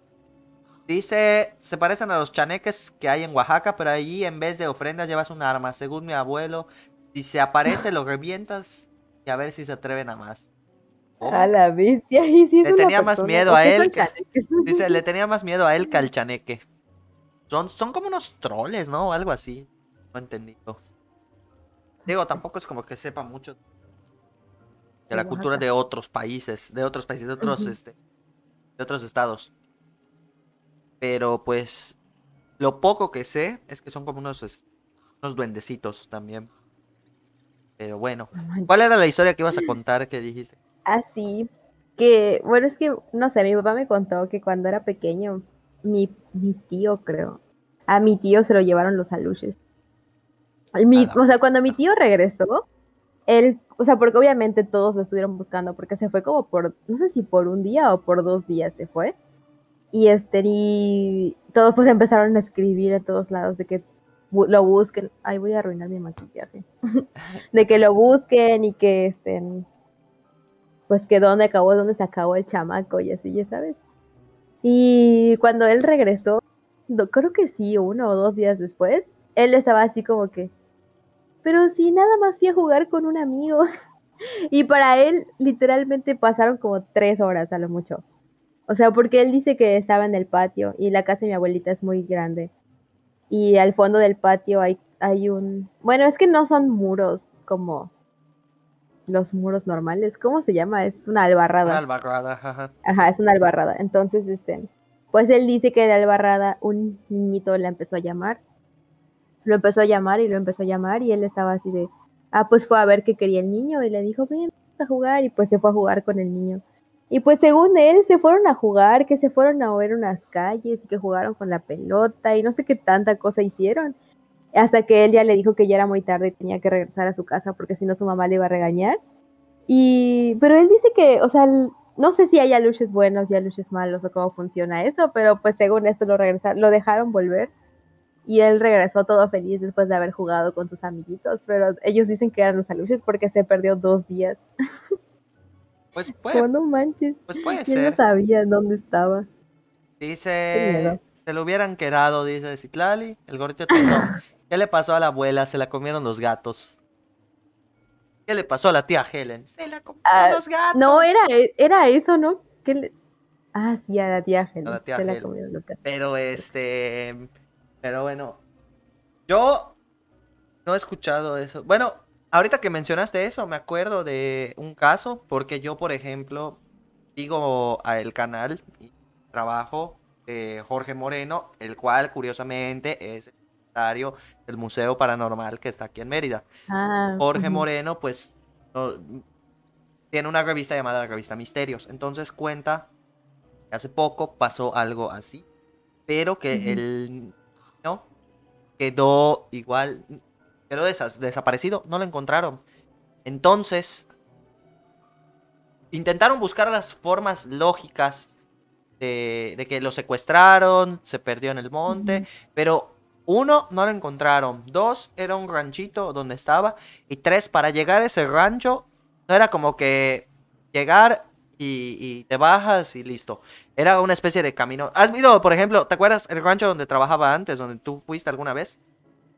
Dice, se parecen a los chaneques que hay en Oaxaca, pero allí en vez de ofrendas llevas un arma. Según mi abuelo, si se aparece, lo revientas y a ver si se atreven a más. Oh. A la bestia. Y le tenía más miedo a él. dice, le tenía más miedo a él que Son, son como unos troles, ¿no? Algo así. No entendido... Digo, tampoco es como que sepa mucho de la cultura de otros países, de otros países, de otros, este, de otros estados. Pero pues, lo poco que sé es que son como unos, unos duendecitos también. Pero bueno, ¿cuál era la historia que ibas a mm. contar que dijiste? Así ah, que, bueno, es que, no sé, mi papá me contó que cuando era pequeño, mi, mi tío, creo, a mi tío se lo llevaron los aluches. o sea, cuando mi tío regresó, él, o sea, porque obviamente todos lo estuvieron buscando, porque se fue como por, no sé si por un día o por dos días se fue. Y este, y todos pues empezaron a escribir a todos lados de que lo busquen. Ay, voy a arruinar mi maquillaje. de que lo busquen y que estén. Pues que dónde acabó, dónde se acabó el chamaco y así, ya sabes. Y cuando él regresó, creo que sí, uno o dos días después, él estaba así como que. Pero si nada más fui a jugar con un amigo. y para él, literalmente pasaron como tres horas a lo mucho. O sea, porque él dice que estaba en el patio y la casa de mi abuelita es muy grande y al fondo del patio hay, hay un... Bueno, es que no son muros como los muros normales, ¿cómo se llama? Es una albarrada. Una albarrada, ajá. Ajá, es una albarrada. Entonces, este, pues él dice que era la albarrada un niñito la empezó a llamar. Lo empezó a llamar y lo empezó a llamar y él estaba así de, ah, pues fue a ver qué quería el niño y le dijo, ven, a jugar y pues se fue a jugar con el niño. Y pues según él, se fueron a jugar, que se fueron a ver unas calles, que jugaron con la pelota y no sé qué tanta cosa hicieron. Hasta que él ya le dijo que ya era muy tarde y tenía que regresar a su casa porque si no su mamá le iba a regañar. Y, pero él dice que, o sea, no sé si hay aluches buenos y aluches malos o cómo funciona eso, pero pues según esto lo regresaron, lo dejaron volver. Y él regresó todo feliz después de haber jugado con sus amiguitos, pero ellos dicen que eran los aluches porque se perdió dos días. Pues, pues puede. ser. no manches. Pues no sabía dónde estaba. Dice, se lo hubieran quedado, dice Ciclali. El gorrito ¿Qué le pasó a la abuela? Se la comieron los gatos. ¿Qué le pasó a la tía Helen? Se la comieron ah, los gatos. No, era, era eso, ¿no? ¿Qué le... Ah, sí, a la tía Helen. la comieron Pero este. Pero bueno. Yo no he escuchado eso. Bueno, ahorita que mencionaste eso, me acuerdo de un caso, porque yo, por ejemplo, digo al canal y trabajo de Jorge Moreno, el cual curiosamente es el secretario del Museo Paranormal que está aquí en Mérida. Ah, Jorge Moreno, pues, tiene una revista llamada la revista Misterios. Entonces cuenta que hace poco pasó algo así, pero que él no quedó igual, de esas, desaparecido, no lo encontraron. Entonces, intentaron buscar las formas lógicas de, que lo secuestraron, se perdió en el monte, pero uno, no lo encontraron, dos, era un ranchito donde estaba, y tres, para llegar a ese rancho, no era como que llegar y, y, te bajas y listo. Era una especie de camino. ¿Has visto, por ejemplo, te acuerdas el rancho donde trabajaba antes, donde tú fuiste alguna vez?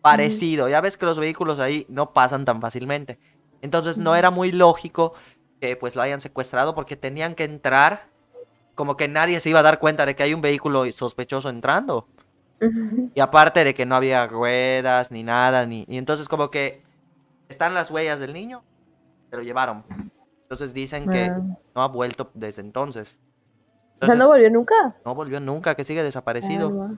parecido. Ya ves que los vehículos ahí no pasan tan fácilmente. Entonces no era muy lógico que pues lo hayan secuestrado porque tenían que entrar como que nadie se iba a dar cuenta de que hay un vehículo sospechoso entrando. Y aparte de que no había ruedas ni nada, ni y entonces como que están las huellas del niño, se lo llevaron. Entonces dicen que ah. no ha vuelto desde entonces. ¿no volvió nunca? No volvió nunca, que sigue desaparecido.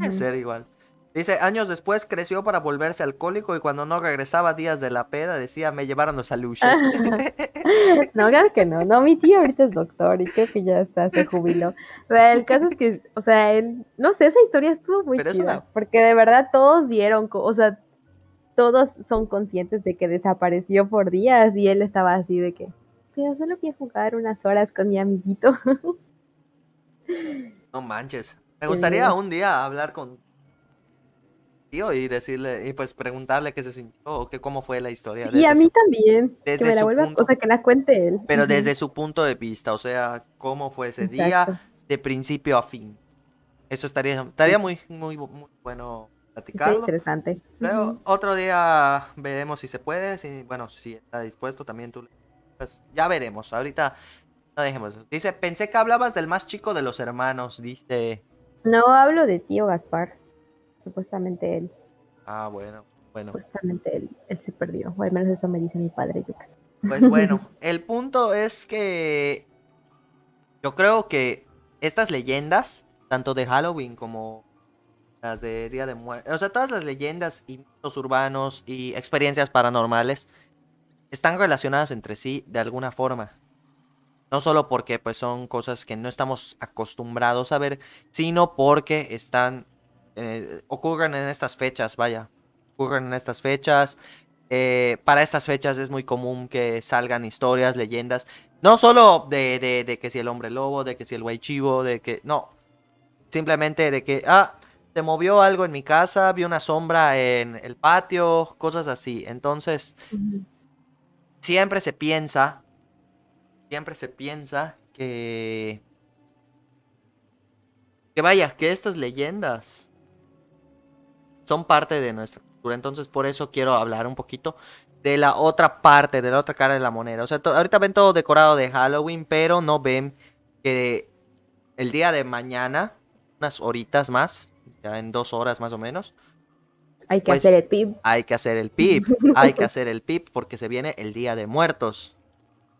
Ah, ser igual. Dice, años después creció para volverse alcohólico y cuando no regresaba días de la peda decía, me llevaron los aluches. no, claro que no. No, mi tío ahorita es doctor y creo que ya está, se jubiló. el caso es que, o sea, él, no sé, esa historia estuvo muy chida. Porque de verdad todos vieron, o sea, todos son conscientes de que desapareció por días y él estaba así de que, yo solo quiero jugar unas horas con mi amiguito. no manches. Me gustaría un día hablar con y decirle, y pues preguntarle qué se sintió o que cómo fue la historia. Y a mí también, desde que la vuelva, o sea, que la cuente él. Pero desde su punto de vista, o sea, cómo fue ese día de principio a fin. Eso estaría, estaría muy, muy, bueno platicarlo. interesante. Luego, otro día veremos si se puede, si, bueno, si está dispuesto también tú. Pues ya veremos, ahorita no dejemos. Dice, pensé que hablabas del más chico de los hermanos, dice... No hablo de tío Gaspar supuestamente él. Ah, bueno, bueno. Supuestamente él, se perdió, al menos eso me dice mi padre. Pues bueno, el punto es que yo creo que estas leyendas, tanto de Halloween como las de Día de Muerte, o sea, todas las leyendas y mitos urbanos y experiencias paranormales están relacionadas entre sí de alguna forma. No solo porque pues son cosas que no estamos acostumbrados a ver, sino porque están eh, ocurren en estas fechas, vaya, ocurren en estas fechas. Eh, para estas fechas es muy común que salgan historias, leyendas, no solo de, que si el hombre lobo, de que si el güey chivo, de que, no, simplemente de que, ah, se movió algo en mi casa, vi una sombra en el patio, cosas así. Entonces, siempre se piensa, siempre se piensa que... Que vaya, que estas leyendas son parte de nuestra cultura. Entonces, por eso quiero hablar un poquito de la otra parte, de la otra cara de la moneda. O sea, ahorita ven todo decorado de Halloween, pero no ven que el día de mañana, unas horitas más, ya en dos horas más o menos. Hay que pues hacer el pip. Hay que hacer el pip, hay que hacer el pip porque se viene el Día de Muertos.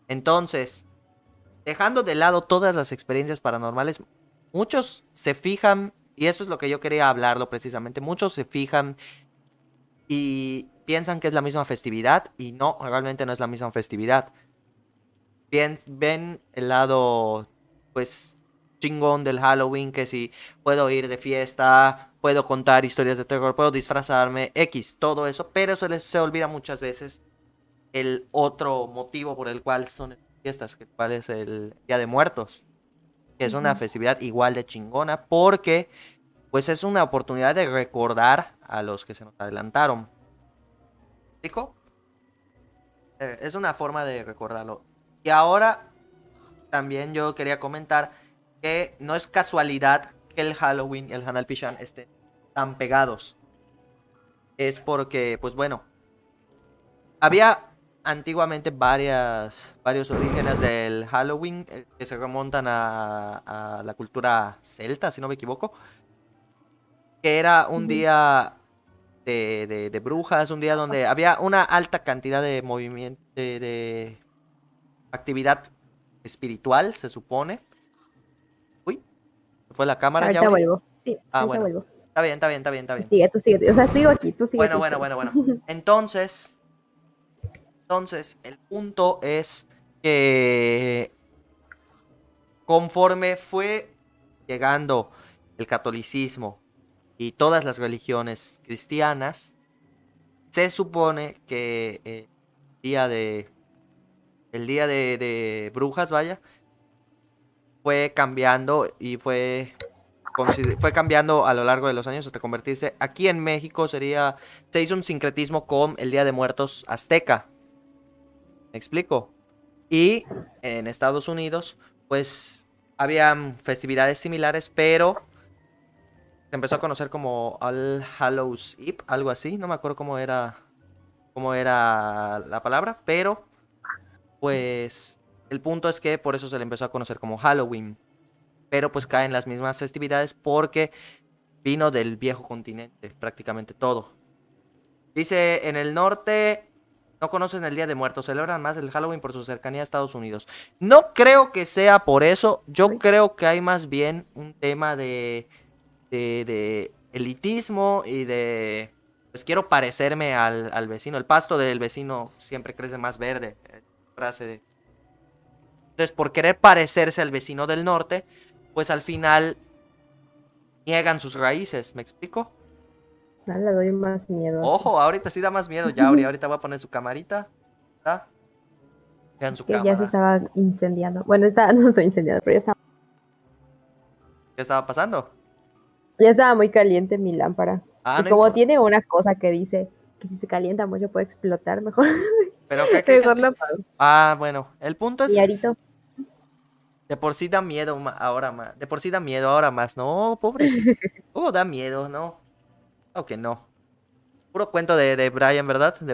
Entonces, dejando de lado todas las experiencias paranormales, muchos se fijan y eso es lo que yo quería hablarlo precisamente. Muchos se fijan y piensan que es la misma festividad y no, realmente no es la misma festividad. Bien, ven el lado, pues, chingón del Halloween, que si puedo ir de fiesta, puedo contar historias de terror, puedo disfrazarme, X, todo eso, pero se les se olvida muchas veces el otro motivo por el cual son estas fiestas, que cuál es el Día de Muertos que es una festividad igual de chingona, porque pues es una oportunidad de recordar a los que se nos adelantaron. rico eh, es una forma de recordarlo. Y ahora también yo quería comentar que no es casualidad que el Halloween y el Hanal Pishan estén tan pegados. Es porque, pues bueno, había antiguamente varias, varios orígenes del Halloween eh, que se remontan a, la cultura celta, si no me equivoco, que era un día de, brujas, un día donde había una alta cantidad de movimiento, de, actividad espiritual, se supone. Uy, fue la cámara. ya vuelvo. ah, bueno. Está bien, está bien, está bien, está bien. Sigue, tú sigue. O sea, sigo aquí, tú sigue. Bueno, bueno, bueno, bueno. Entonces, entonces, el punto es que conforme fue llegando el catolicismo y todas las religiones cristianas, se supone que eh, el día de el día de, de brujas, vaya, fue cambiando y fue fue cambiando a lo largo de los años hasta convertirse aquí en México sería se hizo un sincretismo con el Día de Muertos azteca ¿Me explico? Y en Estados Unidos, pues había festividades similares, pero se empezó a conocer como All Hallows Eve, algo así, no me acuerdo cómo era cómo era la palabra, pero pues el punto es que por eso se le empezó a conocer como Halloween. Pero pues caen las mismas festividades porque vino del viejo continente prácticamente todo. Dice, en el norte no conocen el Día de Muertos, celebran más el Halloween por su cercanía a Estados Unidos. No creo que sea por eso, yo creo que hay más bien un tema de, elitismo y de, pues quiero parecerme al, vecino. El pasto del vecino siempre crece más verde. Frase Entonces, por querer parecerse al vecino del norte, pues al final niegan sus raíces, ¿me explico? Ah, La doy más miedo. Ojo, ahorita sí da más miedo. Ya, ahorita voy a poner su camarita. su ya se estaba incendiando. Bueno, no estoy incendiando, pero ya estaba. ¿Qué estaba pasando? Ya estaba muy caliente mi lámpara. Ah, y como tiene una cosa que dice que si se calienta mucho puede explotar, mejor. Pero que, Ah, bueno. El punto es. De por sí da miedo ahora más. De por sí da miedo ahora más. No, pobre oh, uh, da miedo, ¿no? Ok, no. Puro cuento de, Brian, ¿verdad? De,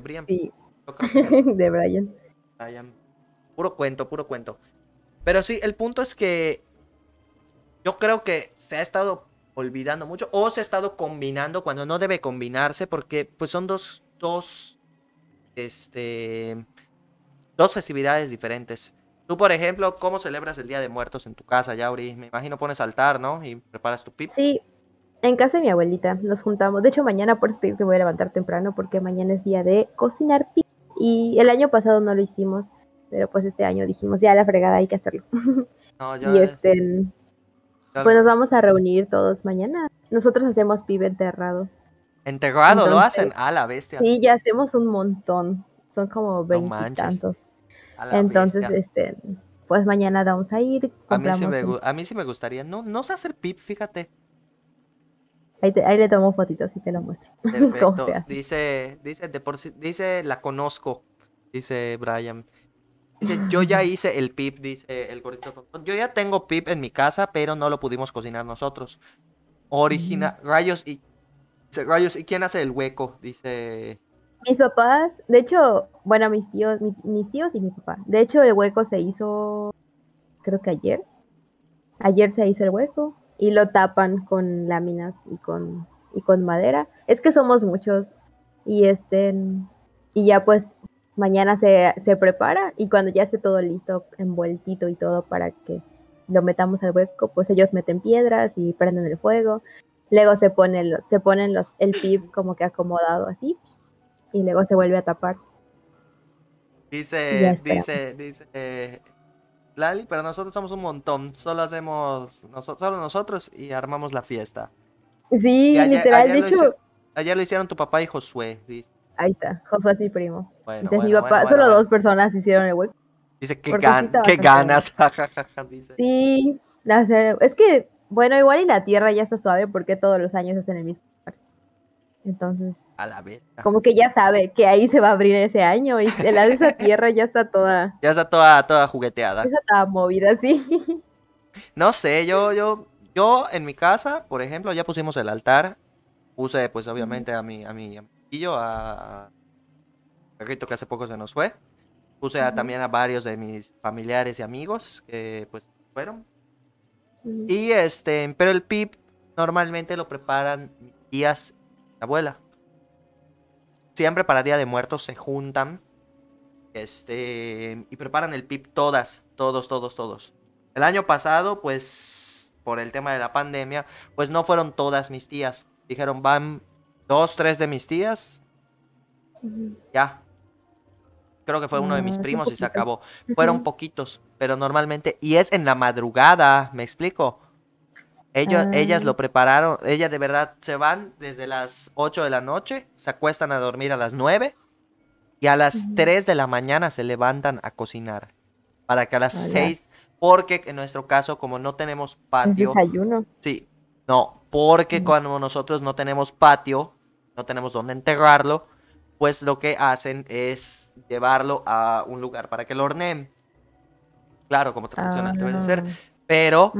Brian. Sí. de Brian. Brian. Puro cuento, puro cuento. Pero sí, el punto es que yo creo que se ha estado olvidando mucho o se ha estado combinando cuando no debe combinarse porque pues son dos, dos, este, dos festividades diferentes. Tú, por ejemplo, ¿cómo celebras el Día de Muertos en tu casa, Yauri? Me imagino pones altar, ¿no? Y preparas tu pip. Sí, en casa de mi abuelita nos juntamos. De hecho, mañana por eso que voy a levantar temprano porque mañana es día de cocinar pib Y el año pasado no lo hicimos, pero pues este año dijimos, ya la fregada hay que hacerlo. No, y este, pues nos vamos a reunir todos mañana. Nosotros hacemos pibe enterrado. Enterrado, lo hacen a la bestia. Sí, ya hacemos un montón. Son como veintitantos. tantos. Entonces, este, pues mañana vamos a ir. A mí, sí me, a sí me gustaría. No, no sé hacer pip, fíjate. Ahí, le tomo fotitos y te lo muestro. dice, dice, dice, la conozco, dice Brian. Dice, yo ya hice el pip, dice el gordito Yo ya tengo pip en mi casa, pero no lo pudimos cocinar nosotros. original mm. rayos y rayos, ¿y quién hace el hueco? Dice. Mis papás, de hecho, bueno, mis tíos, mis tíos y mi papá. De hecho, el hueco se hizo, creo que ayer. Ayer se hizo el hueco y lo tapan con láminas y con, y con madera. Es que somos muchos y este, y ya pues mañana se, se prepara y cuando ya esté todo listo, envueltito y todo para que lo metamos al hueco, pues ellos meten piedras y prenden el fuego. Luego se ponen se ponen los, el pib como que acomodado así y luego se vuelve a tapar. Dice, dice, dice, Lali, pero nosotros somos un montón. Solo hacemos, solo nosotros y armamos la fiesta. Sí, literal, ayer de hecho. ayer lo hicieron tu papá y Josué. Ahí está, Josué es mi primo. Entonces, mi papá, solo dos personas hicieron el hueco. Dice, qué, ganas, Sí, es que, bueno, igual y la tierra ya está suave porque todos los años hacen el mismo. Entonces, la vez. Como que ya sabe que ahí se va a abrir ese año y la de esa tierra ya está toda. Ya está toda, toda jugueteada. Ya está movida, sí. No sé, yo, yo, yo en mi casa, por ejemplo, ya pusimos el altar. Puse, pues, obviamente, a mi, a mi, a perrito que hace poco se nos fue. Puse también a varios de mis familiares y amigos que, pues, fueron. Y este, pero el pip normalmente lo preparan mis tías y mi abuela. Siempre para Día de Muertos se juntan. Este. Y preparan el PIP todas. Todos, todos, todos. El año pasado, pues. Por el tema de la pandemia. Pues no fueron todas mis tías. Dijeron, van dos, tres de mis tías. Ya. Creo que fue uno de mis ah, primos y se acabó. Fueron poquitos, pero normalmente. Y es en la madrugada, me explico. Ellas ah. lo prepararon, ellas de verdad se van desde las 8 de la noche, se acuestan a dormir a las 9 y a las 3 de la mañana se levantan a cocinar. Para que a las 6, porque en nuestro caso como no tenemos patio... Desayuno. Sí, no, porque mm. cuando nosotros no tenemos patio, no tenemos dónde enterrarlo, pues lo que hacen es llevarlo a un lugar para que lo horneen. Claro, como tradicional funciona, ser pero,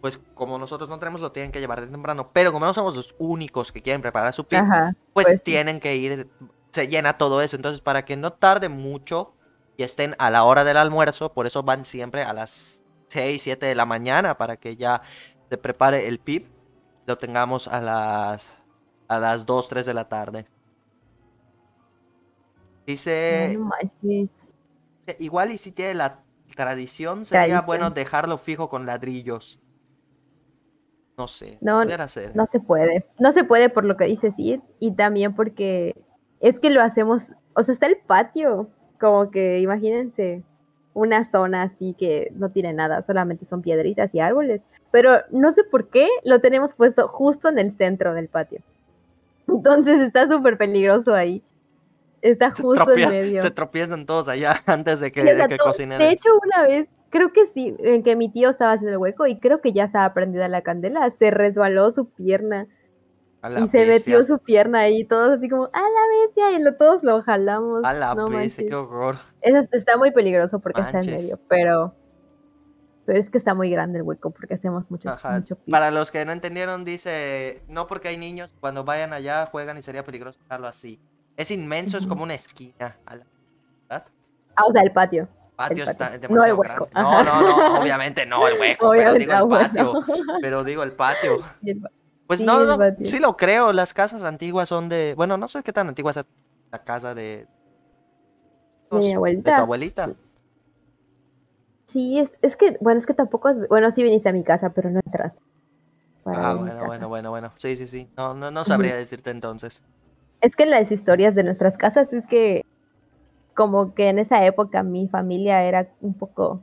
pues como nosotros no tenemos, lo tienen que llevar de temprano. Pero como no somos los únicos que quieren preparar su pip, pues, pues tienen que ir, se llena todo eso. Entonces, para que no tarde mucho y estén a la hora del almuerzo, por eso van siempre a las 6, 7 de la mañana, para que ya se prepare el pip, lo tengamos a las, a las 2, 3 de la tarde. Dice... igual y si tiene la Tradición sería bueno dejarlo fijo con ladrillos. No sé. No, no se puede. No se puede por lo que dice Sid y también porque es que lo hacemos, o sea, está el patio, como que imagínense una zona así que no tiene nada, solamente son piedritas y árboles. Pero no sé por qué lo tenemos puesto justo en el centro del patio. Entonces está súper peligroso ahí está justo en medio. Se tropiezan todos allá antes de que, de cocinen. De hecho, una vez, creo que sí, en que mi tío estaba haciendo el hueco y creo que ya estaba prendida la candela, se resbaló su pierna. y se metió su pierna ahí, todos así como, a la bestia, y lo, todos lo jalamos. A la qué horror. Eso está muy peligroso porque está en medio, pero pero es que está muy grande el hueco porque hacemos mucho, Para los que no entendieron, dice, no porque hay niños, cuando vayan allá juegan y sería peligroso dejarlo así. Es inmenso, es como una esquina. Ah, o sea, el patio. Patio está no el hueco. No, no, no, obviamente no el hueco, obviamente pero digo el patio. Pero digo el pues patio. pues no, no sí lo creo, las casas antiguas son de, bueno, no sé qué tan antigua es la casa de, mi abuelita. tu abuelita. Sí, es, es, que, bueno, es que tampoco es, bueno, sí viniste a mi casa, pero no entras Ah, bueno, bueno, bueno, bueno, sí, sí, sí, no, no, no sabría decirte entonces. Es que las historias de nuestras casas es que como que en esa época mi familia era un poco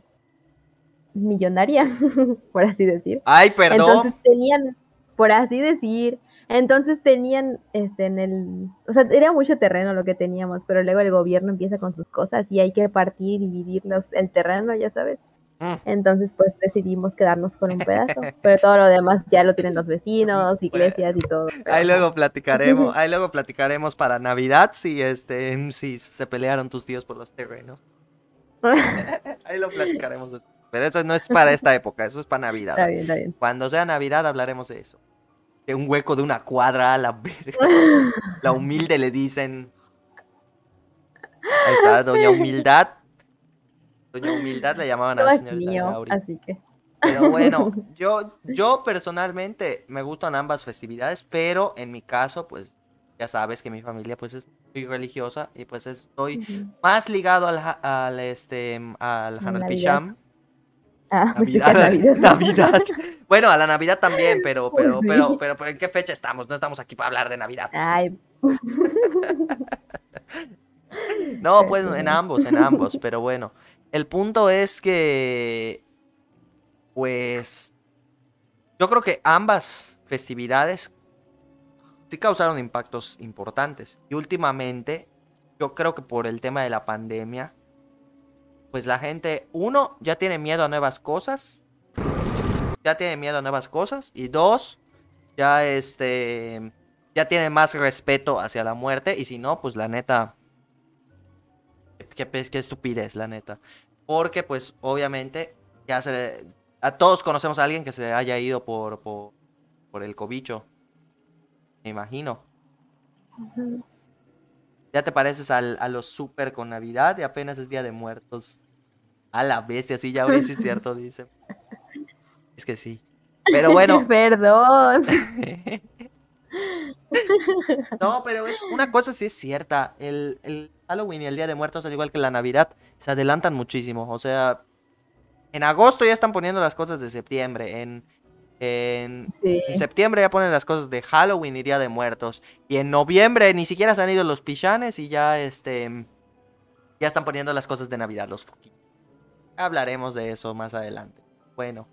millonaria, por así decir. Ay, perdón. Entonces tenían, por así decir, entonces tenían este en el, o sea, era mucho terreno lo que teníamos, pero luego el gobierno empieza con sus cosas y hay que partir y dividirnos el terreno, ya sabes. Ah. Entonces, pues decidimos quedarnos con un pedazo, pero todo lo demás ya lo tienen los vecinos, iglesias y todo. Ahí luego platicaremos, ahí luego platicaremos para Navidad si este si se pelearon tus tíos por los terrenos. ahí lo platicaremos Pero eso no es para esta época, eso es para Navidad. Cuando sea Navidad hablaremos de eso. De un hueco de una cuadra a la verga. La humilde le dicen. Ahí está, doña humildad Doña Humildad le llamaban a la señorita Así que. Pero bueno, yo, yo personalmente me gustan ambas festividades, pero en mi caso, pues ya sabes que mi familia pues es muy religiosa y pues estoy más ligado al, al este al Hanapisham. Ah, pues Navidad, la Navidad. bueno, a la Navidad también, pero pero, pero, pues pero, pero, pero, ¿en qué fecha estamos? No estamos aquí para hablar de Navidad. no, pues en ambos, en ambos, pero bueno. El punto es que, pues, yo creo que ambas festividades sí causaron impactos importantes. Y últimamente, yo creo que por el tema de la pandemia, pues la gente, uno, ya tiene miedo a nuevas cosas. Ya tiene miedo a nuevas cosas. Y dos, ya este, ya tiene más respeto hacia la muerte. Y si no, pues la neta, qué, estupidez, la neta. Porque, pues, obviamente, ya se, a todos conocemos a alguien que se haya ido por, por, el cobicho. Me imagino. Ya te pareces a los super con Navidad y apenas es Día de Muertos. A la bestia, sí, ya ves, sí es cierto, dice. Es que sí. Pero bueno. Perdón. no, pero es una cosa sí es cierta. el Halloween y el Día de Muertos, al igual que la Navidad, se adelantan muchísimo. O sea, en agosto ya están poniendo las cosas de septiembre. En, en, septiembre ya ponen las cosas de Halloween y Día de Muertos. Y en noviembre ni siquiera se han ido los pichanes y ya este ya están poniendo las cosas de Navidad, los Hablaremos de eso más adelante. Bueno,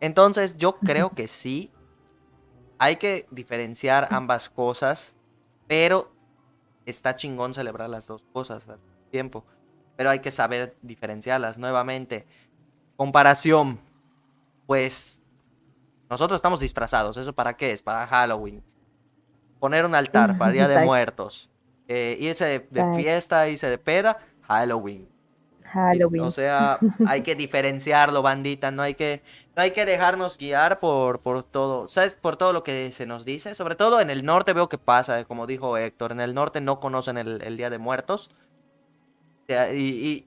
entonces yo creo que sí. Hay que diferenciar ambas cosas, pero está chingón celebrar las dos cosas al tiempo, pero hay que saber diferenciarlas nuevamente. Comparación, pues nosotros estamos disfrazados, ¿eso para qué es? Para Halloween. Poner un altar para Día de Muertos. y eh, irse de, de fiesta, irse de peda, Halloween. Halloween. O sea, hay que diferenciarlo, bandita, no hay que, hay que dejarnos guiar por, por todo, ¿sabes? Por todo lo que se nos dice, sobre todo en el norte veo que pasa, eh, como dijo Héctor, en el norte no conocen el, Día de Muertos y,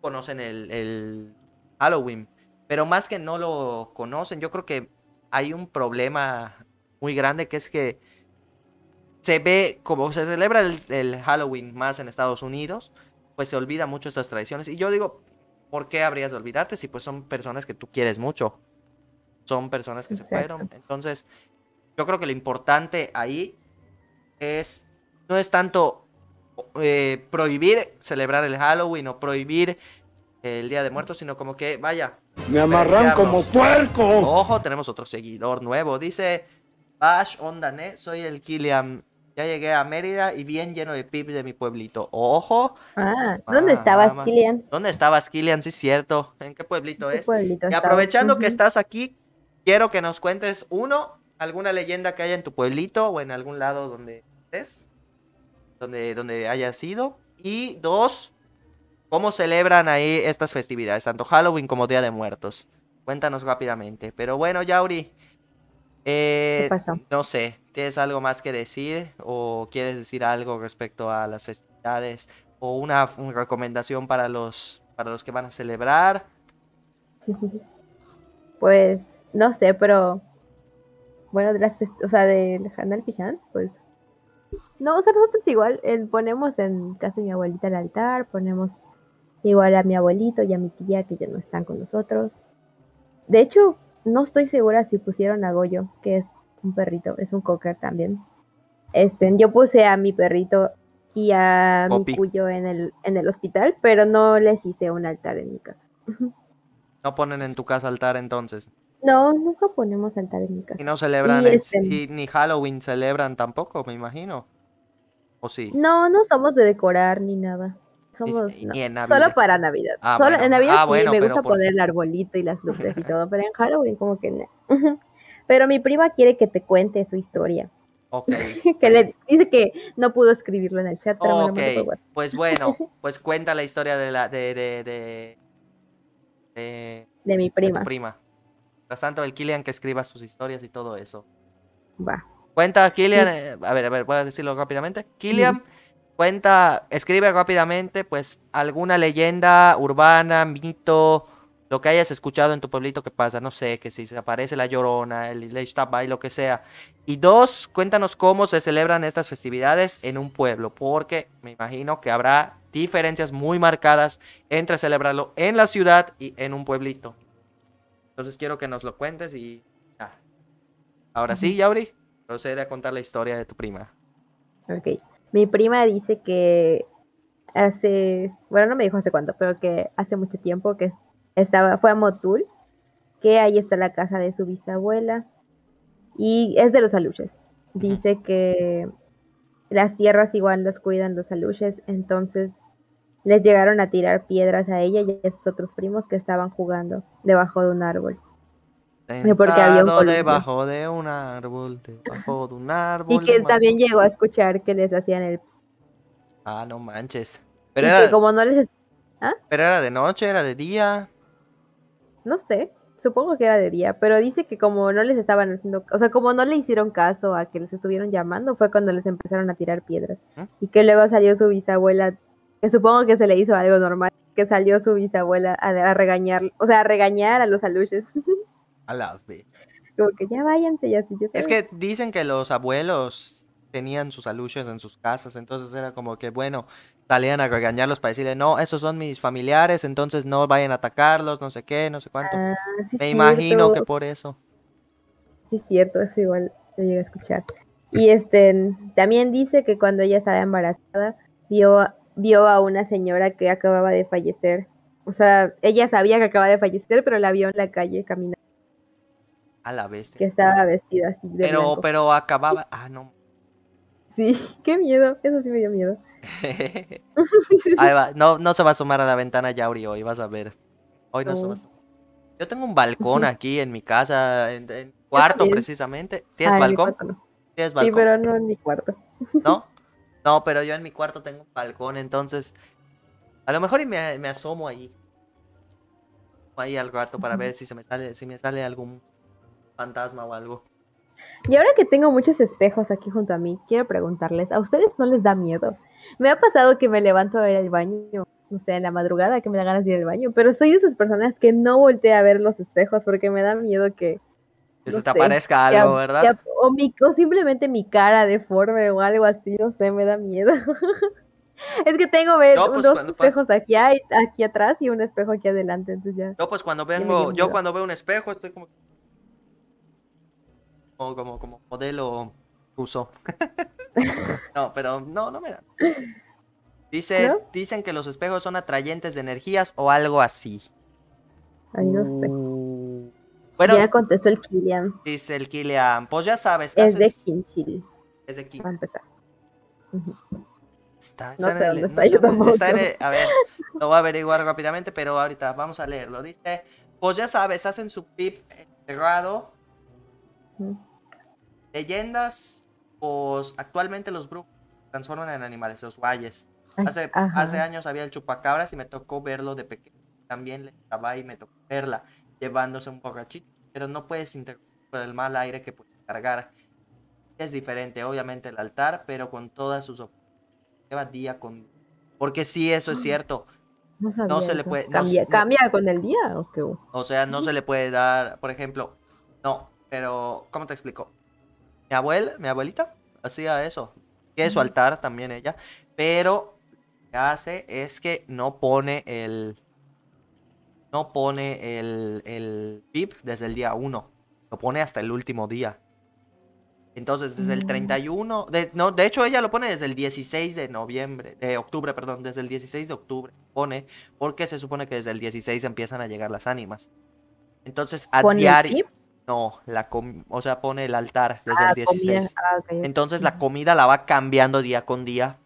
conocen el, Halloween, pero más que no lo conocen, yo creo que hay un problema muy grande que es que se ve como se celebra el, el Halloween más en Estados Unidos, pues se olvida mucho esas tradiciones. Y yo digo, ¿por qué habrías de olvidarte si pues son personas que tú quieres mucho? Son personas que se fueron. Entonces, yo creo que lo importante ahí es, no es tanto eh, prohibir celebrar el Halloween o prohibir el Día de Muertos, sino como que, vaya. Me amarran como puerco. Ojo, tenemos otro seguidor nuevo. Dice Bash eh. soy el Killian ya llegué a Mérida y bien lleno de pib de mi pueblito. ¡Ojo! Ah, ah ¿dónde estabas, ¿Dónde estabas, Kilian? Sí, cierto. ¿En qué pueblito es? y aprovechando que estás aquí, quiero que nos cuentes, uno, alguna leyenda que haya en tu pueblito o en algún lado donde estés, donde, donde hayas ido. Y dos, ¿cómo celebran ahí estas festividades, tanto Halloween como Día de Muertos? Cuéntanos rápidamente. Pero bueno, Yauri, eh, No sé, ¿tienes algo más que decir o quieres decir algo respecto a las festividades o una, recomendación para los, para los que van a celebrar? Pues no sé, pero bueno, de las o sea, del Hanal Pichan pues no, o sea, nosotros igual ponemos en casa de mi abuelita el altar, ponemos igual a mi abuelito y a mi tía que ya no están con nosotros. De hecho, no estoy segura si pusieron a Goyo, que es un perrito, es un cocker también. Este, yo puse a mi perrito y a mi cuyo en el, en el hospital, pero no les hice un altar en mi casa. ¿No ponen en tu casa altar entonces? No, nunca ponemos altar en mi casa. ¿Y no celebran este, ni Halloween celebran tampoco, me imagino? ¿O sí? No, no somos de decorar ni nada. Somos, Solo para Navidad. Ah, en Navidad ah, sí me gusta poner el arbolito y las luces y todo, pero en Halloween como que Pero mi prima quiere que te cuente su historia. que le dice que no pudo escribirlo en el chat, pero bueno Pues bueno, pues cuenta la historia de la de de mi prima. tu prima. Killian que escriba sus historias y todo eso. Va. Cuenta Killian, eh, a ver, a ver, voy a decirlo rápidamente. Killian Cuenta, escribe rápidamente, pues, alguna leyenda urbana, mito, lo que hayas escuchado en tu pueblito que pasa, no sé, que si se aparece la llorona, el y lo que sea. Y dos, cuéntanos cómo se celebran estas festividades en un pueblo, porque me imagino que habrá diferencias muy marcadas entre celebrarlo en la ciudad y en un pueblito. Entonces quiero que nos lo cuentes y... ya, Ahora sí, Yauri, procede a contar la historia de tu prima. Ok. Mi prima dice que hace, bueno, no me dijo hace cuánto, pero que hace mucho tiempo que estaba, fue a Motul, que ahí está la casa de su bisabuela y es de los aluches. Dice que las tierras igual las cuidan los aluches, entonces les llegaron a tirar piedras a ella y a sus otros primos que estaban jugando debajo de un árbol porque debajo de un árbol, debajo de un árbol. Y que también llegó a escuchar que les hacían el Ah, no manches. Pero era... como no les... ¿ah? Pero era de noche, era de día. No sé, supongo que era de día, pero dice que como no les estaban haciendo, o sea, como no le hicieron caso a que les estuvieron llamando, fue cuando les empezaron a tirar piedras. ¿Eh? Y que luego salió su bisabuela, que supongo que se le hizo algo normal, que salió su bisabuela a, a regañar, o sea, a regañar a los aluches. A la Como que ya váyanse es que dicen que los abuelos tenían sus aluches en sus casas, entonces era como que, bueno, salían a regañarlos para decirle, no, esos son mis familiares, entonces no vayan a atacarlos, no sé qué, no sé cuánto. Ah, Me imagino que por eso. Sí, cierto, eso igual lo llega a escuchar. Y este, también dice que cuando ella estaba embarazada, vio, vio a una señora que acababa de fallecer. O sea, ella sabía que acababa de fallecer, pero la vio en la calle caminando. A la bestia. Que estaba vestida así de Pero, pero acababa. Ah, no. Sí, qué miedo. Eso sí me dio miedo. No, no se va a asomar a la ventana Yauri hoy, vas a ver. Hoy no, se va a oh. Yo tengo un balcón aquí en mi casa, en, cuarto precisamente. ¿Tienes ah, balcón? ¿Tienes balcón? Sí, pero no en mi cuarto. ¿No? No, pero yo en mi cuarto tengo un balcón, entonces. A lo mejor y me, asomo ahí. Ahí al rato para ver si se me sale, si me sale algún fantasma o algo. Y ahora que tengo muchos espejos aquí junto a mí, quiero preguntarles, ¿a ustedes no les da miedo? Me ha pasado que me levanto a ir al baño, o sea, en la madrugada, que me da ganas de ir al baño, pero soy de esas personas que no voltea a ver los espejos porque me da miedo que... Que se te aparezca algo, ¿verdad? o, simplemente mi cara deforme o algo así, no sé, me da miedo. Es que tengo ver, pues, dos espejos aquí, aquí atrás y un espejo aquí adelante, entonces ya. No, pues cuando vengo, yo cuando veo un espejo estoy como como, como modelo uso. no, pero no, no me da. Dice, Dicen que los espejos son atrayentes de energías o algo así. Ay, no sé. Uh. Bueno, ya contestó el Kilian. Dice el Kilian. Pues ya sabes. Es de de Kinchil. Es de Kinchil. Va a empezar. Está, no sé el, dónde a ver, lo voy a averiguar rápidamente, pero ahorita vamos a leerlo. Dice, pues ya sabes, hacen su pip enterrado Leyendas, pues actualmente los brujos transforman en animales, los guayes. Hace, hace años había el chupacabras y me tocó verlo de pequeño. También le estaba y me tocó verla llevándose un borrachito, pero no puedes interrumpir por el mal aire que puede cargar. Es diferente, obviamente, el altar, pero con todas sus lleva día con porque sí, eso es ah. cierto. No, se le puede. ¿Cambia, con el día? ¿o, qué? o sea, no se le puede dar, por ejemplo, no, pero, ¿cómo te explico? Mi abuela, mi abuelita hacía eso. que su altar también ella. Pero lo que hace es que no pone el. No pone el, el desde el día 1. Lo pone hasta el último día. Entonces, desde el 31, mm. de, no, de hecho ella lo pone desde el 16 de noviembre, de octubre, perdón, desde el 16 de octubre pone, porque se supone que desde el 16 empiezan a llegar las ánimas. Entonces, a diario, no, la o sea, pone el altar desde ah, el 16. Ah, Entonces la comida la va cambiando día con día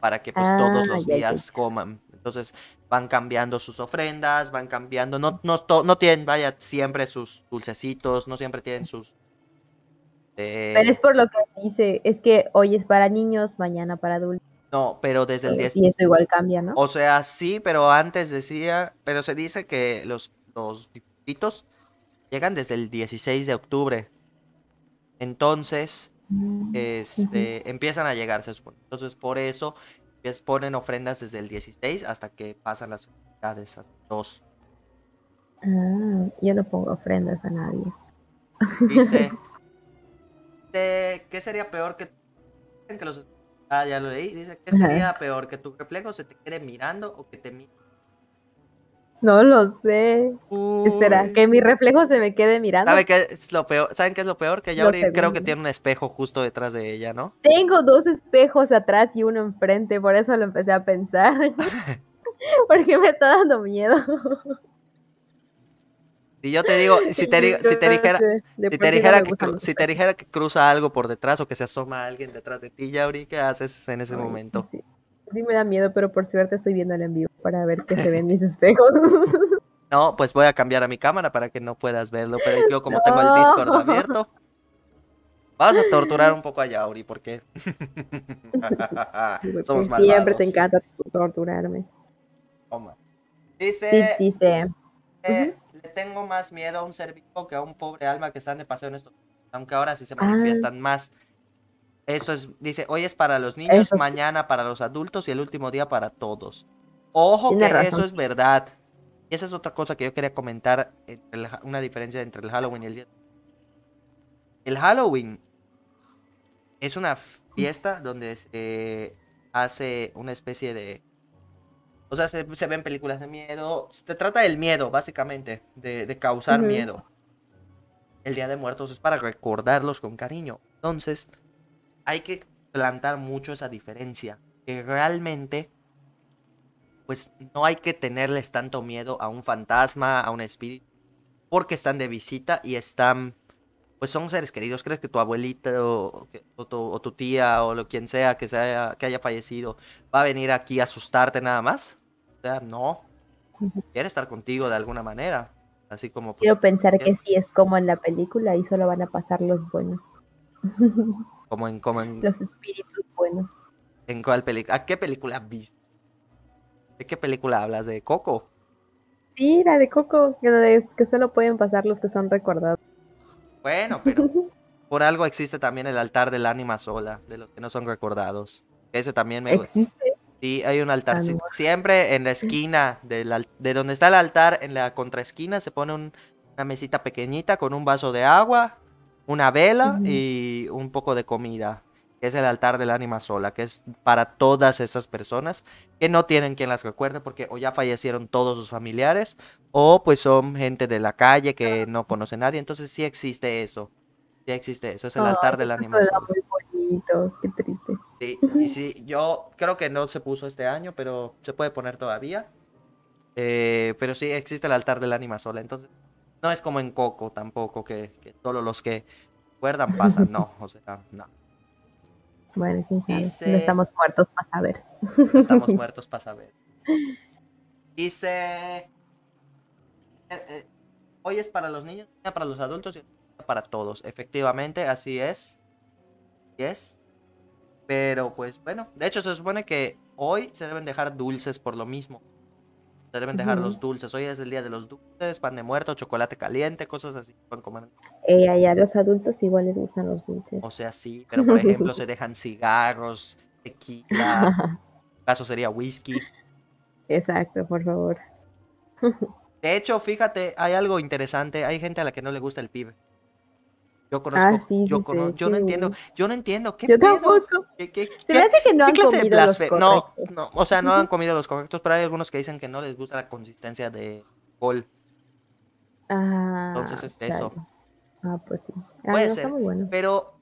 para que pues todos ah, los días coman. Entonces van cambiando sus ofrendas, van cambiando, no, no, no tienen, vaya, siempre sus dulcecitos, no siempre tienen sus... Eh, pero es por lo que dice, es que hoy es para niños, mañana para adultos. No, pero desde el 10. Eh, y eso igual cambia, ¿no? O sea, sí, pero antes decía, pero se dice que los, los llegan desde el 16 de octubre. Entonces, mm, este, empiezan a llegar, se Entonces, por eso pues, ponen ofrendas desde el 16 hasta que pasan las unidades, hasta dos. Ah, yo no pongo ofrendas a nadie. Dice, ¿qué sería peor que, que los... Ah, ya lo leí. Dice, ¿qué sería peor? ¿Que tu reflejo se te quede mirando o que te mire no lo sé. Espera, que mi reflejo se me quede mirando. es lo peor? ¿Saben qué es lo peor? Que ya creo que tiene un espejo justo detrás de ella, ¿no? Tengo dos espejos atrás y uno enfrente, por eso lo empecé a pensar. Porque me está dando miedo. Y yo te digo, si te, dijera, que, cruza algo por detrás o que se asoma alguien detrás de ti, ya ¿qué haces en ese momento? Sí. Sí me da miedo, pero por suerte estoy viéndolo en vivo para ver qué se ven mis espejos. No, pues voy a cambiar a mi cámara para que no puedas verlo, pero yo como tengo el Discord abierto, vas a torturar un poco a Yauri, porque somos Siempre te encanta torturarme. Toma. Dice, dice. le tengo más miedo a un ser que a un pobre alma que están de paseo en estos aunque ahora sí se ah. manifiestan más. Eso es, dice, hoy es para los niños, mañana para los adultos y el último día para todos. Ojo que eso es verdad. Y esa es otra cosa que yo quería comentar, una diferencia entre el Halloween y el día. El Halloween es una fiesta donde se hace una especie de... O sea, se, ven películas de miedo. Se trata del miedo, básicamente, de, causar miedo. El Día de Muertos es para recordarlos con cariño. Entonces, hay que plantar mucho esa diferencia. Que realmente, pues no hay que tenerles tanto miedo a un fantasma, a un espíritu, porque están de visita y están, pues son seres queridos. ¿Crees que tu abuelita o, tu, tía o lo, quien sea que, sea que haya fallecido va a venir aquí a asustarte nada más? O sea, no. Quiere estar contigo de alguna manera. Así como. Pues, Quiero pensar que sí es como en la película y solo van a pasar los buenos. Como en, Los espíritus buenos. ¿En cuál película? ¿A qué película viste? ¿De qué película hablas? ¿De Coco? Sí, la de Coco, que solo pueden pasar los que son recordados. Bueno, pero por algo existe también el altar del ánima sola, de los que no son recordados. Ese también me gusta. Sí, hay un altar. siempre en la esquina de, de donde está el altar, en la contraesquina, se pone una mesita pequeñita con un vaso de agua una vela y un poco de comida, que es el altar del ánima sola, que es para todas esas personas que no tienen quien las recuerde porque o ya fallecieron todos sus familiares o pues son gente de la calle que ah. no conoce a nadie, entonces sí existe eso. Sí existe eso, es el altar del ánima sola. Muy bonito, qué triste. Sí, y sí, yo creo que no se puso este año, pero se puede poner todavía. Eh, pero sí existe el altar del ánima sola, entonces no es como en Coco tampoco, que, todos los que recuerdan pasan, no, o sea, no. Bueno, estamos muertos para saber. estamos muertos para saber. Dice, eh, eh, hoy es para los niños, para los adultos y para todos. Efectivamente, así es. Y es. Pero pues bueno, de hecho se supone que hoy se deben dejar dulces por lo mismo. Deben dejar los dulces. Hoy es el día de los dulces, pan de muerto, chocolate caliente, cosas así que a comer. Eh, allá los adultos igual les gustan los dulces. O sea, sí, pero por ejemplo se dejan cigarros, tequila, en caso sería whisky. Exacto, por favor. de hecho, fíjate, hay algo interesante. Hay gente a la que no le gusta el pibe. Yo conozco, ah, yo conozco, yo no entiendo, yo no entiendo, ¿qué yo Tampoco. Se que no han comido los correctos. No, no, o sea, no han comido los correctos, pero hay algunos que dicen que no les gusta la consistencia de gol. Ah, Entonces es eso. Ah, pues sí. Ah, Puede ser, pero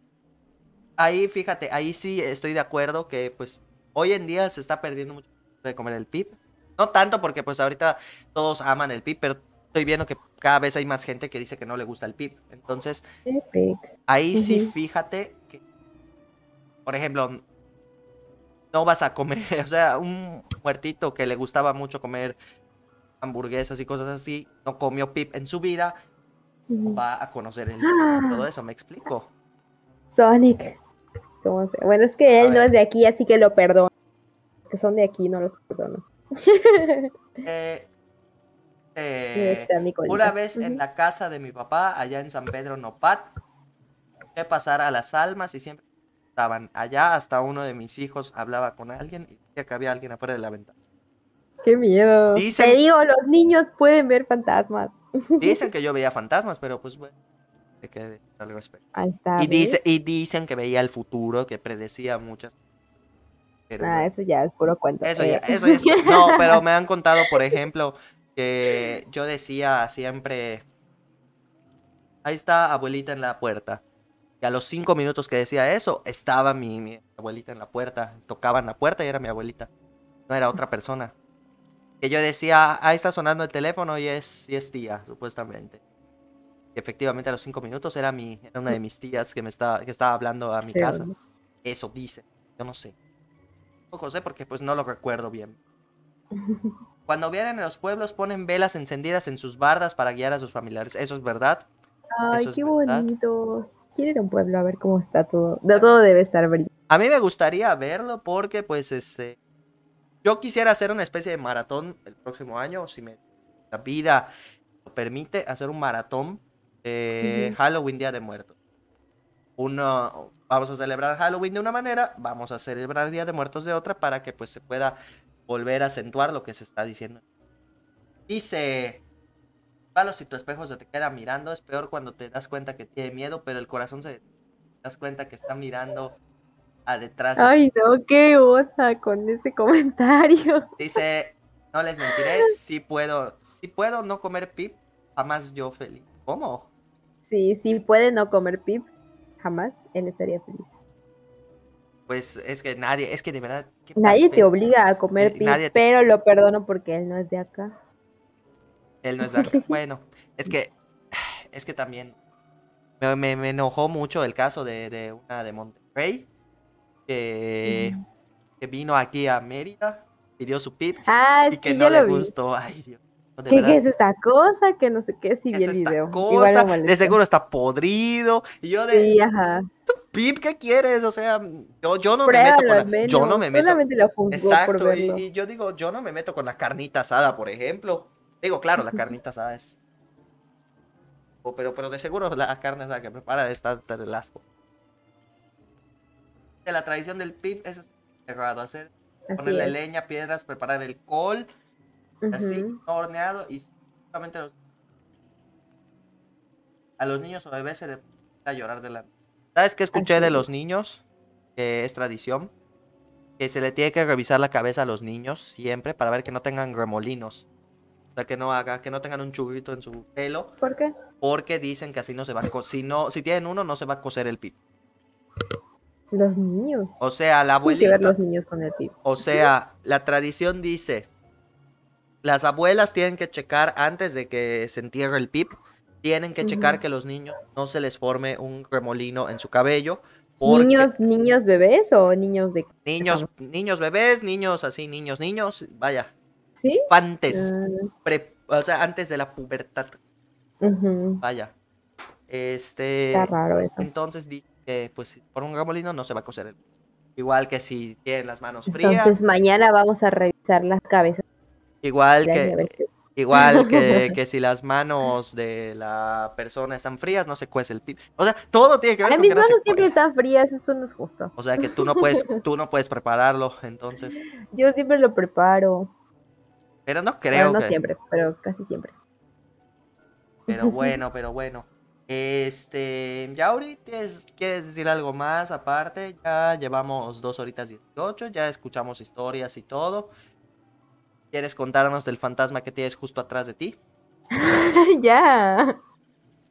ahí, fíjate, ahí sí estoy de acuerdo que, pues, hoy en día se está perdiendo mucho de comer el pip. No tanto porque, pues, ahorita todos aman el pip, pero estoy viendo que cada vez hay más gente que dice que no le gusta el Pip, Entonces, ahí sí fíjate que, por ejemplo, no vas a comer, o sea, un muertito que le gustaba mucho comer hamburguesas y cosas así, no comió pip en su vida, va a conocer el, ah. todo eso, ¿me explico? Sonic. Bueno, es que él no es de aquí, así que lo perdono. Que son de aquí, no los perdono. Eh, este, una vez en la casa de mi papá, allá en San Pedro Nopat, que pasar a las almas y siempre estaban allá. Hasta uno de mis hijos hablaba con alguien y decía que había alguien afuera de la ventana. ¡Qué miedo! Te digo, los niños pueden ver fantasmas. Dicen que yo veía fantasmas, pero pues bueno. Ahí está, y, dice, y dicen que veía el futuro, que predecía muchas ah, eso ya es puro cuento. Eso eh. ya, no, pero me han contado, por ejemplo, que yo decía siempre, ahí está abuelita en la puerta. Y a los cinco minutos que decía eso, estaba mi, abuelita en la puerta, tocaba en la puerta y era mi abuelita, no era otra persona. Que yo decía, ahí está sonando el teléfono y es, si es tía, supuestamente. efectivamente a los cinco minutos era, mi, era una de mis tías que me estaba, estaba hablando a mi casa. Eso dice, yo no sé. No sé porque pues no lo recuerdo bien. Cuando vienen a los pueblos ponen velas encendidas en sus bardas para guiar a sus familiares. Eso es verdad. Ay, qué bonito. Quiero ir a un pueblo a ver cómo está todo. De todo debe estar brillante. A mí me gustaría verlo porque pues este yo quisiera hacer una especie de maratón el próximo año, si la vida lo permite, hacer un maratón de Halloween Día de Muertos. Uno, vamos a celebrar Halloween de una manera, vamos a celebrar Día de Muertos de otra para que pues se pueda volver a acentuar lo que se está diciendo. Dice, palos si tu espejo se te queda mirando, es peor cuando te das cuenta que tiene miedo, pero el corazón se das cuenta que está mirando a detrás. Ay, no, qué osa con ese comentario. Dice, no les mentiré, Si puedo, puedo no comer pip, jamás yo feliz. ¿Cómo? Sí, sí puede no comer pip, jamás él estaría feliz pues es que nadie, es que de verdad. Nadie te obliga a comer pip, pero lo perdono porque él no es de acá. Él no es de acá. bueno, es que, es que también me, enojó mucho el caso de, una de Monterrey que, vino aquí a Mérida, pidió su pip ah, y que no le gustó. Ay, Dios. ¿Qué, es esta cosa? Que no sé qué, si vi el video. Cosa, de seguro está podrido. Y yo de. ajá. Pip, ¿qué quieres? O sea, yo, no me meto con la, Exacto, y, yo digo, yo no me meto con la carnita asada, por ejemplo. Digo, claro, la carnita asada es. Oh, pero, pero de seguro la carne asada que prepara está tan asco. De la tradición del Pip es cerrado. Hacer ponerle leña, piedras, preparar el col, así, horneado y solamente a los niños o bebés se les a llorar de la ¿Sabes qué escuché de los niños? Que es tradición. Que se le tiene que revisar la cabeza a los niños siempre para ver que no tengan remolinos. O sea, que no haga, que no tengan un churrito en su pelo. ¿Por qué? Porque dicen que así no se va a coser. si no, si tienen uno, no se va a coser el pip. Los niños. O sea, la abuelita. Ver los niños con el pip. O sea, la tradición dice. Las abuelas tienen que checar antes de que se entierre el pip tienen que checar que los niños no se les forme un remolino en su cabello. ¿Niños, niños bebés o niños de... Niños, niños bebés, niños así, niños, niños, vaya. ¿Sí? Antes, ah. o sea, antes de la pubertad. Vaya. Este... Está raro eso. Entonces dice que pues por un remolino no se va a coser Igual que si tienen las manos frías. Entonces mañana vamos a revisar las cabezas. Igual que... Igual que, si las manos de la persona están frías, no se cuece el pib. O sea, todo tiene que ver con que manos no se siempre están frías, eso no es justo. O sea que tú no puedes, tú no puedes prepararlo, entonces. Yo siempre lo preparo. Pero no creo. Pero no siempre, pero casi siempre. Pero bueno, pero bueno. Este, Yauri, ¿quieres decir algo más aparte? Ya llevamos dos horitas 18, ya escuchamos historias y todo. ¿Quieres contarnos del fantasma que tienes justo atrás de ti? ya.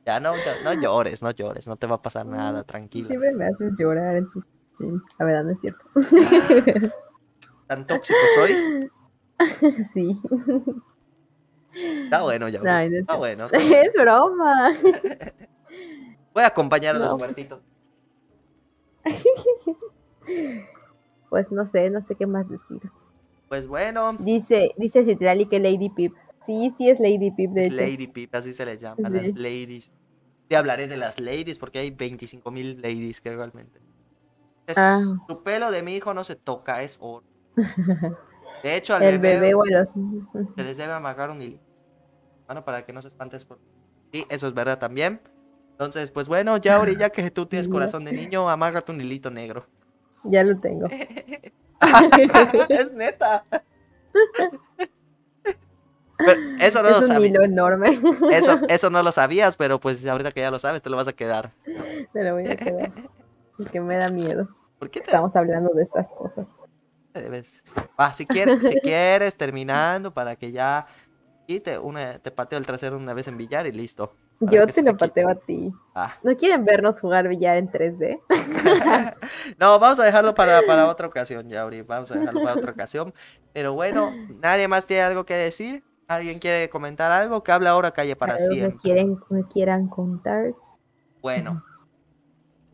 Ya no, no llores, no llores, no te va a pasar nada, tranquilo. Siempre me haces llorar. Sí, la no es cierto. ¿Tan tóxico soy? sí. Está bueno, ya. está bueno. es broma. Voy a acompañar a los muertitos. pues no sé, no sé qué más decir. Pues bueno. Dice, dice Citrali que Lady Pip. Sí, sí es Lady Pip, de es Lady Pip, así se le llama, las ladies. Te hablaré de las ladies porque hay 25.000 ladies que realmente. Ah. Tu pelo de mi hijo no se toca, es oro. De hecho, al bebé, se les debe amarrar un hilo. Bueno, para que no se espantes. Por... Sí, eso es verdad también. Entonces, pues bueno, ya ahorita que tú tienes corazón de niño, amárrate un hilito negro. Ya lo tengo. es neta. eso no lo Eso, eso no lo sabías, pero pues ahorita que ya lo sabes, te lo vas a quedar. Te lo voy a quedar. Porque me da miedo. ¿Por qué Estamos hablando de estas cosas. si quieres, si quieres, terminando para que ya y te, te pateo el trasero una vez en billar y listo. Yo te lo pateo a ti. Ah. ¿No quieren vernos jugar billar en 3D? no, vamos a dejarlo para, para otra ocasión, Yauri. Vamos a dejarlo para otra ocasión. Pero bueno, ¿nadie más tiene algo que decir? ¿Alguien quiere comentar algo? Que habla ahora calle para siempre. Me, quieren, quieran contar. Bueno,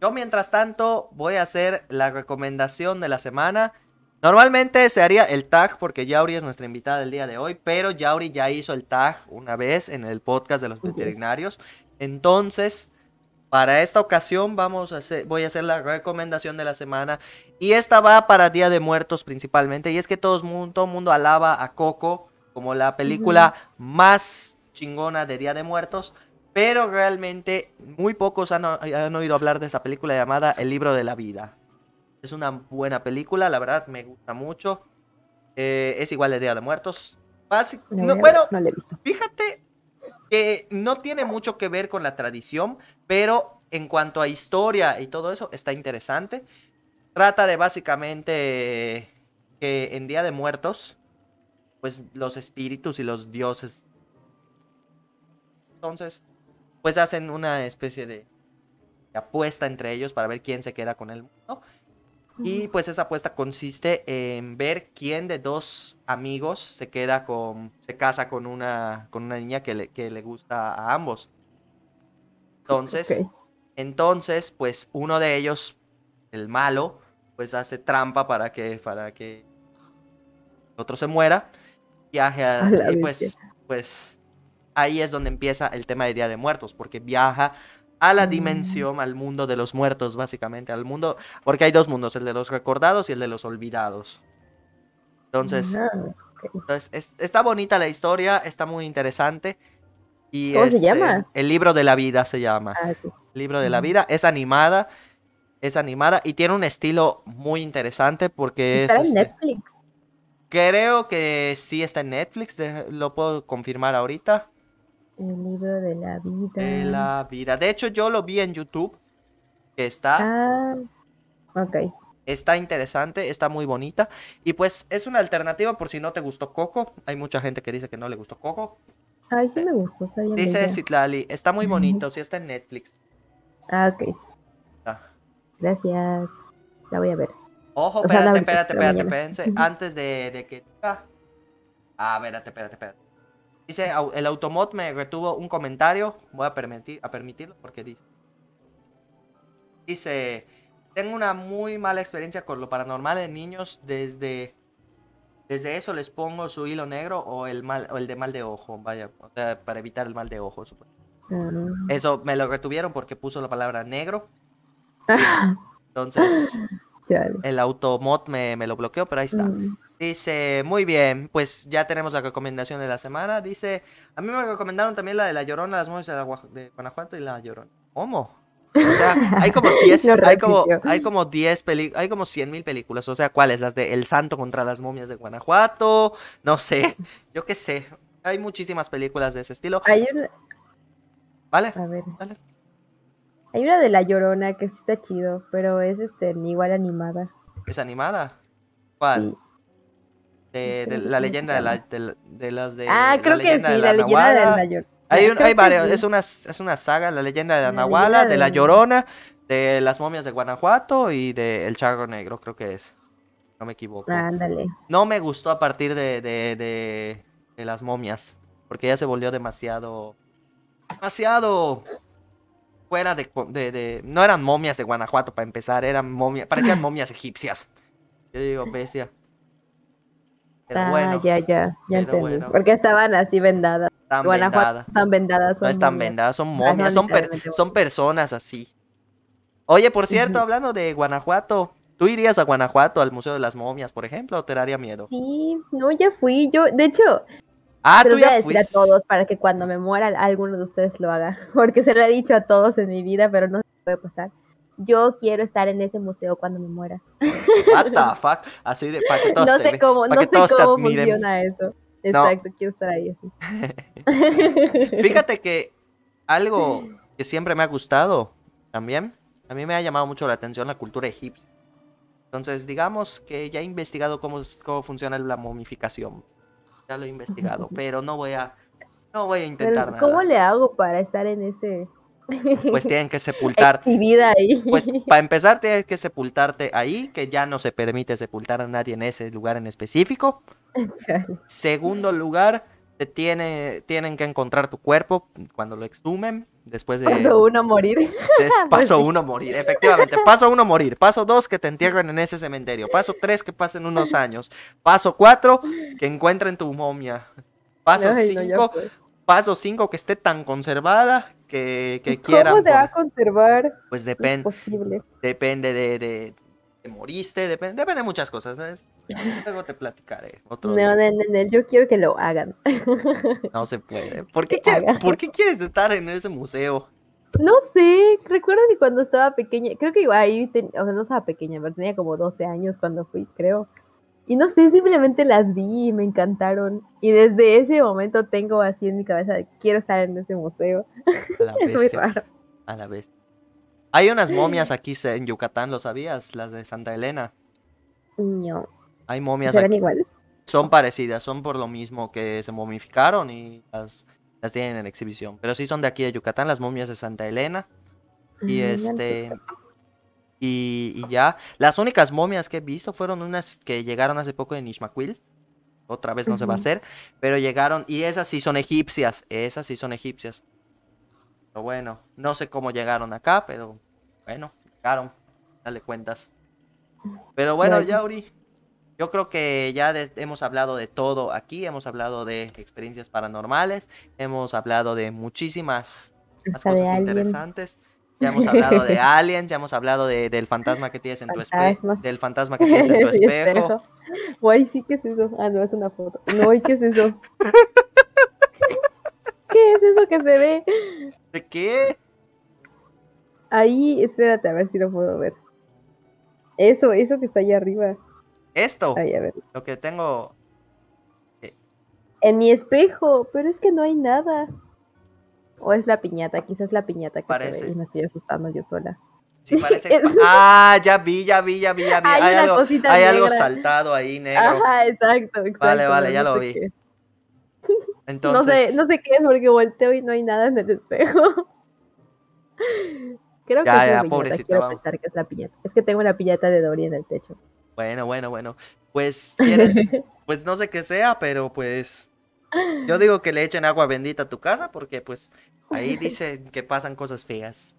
yo mientras tanto voy a hacer la recomendación de la semana. Normalmente se haría el tag porque Yauri es nuestra invitada del día de hoy, pero Yauri ya hizo el tag una vez en el podcast de los veterinarios. Entonces, para esta ocasión vamos a hacer, voy a hacer la recomendación de la semana y esta va para Día de Muertos principalmente y es que todo mundo, mundo alaba a Coco como la película más chingona de Día de Muertos, pero realmente muy pocos han oído hablar de esa película llamada El libro de la vida. Es una buena película, la verdad me gusta mucho. Eh, es igual de Día de Muertos. bueno, fíjate que no tiene mucho que ver con la tradición, pero en cuanto a historia y todo eso, está interesante. Trata de básicamente que en Día de Muertos, pues los espíritus y los dioses. Entonces, pues hacen una especie de apuesta entre ellos para ver quién se queda con el mundo. Y pues esa apuesta consiste en ver quién de dos amigos se queda con, se casa con una, con una niña que le, le gusta a ambos. Entonces, entonces, pues uno de ellos, el malo, pues hace trampa para que, para que el otro se muera. Y, y pues, pues ahí es donde empieza el tema de Día de Muertos, porque viaja a la mm. dimensión, al mundo de los muertos, básicamente, al mundo, porque hay dos mundos, el de los recordados y el de los olvidados. Entonces, ah, está bonita la historia, está muy interesante. Y ¿Cómo se este, llama? El libro de la vida se llama. Ah, libro de la mm. vida es animada, es animada y tiene un estilo muy interesante porque es. en este Netflix. Creo que sí está en Netflix, lo puedo confirmar ahorita. El libro de la vida. De la vida. De hecho, yo lo vi en YouTube. Que está. Ah, ok. Está interesante, está muy bonita. Y pues es una alternativa por si no te gustó Coco. Hay mucha gente que dice que no le gustó Coco. Ay, sí me gustó. dice Citlali, está muy bonito, si está en Netflix. Ah, ok. Ah. Gracias. La voy a ver. Ojo, espérate, espérate, espérate, Antes de, de que. Ah, espérate, espérate, espérate. Dice, el automot me retuvo un comentario, voy a, permitir, a permitirlo porque dice. Dice, tengo una muy mala experiencia con lo paranormal de niños desde... Desde eso les pongo su hilo negro o el mal o el de mal de ojo, vaya, para evitar el mal de ojo. Eso me lo retuvieron porque puso la palabra negro. Entonces, el automot me, me, lo bloqueó, pero ahí está. Mm. Dice, muy bien, pues ya tenemos la recomendación de la semana. Dice, a mí me recomendaron también la de La Llorona, las momias de, Guanajuato y La Llorona. ¿Cómo? O sea, hay como hay como, hay como 10 películas, hay como 100 mil películas. O sea, ¿cuáles? Las de El Santo contra las momias de Guanajuato, no sé, yo qué sé. Hay muchísimas películas de ese estilo. Hay una... Vale, Hay una de La Llorona que sí está chido, pero es este, igual animada. ¿Es animada? ¿Cuál? De, la leyenda de, la, de, Ah, creo que sí, la leyenda de la Llorona. Hay, un, varios, es, una, es una saga, la leyenda de la, Nahuala, de la Llorona, de las momias de Guanajuato y de El Chago Negro, creo que es. No me equivoco. Ándale. No me gustó a partir de, de, de las momias, porque ya se volvió demasiado. demasiado. fuera de, de. No eran momias de Guanajuato para empezar, eran momias, parecían momias egipcias. Yo digo, bestia. Ah, ya, ya, ya entendí. Porque estaban así vendadas. Están vendadas. Están vendadas. no están vendadas, son momias, son, personas así. Oye, por cierto, hablando de Guanajuato, ¿tú irías a Guanajuato, al Museo de las Momias, por ejemplo, o te daría miedo? Sí, no, ya fui. Yo, de hecho, Ah, voy a, a todos para que cuando me muera alguno de ustedes lo haga. Porque se lo he dicho a todos en mi vida, pero no se puede pasar yo quiero estar en ese museo cuando me muera. What the fuck? Así de, No sé cómo, no sé cómo funciona eso. Exacto, quiero estar ahí así. Fíjate que algo que siempre me ha gustado también, a mí me ha llamado mucho la atención la cultura egipcia. Entonces, digamos que ya he investigado cómo, cómo funciona la momificación. Ya lo he investigado, pero no voy a, no voy a intentar nada. ¿Cómo le hago para estar en ese pues tienen que sepultar. ahí. Pues para empezar, tienes que sepultarte ahí, que ya no se permite sepultar a nadie en ese lugar en específico. Segundo lugar, te tiene, tienen que encontrar tu cuerpo cuando lo exhumen. Después de. Paso uno morir. paso uno morir, efectivamente. Paso uno morir. Paso dos, que te entierren en ese cementerio. Paso tres, que pasen unos años. Paso cuatro, que encuentren tu momia. Paso paso cinco, que esté tan conservada que, quieran. ¿Cómo se va a conservar? Pues depende. Depende de, de te moriste, depende, de muchas cosas, ¿sabes? Luego te platicaré. no, no, yo quiero que lo hagan. No se puede. ¿Por qué, quieres estar en ese museo? No sé, recuerdo que cuando estaba pequeña, creo que igual ahí, o sea, no estaba pequeña, pero tenía como 12 años cuando fui, creo. Y no sé, simplemente las vi y me encantaron. Y desde ese momento tengo así en mi cabeza, quiero estar en ese museo. A la es muy raro. A la vez. Hay unas momias aquí en Yucatán, ¿lo sabías? Las de Santa Elena. No. Hay momias aquí. Son parecidas, son por lo mismo que se momificaron y las, tienen en exhibición. Pero sí son de aquí de Yucatán, las momias de Santa Elena. Y mm, este. Y, ya. Las únicas momias que he visto fueron unas que llegaron hace poco en Ishmaquil. Otra vez no se va a hacer. Pero llegaron. Y esas sí son egipcias. Esas sí son egipcias. Pero bueno, no sé cómo llegaron acá, pero bueno, llegaron. Dale cuentas. Pero bueno, Yauri. Yo creo que ya hemos hablado de todo aquí, hemos hablado de experiencias paranormales, hemos hablado de muchísimas cosas interesantes. Ya hemos hablado de aliens, ya hemos hablado de, del fantasma que tienes en tu espejo, del fantasma que tienes en tu espejo. sí, ¿qué es eso? Ah, no, es una foto. No, ¿y ¿qué es eso? ¿Qué es eso que se ve? ¿De qué? Ahí, espérate, a ver si lo puedo ver. Eso, eso que está allá arriba. ¿Esto? Ahí, a ver. Lo que tengo... Eh. En mi espejo, pero es que no hay nada. O es la piñata, quizás la piñata que parece. y me estoy asustando yo sola. Sí, parece que... Ah, ya vi, ya vi, ya vi, ya vi. Hay, algo, hay algo, saltado ahí, negro. Ajá, exacto, exacto. Vale, vale, ya lo vi. Entonces... No sé, no sé qué es porque volteo y no hay nada en el espejo. Creo que es ya, piñata. Quiero pensar que es la piñata. Es que tengo una piñata de Dory en el techo. Bueno, bueno, bueno. Pues, pues no sé qué sea, pero pues yo digo que le echen agua bendita a tu casa porque pues ahí dicen que pasan cosas feas.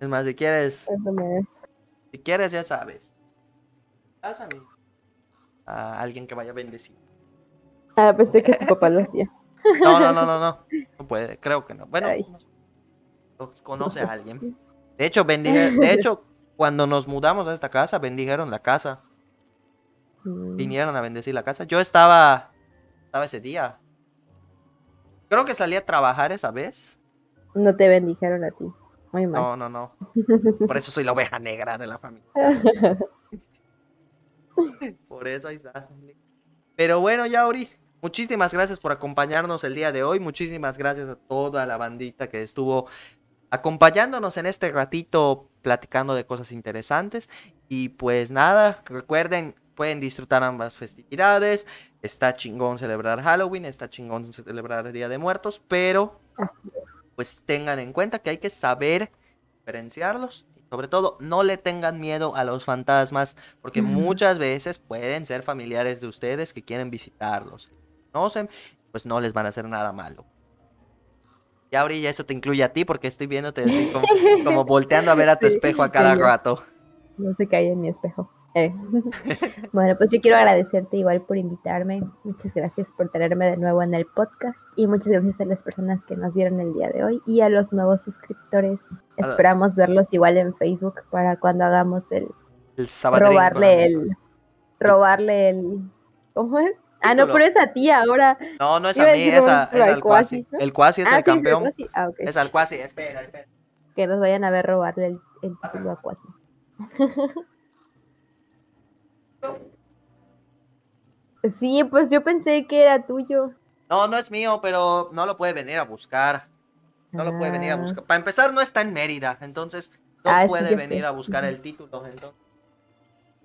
Es más, si quieres... Si quieres, ya sabes. Pásame a alguien que vaya a bendecir. Ah, pensé que tu papá lo hacía. No, no, no, no, no. No puede, creo que no. Bueno, conoce a alguien. De hecho, de hecho, cuando nos mudamos a esta casa, bendijeron la casa. Mm. Vinieron a bendecir la casa. Yo estaba estaba ese día. Creo que salí a trabajar esa vez. No te bendijeron a ti. Muy mal. No, no, no. Por eso soy la oveja negra de la familia. por eso ahí está. Pero bueno, ya Yauri, muchísimas gracias por acompañarnos el día de hoy. Muchísimas gracias a toda la bandita que estuvo acompañándonos en este ratito platicando de cosas interesantes. Y pues nada, recuerden pueden disfrutar ambas festividades. Está chingón celebrar Halloween, está chingón celebrar el Día de Muertos, pero pues tengan en cuenta que hay que saber diferenciarlos sobre todo, no le tengan miedo a los fantasmas, porque muchas veces pueden ser familiares de ustedes que quieren visitarlos. Conocen, pues no les van a hacer nada malo. Y ahora ya eso te incluye a ti, porque estoy viéndote así como, como volteando a ver a tu espejo a cada rato. No se cae en mi espejo. Eh, bueno, pues yo quiero agradecerte igual por invitarme. Muchas gracias por tenerme de nuevo en el podcast y muchas gracias a las personas que nos vieron el día de hoy y a los nuevos suscriptores. Esperamos verlos igual en Facebook para cuando hagamos el... Robarle el... Robarle el... ¿Cómo es? Ah, no, pero es a ti ahora. No, no es a mí, es, al Cuasi. El Cuasi es el campeón. Es al Quasi, espera, espera. Que nos vayan a ver robarle el, título a Cuasi. Sí, pues yo pensé que era tuyo. No, no es mío, pero no lo puede venir a buscar. No lo puede venir a buscar. Para empezar, no está en Mérida, entonces no ah, puede venir a buscar el título.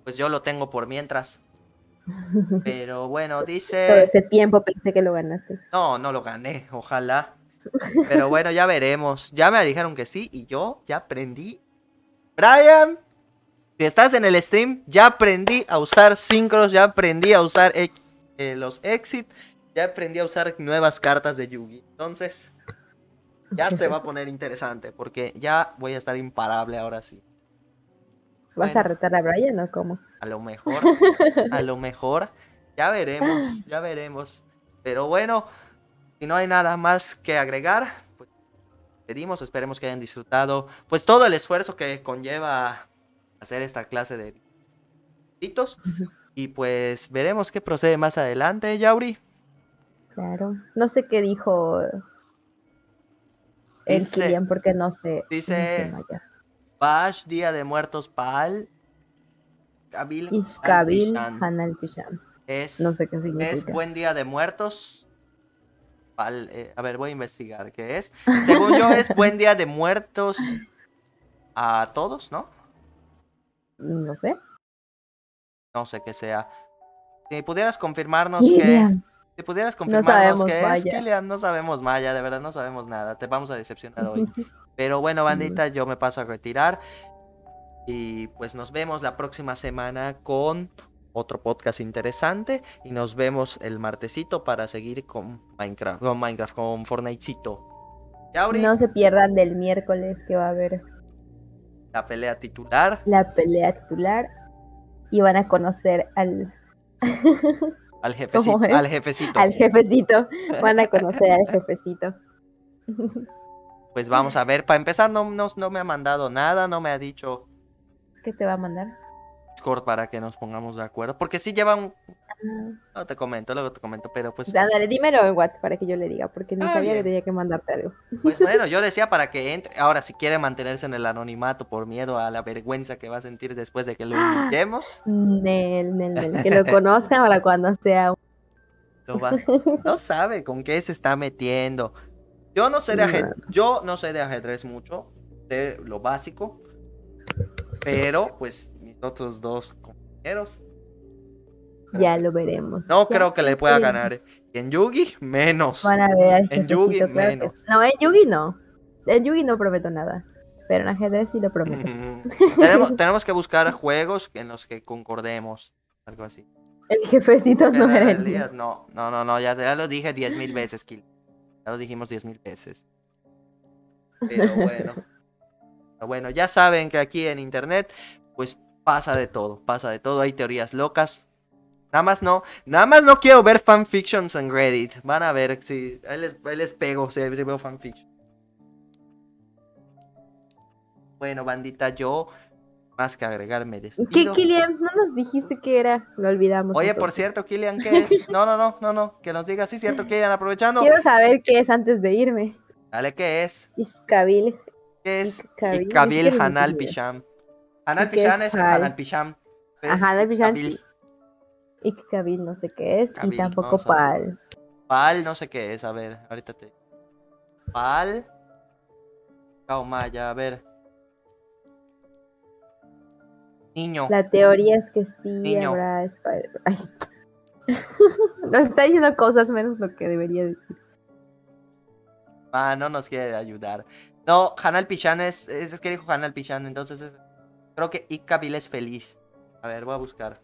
pues yo lo tengo por mientras. Pero bueno, dice. Todo ese tiempo pensé que lo ganaste. No, no lo gané, ojalá. Pero bueno, ya veremos. Ya me dijeron que sí y yo ya aprendí. Brian, si estás en el stream, ya aprendí a usar Synchros, ya aprendí a usar eh, los Exit, ya aprendí a usar nuevas cartas de Yugi. Entonces, ya se va a poner interesante porque ya voy a estar imparable ahora sí. ¿Vas a retar a Brian o cómo? A lo mejor, a lo mejor, ya veremos, ya veremos. Pero bueno, si no hay nada más que agregar, pues, pedimos, esperemos que hayan disfrutado pues todo el esfuerzo que conlleva hacer esta clase de Y pues veremos qué procede más adelante, Yauri. Claro. No sé qué dijo eh, el bien porque no sé. Dice Bash, Día de Muertos pal Kabil, Pishan. Es, no sé qué significa. es buen día de muertos. Eh, a ver, voy a investigar qué es. Según yo, es buen día de muertos a todos, ¿no? No sé. No sé qué sea. Si pudieras confirmarnos que. Si pudieras confirmarnos no que no sabemos Maya, de verdad no sabemos nada. Te vamos a decepcionar hoy. Pero bueno, bandita, yo me paso a retirar. Y pues nos vemos la próxima semana con otro podcast interesante. Y nos vemos el martesito para seguir con Minecraft, con Minecraft, con Fortnitecito. no se pierdan del miércoles que va a haber la pelea titular. La pelea titular. Y van a conocer al. Al jefecito. Al jefecito. Al jefecito. Van a conocer al jefecito. Pues vamos a ver. Para empezar, no, no me ha mandado nada, no me ha dicho. ¿Qué te va a mandar? Discord para que nos pongamos de acuerdo. Porque sí llevan. No te comento, luego te comento, pero pues. Dale, dímelo en WhatsApp para que yo le diga, porque no ah, sabía que tenía que mandarte algo. Pues bueno, yo decía para que entre. Ahora, si quiere mantenerse en el anonimato por miedo a la vergüenza que va a sentir después de que lo ah, invitemos. Que lo conozca ahora cuando sea. No, sabe con qué se está metiendo. Yo no sé de ajedrez, yo no sé de ajedrez mucho, de lo básico, pero pues mis otros dos compañeros ya lo veremos. No creo que le pueda ganar. Y en Yugi, menos. Van a ver. En Yugi, menos. No, en Yugi no. En Yugi no prometo nada. Pero en ajedrez sí lo prometo. Mm. tenemos, que buscar juegos en los que concordemos. Algo así. El jefecito no era el No, no, no, ya, lo dije diez mil veces, Kill. Ya lo dijimos diez mil veces. Pero bueno. Pero bueno, ya saben que aquí en internet, pues pasa de todo, pasa de todo. Hay teorías locas, Nada más no, nada más no quiero ver fanfictions en Reddit. Van a ver si ahí les, pego si, veo fanfiction. Bueno, bandita, yo más que agregarme de ¿Qué, Kilian? No nos dijiste que era, lo olvidamos. Oye, por cierto, Kilian, ¿qué es? No, no, no, no, no, que nos diga, sí, cierto, Kilian, aprovechando. Quiero saber qué es antes de irme. Dale, ¿qué es? Kabil. ¿Qué es? Kabil Hanal Pisham. Hanal Pisham es Hanal Pisham. Hanal Pisham. Kabil no sé qué es, y tampoco Pal. Pal no sé qué es, a ver, ahorita te... Pal... Maya a ver. Niño. La teoría es que sí Niño. habrá Spider. nos está diciendo cosas menos lo que debería decir. Ah, no nos quiere ayudar. No, Hanal Pichan es, es, que dijo Hanal Pichan, entonces creo que Ikabil es feliz. A ver, voy a buscar.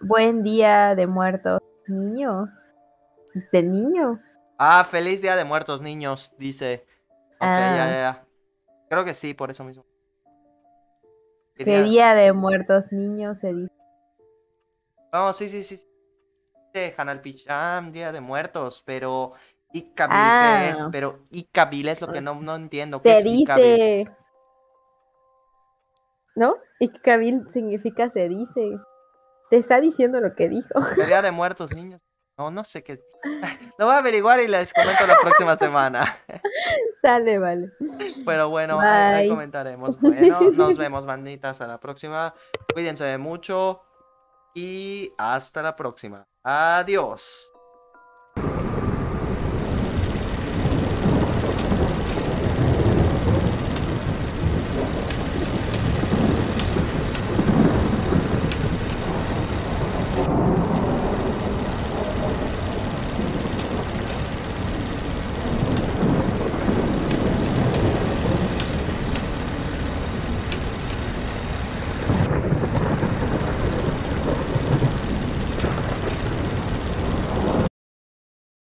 Buen día de muertos, niño. De niño. Ah, feliz día de muertos, niños, dice. Ok, ya, ah. ya, Creo que sí, por eso mismo. ¿Qué día? de muertos, niños, se dice. Vamos, sí, sí, sí. Hanal Picham, día de muertos, pero Icabil, ah. es? Pero Icabil es lo que no, no entiendo. ¿Qué se dice. ¿No? Icabil significa se dice. Te está diciendo lo que dijo. día de muertos, niños. No, no sé qué. Lo voy a averiguar y les comento la próxima semana. Sale, vale. Pero bueno, comentaremos. Bueno, nos vemos, banditas, hasta la próxima. Cuídense mucho y hasta la próxima. Adiós.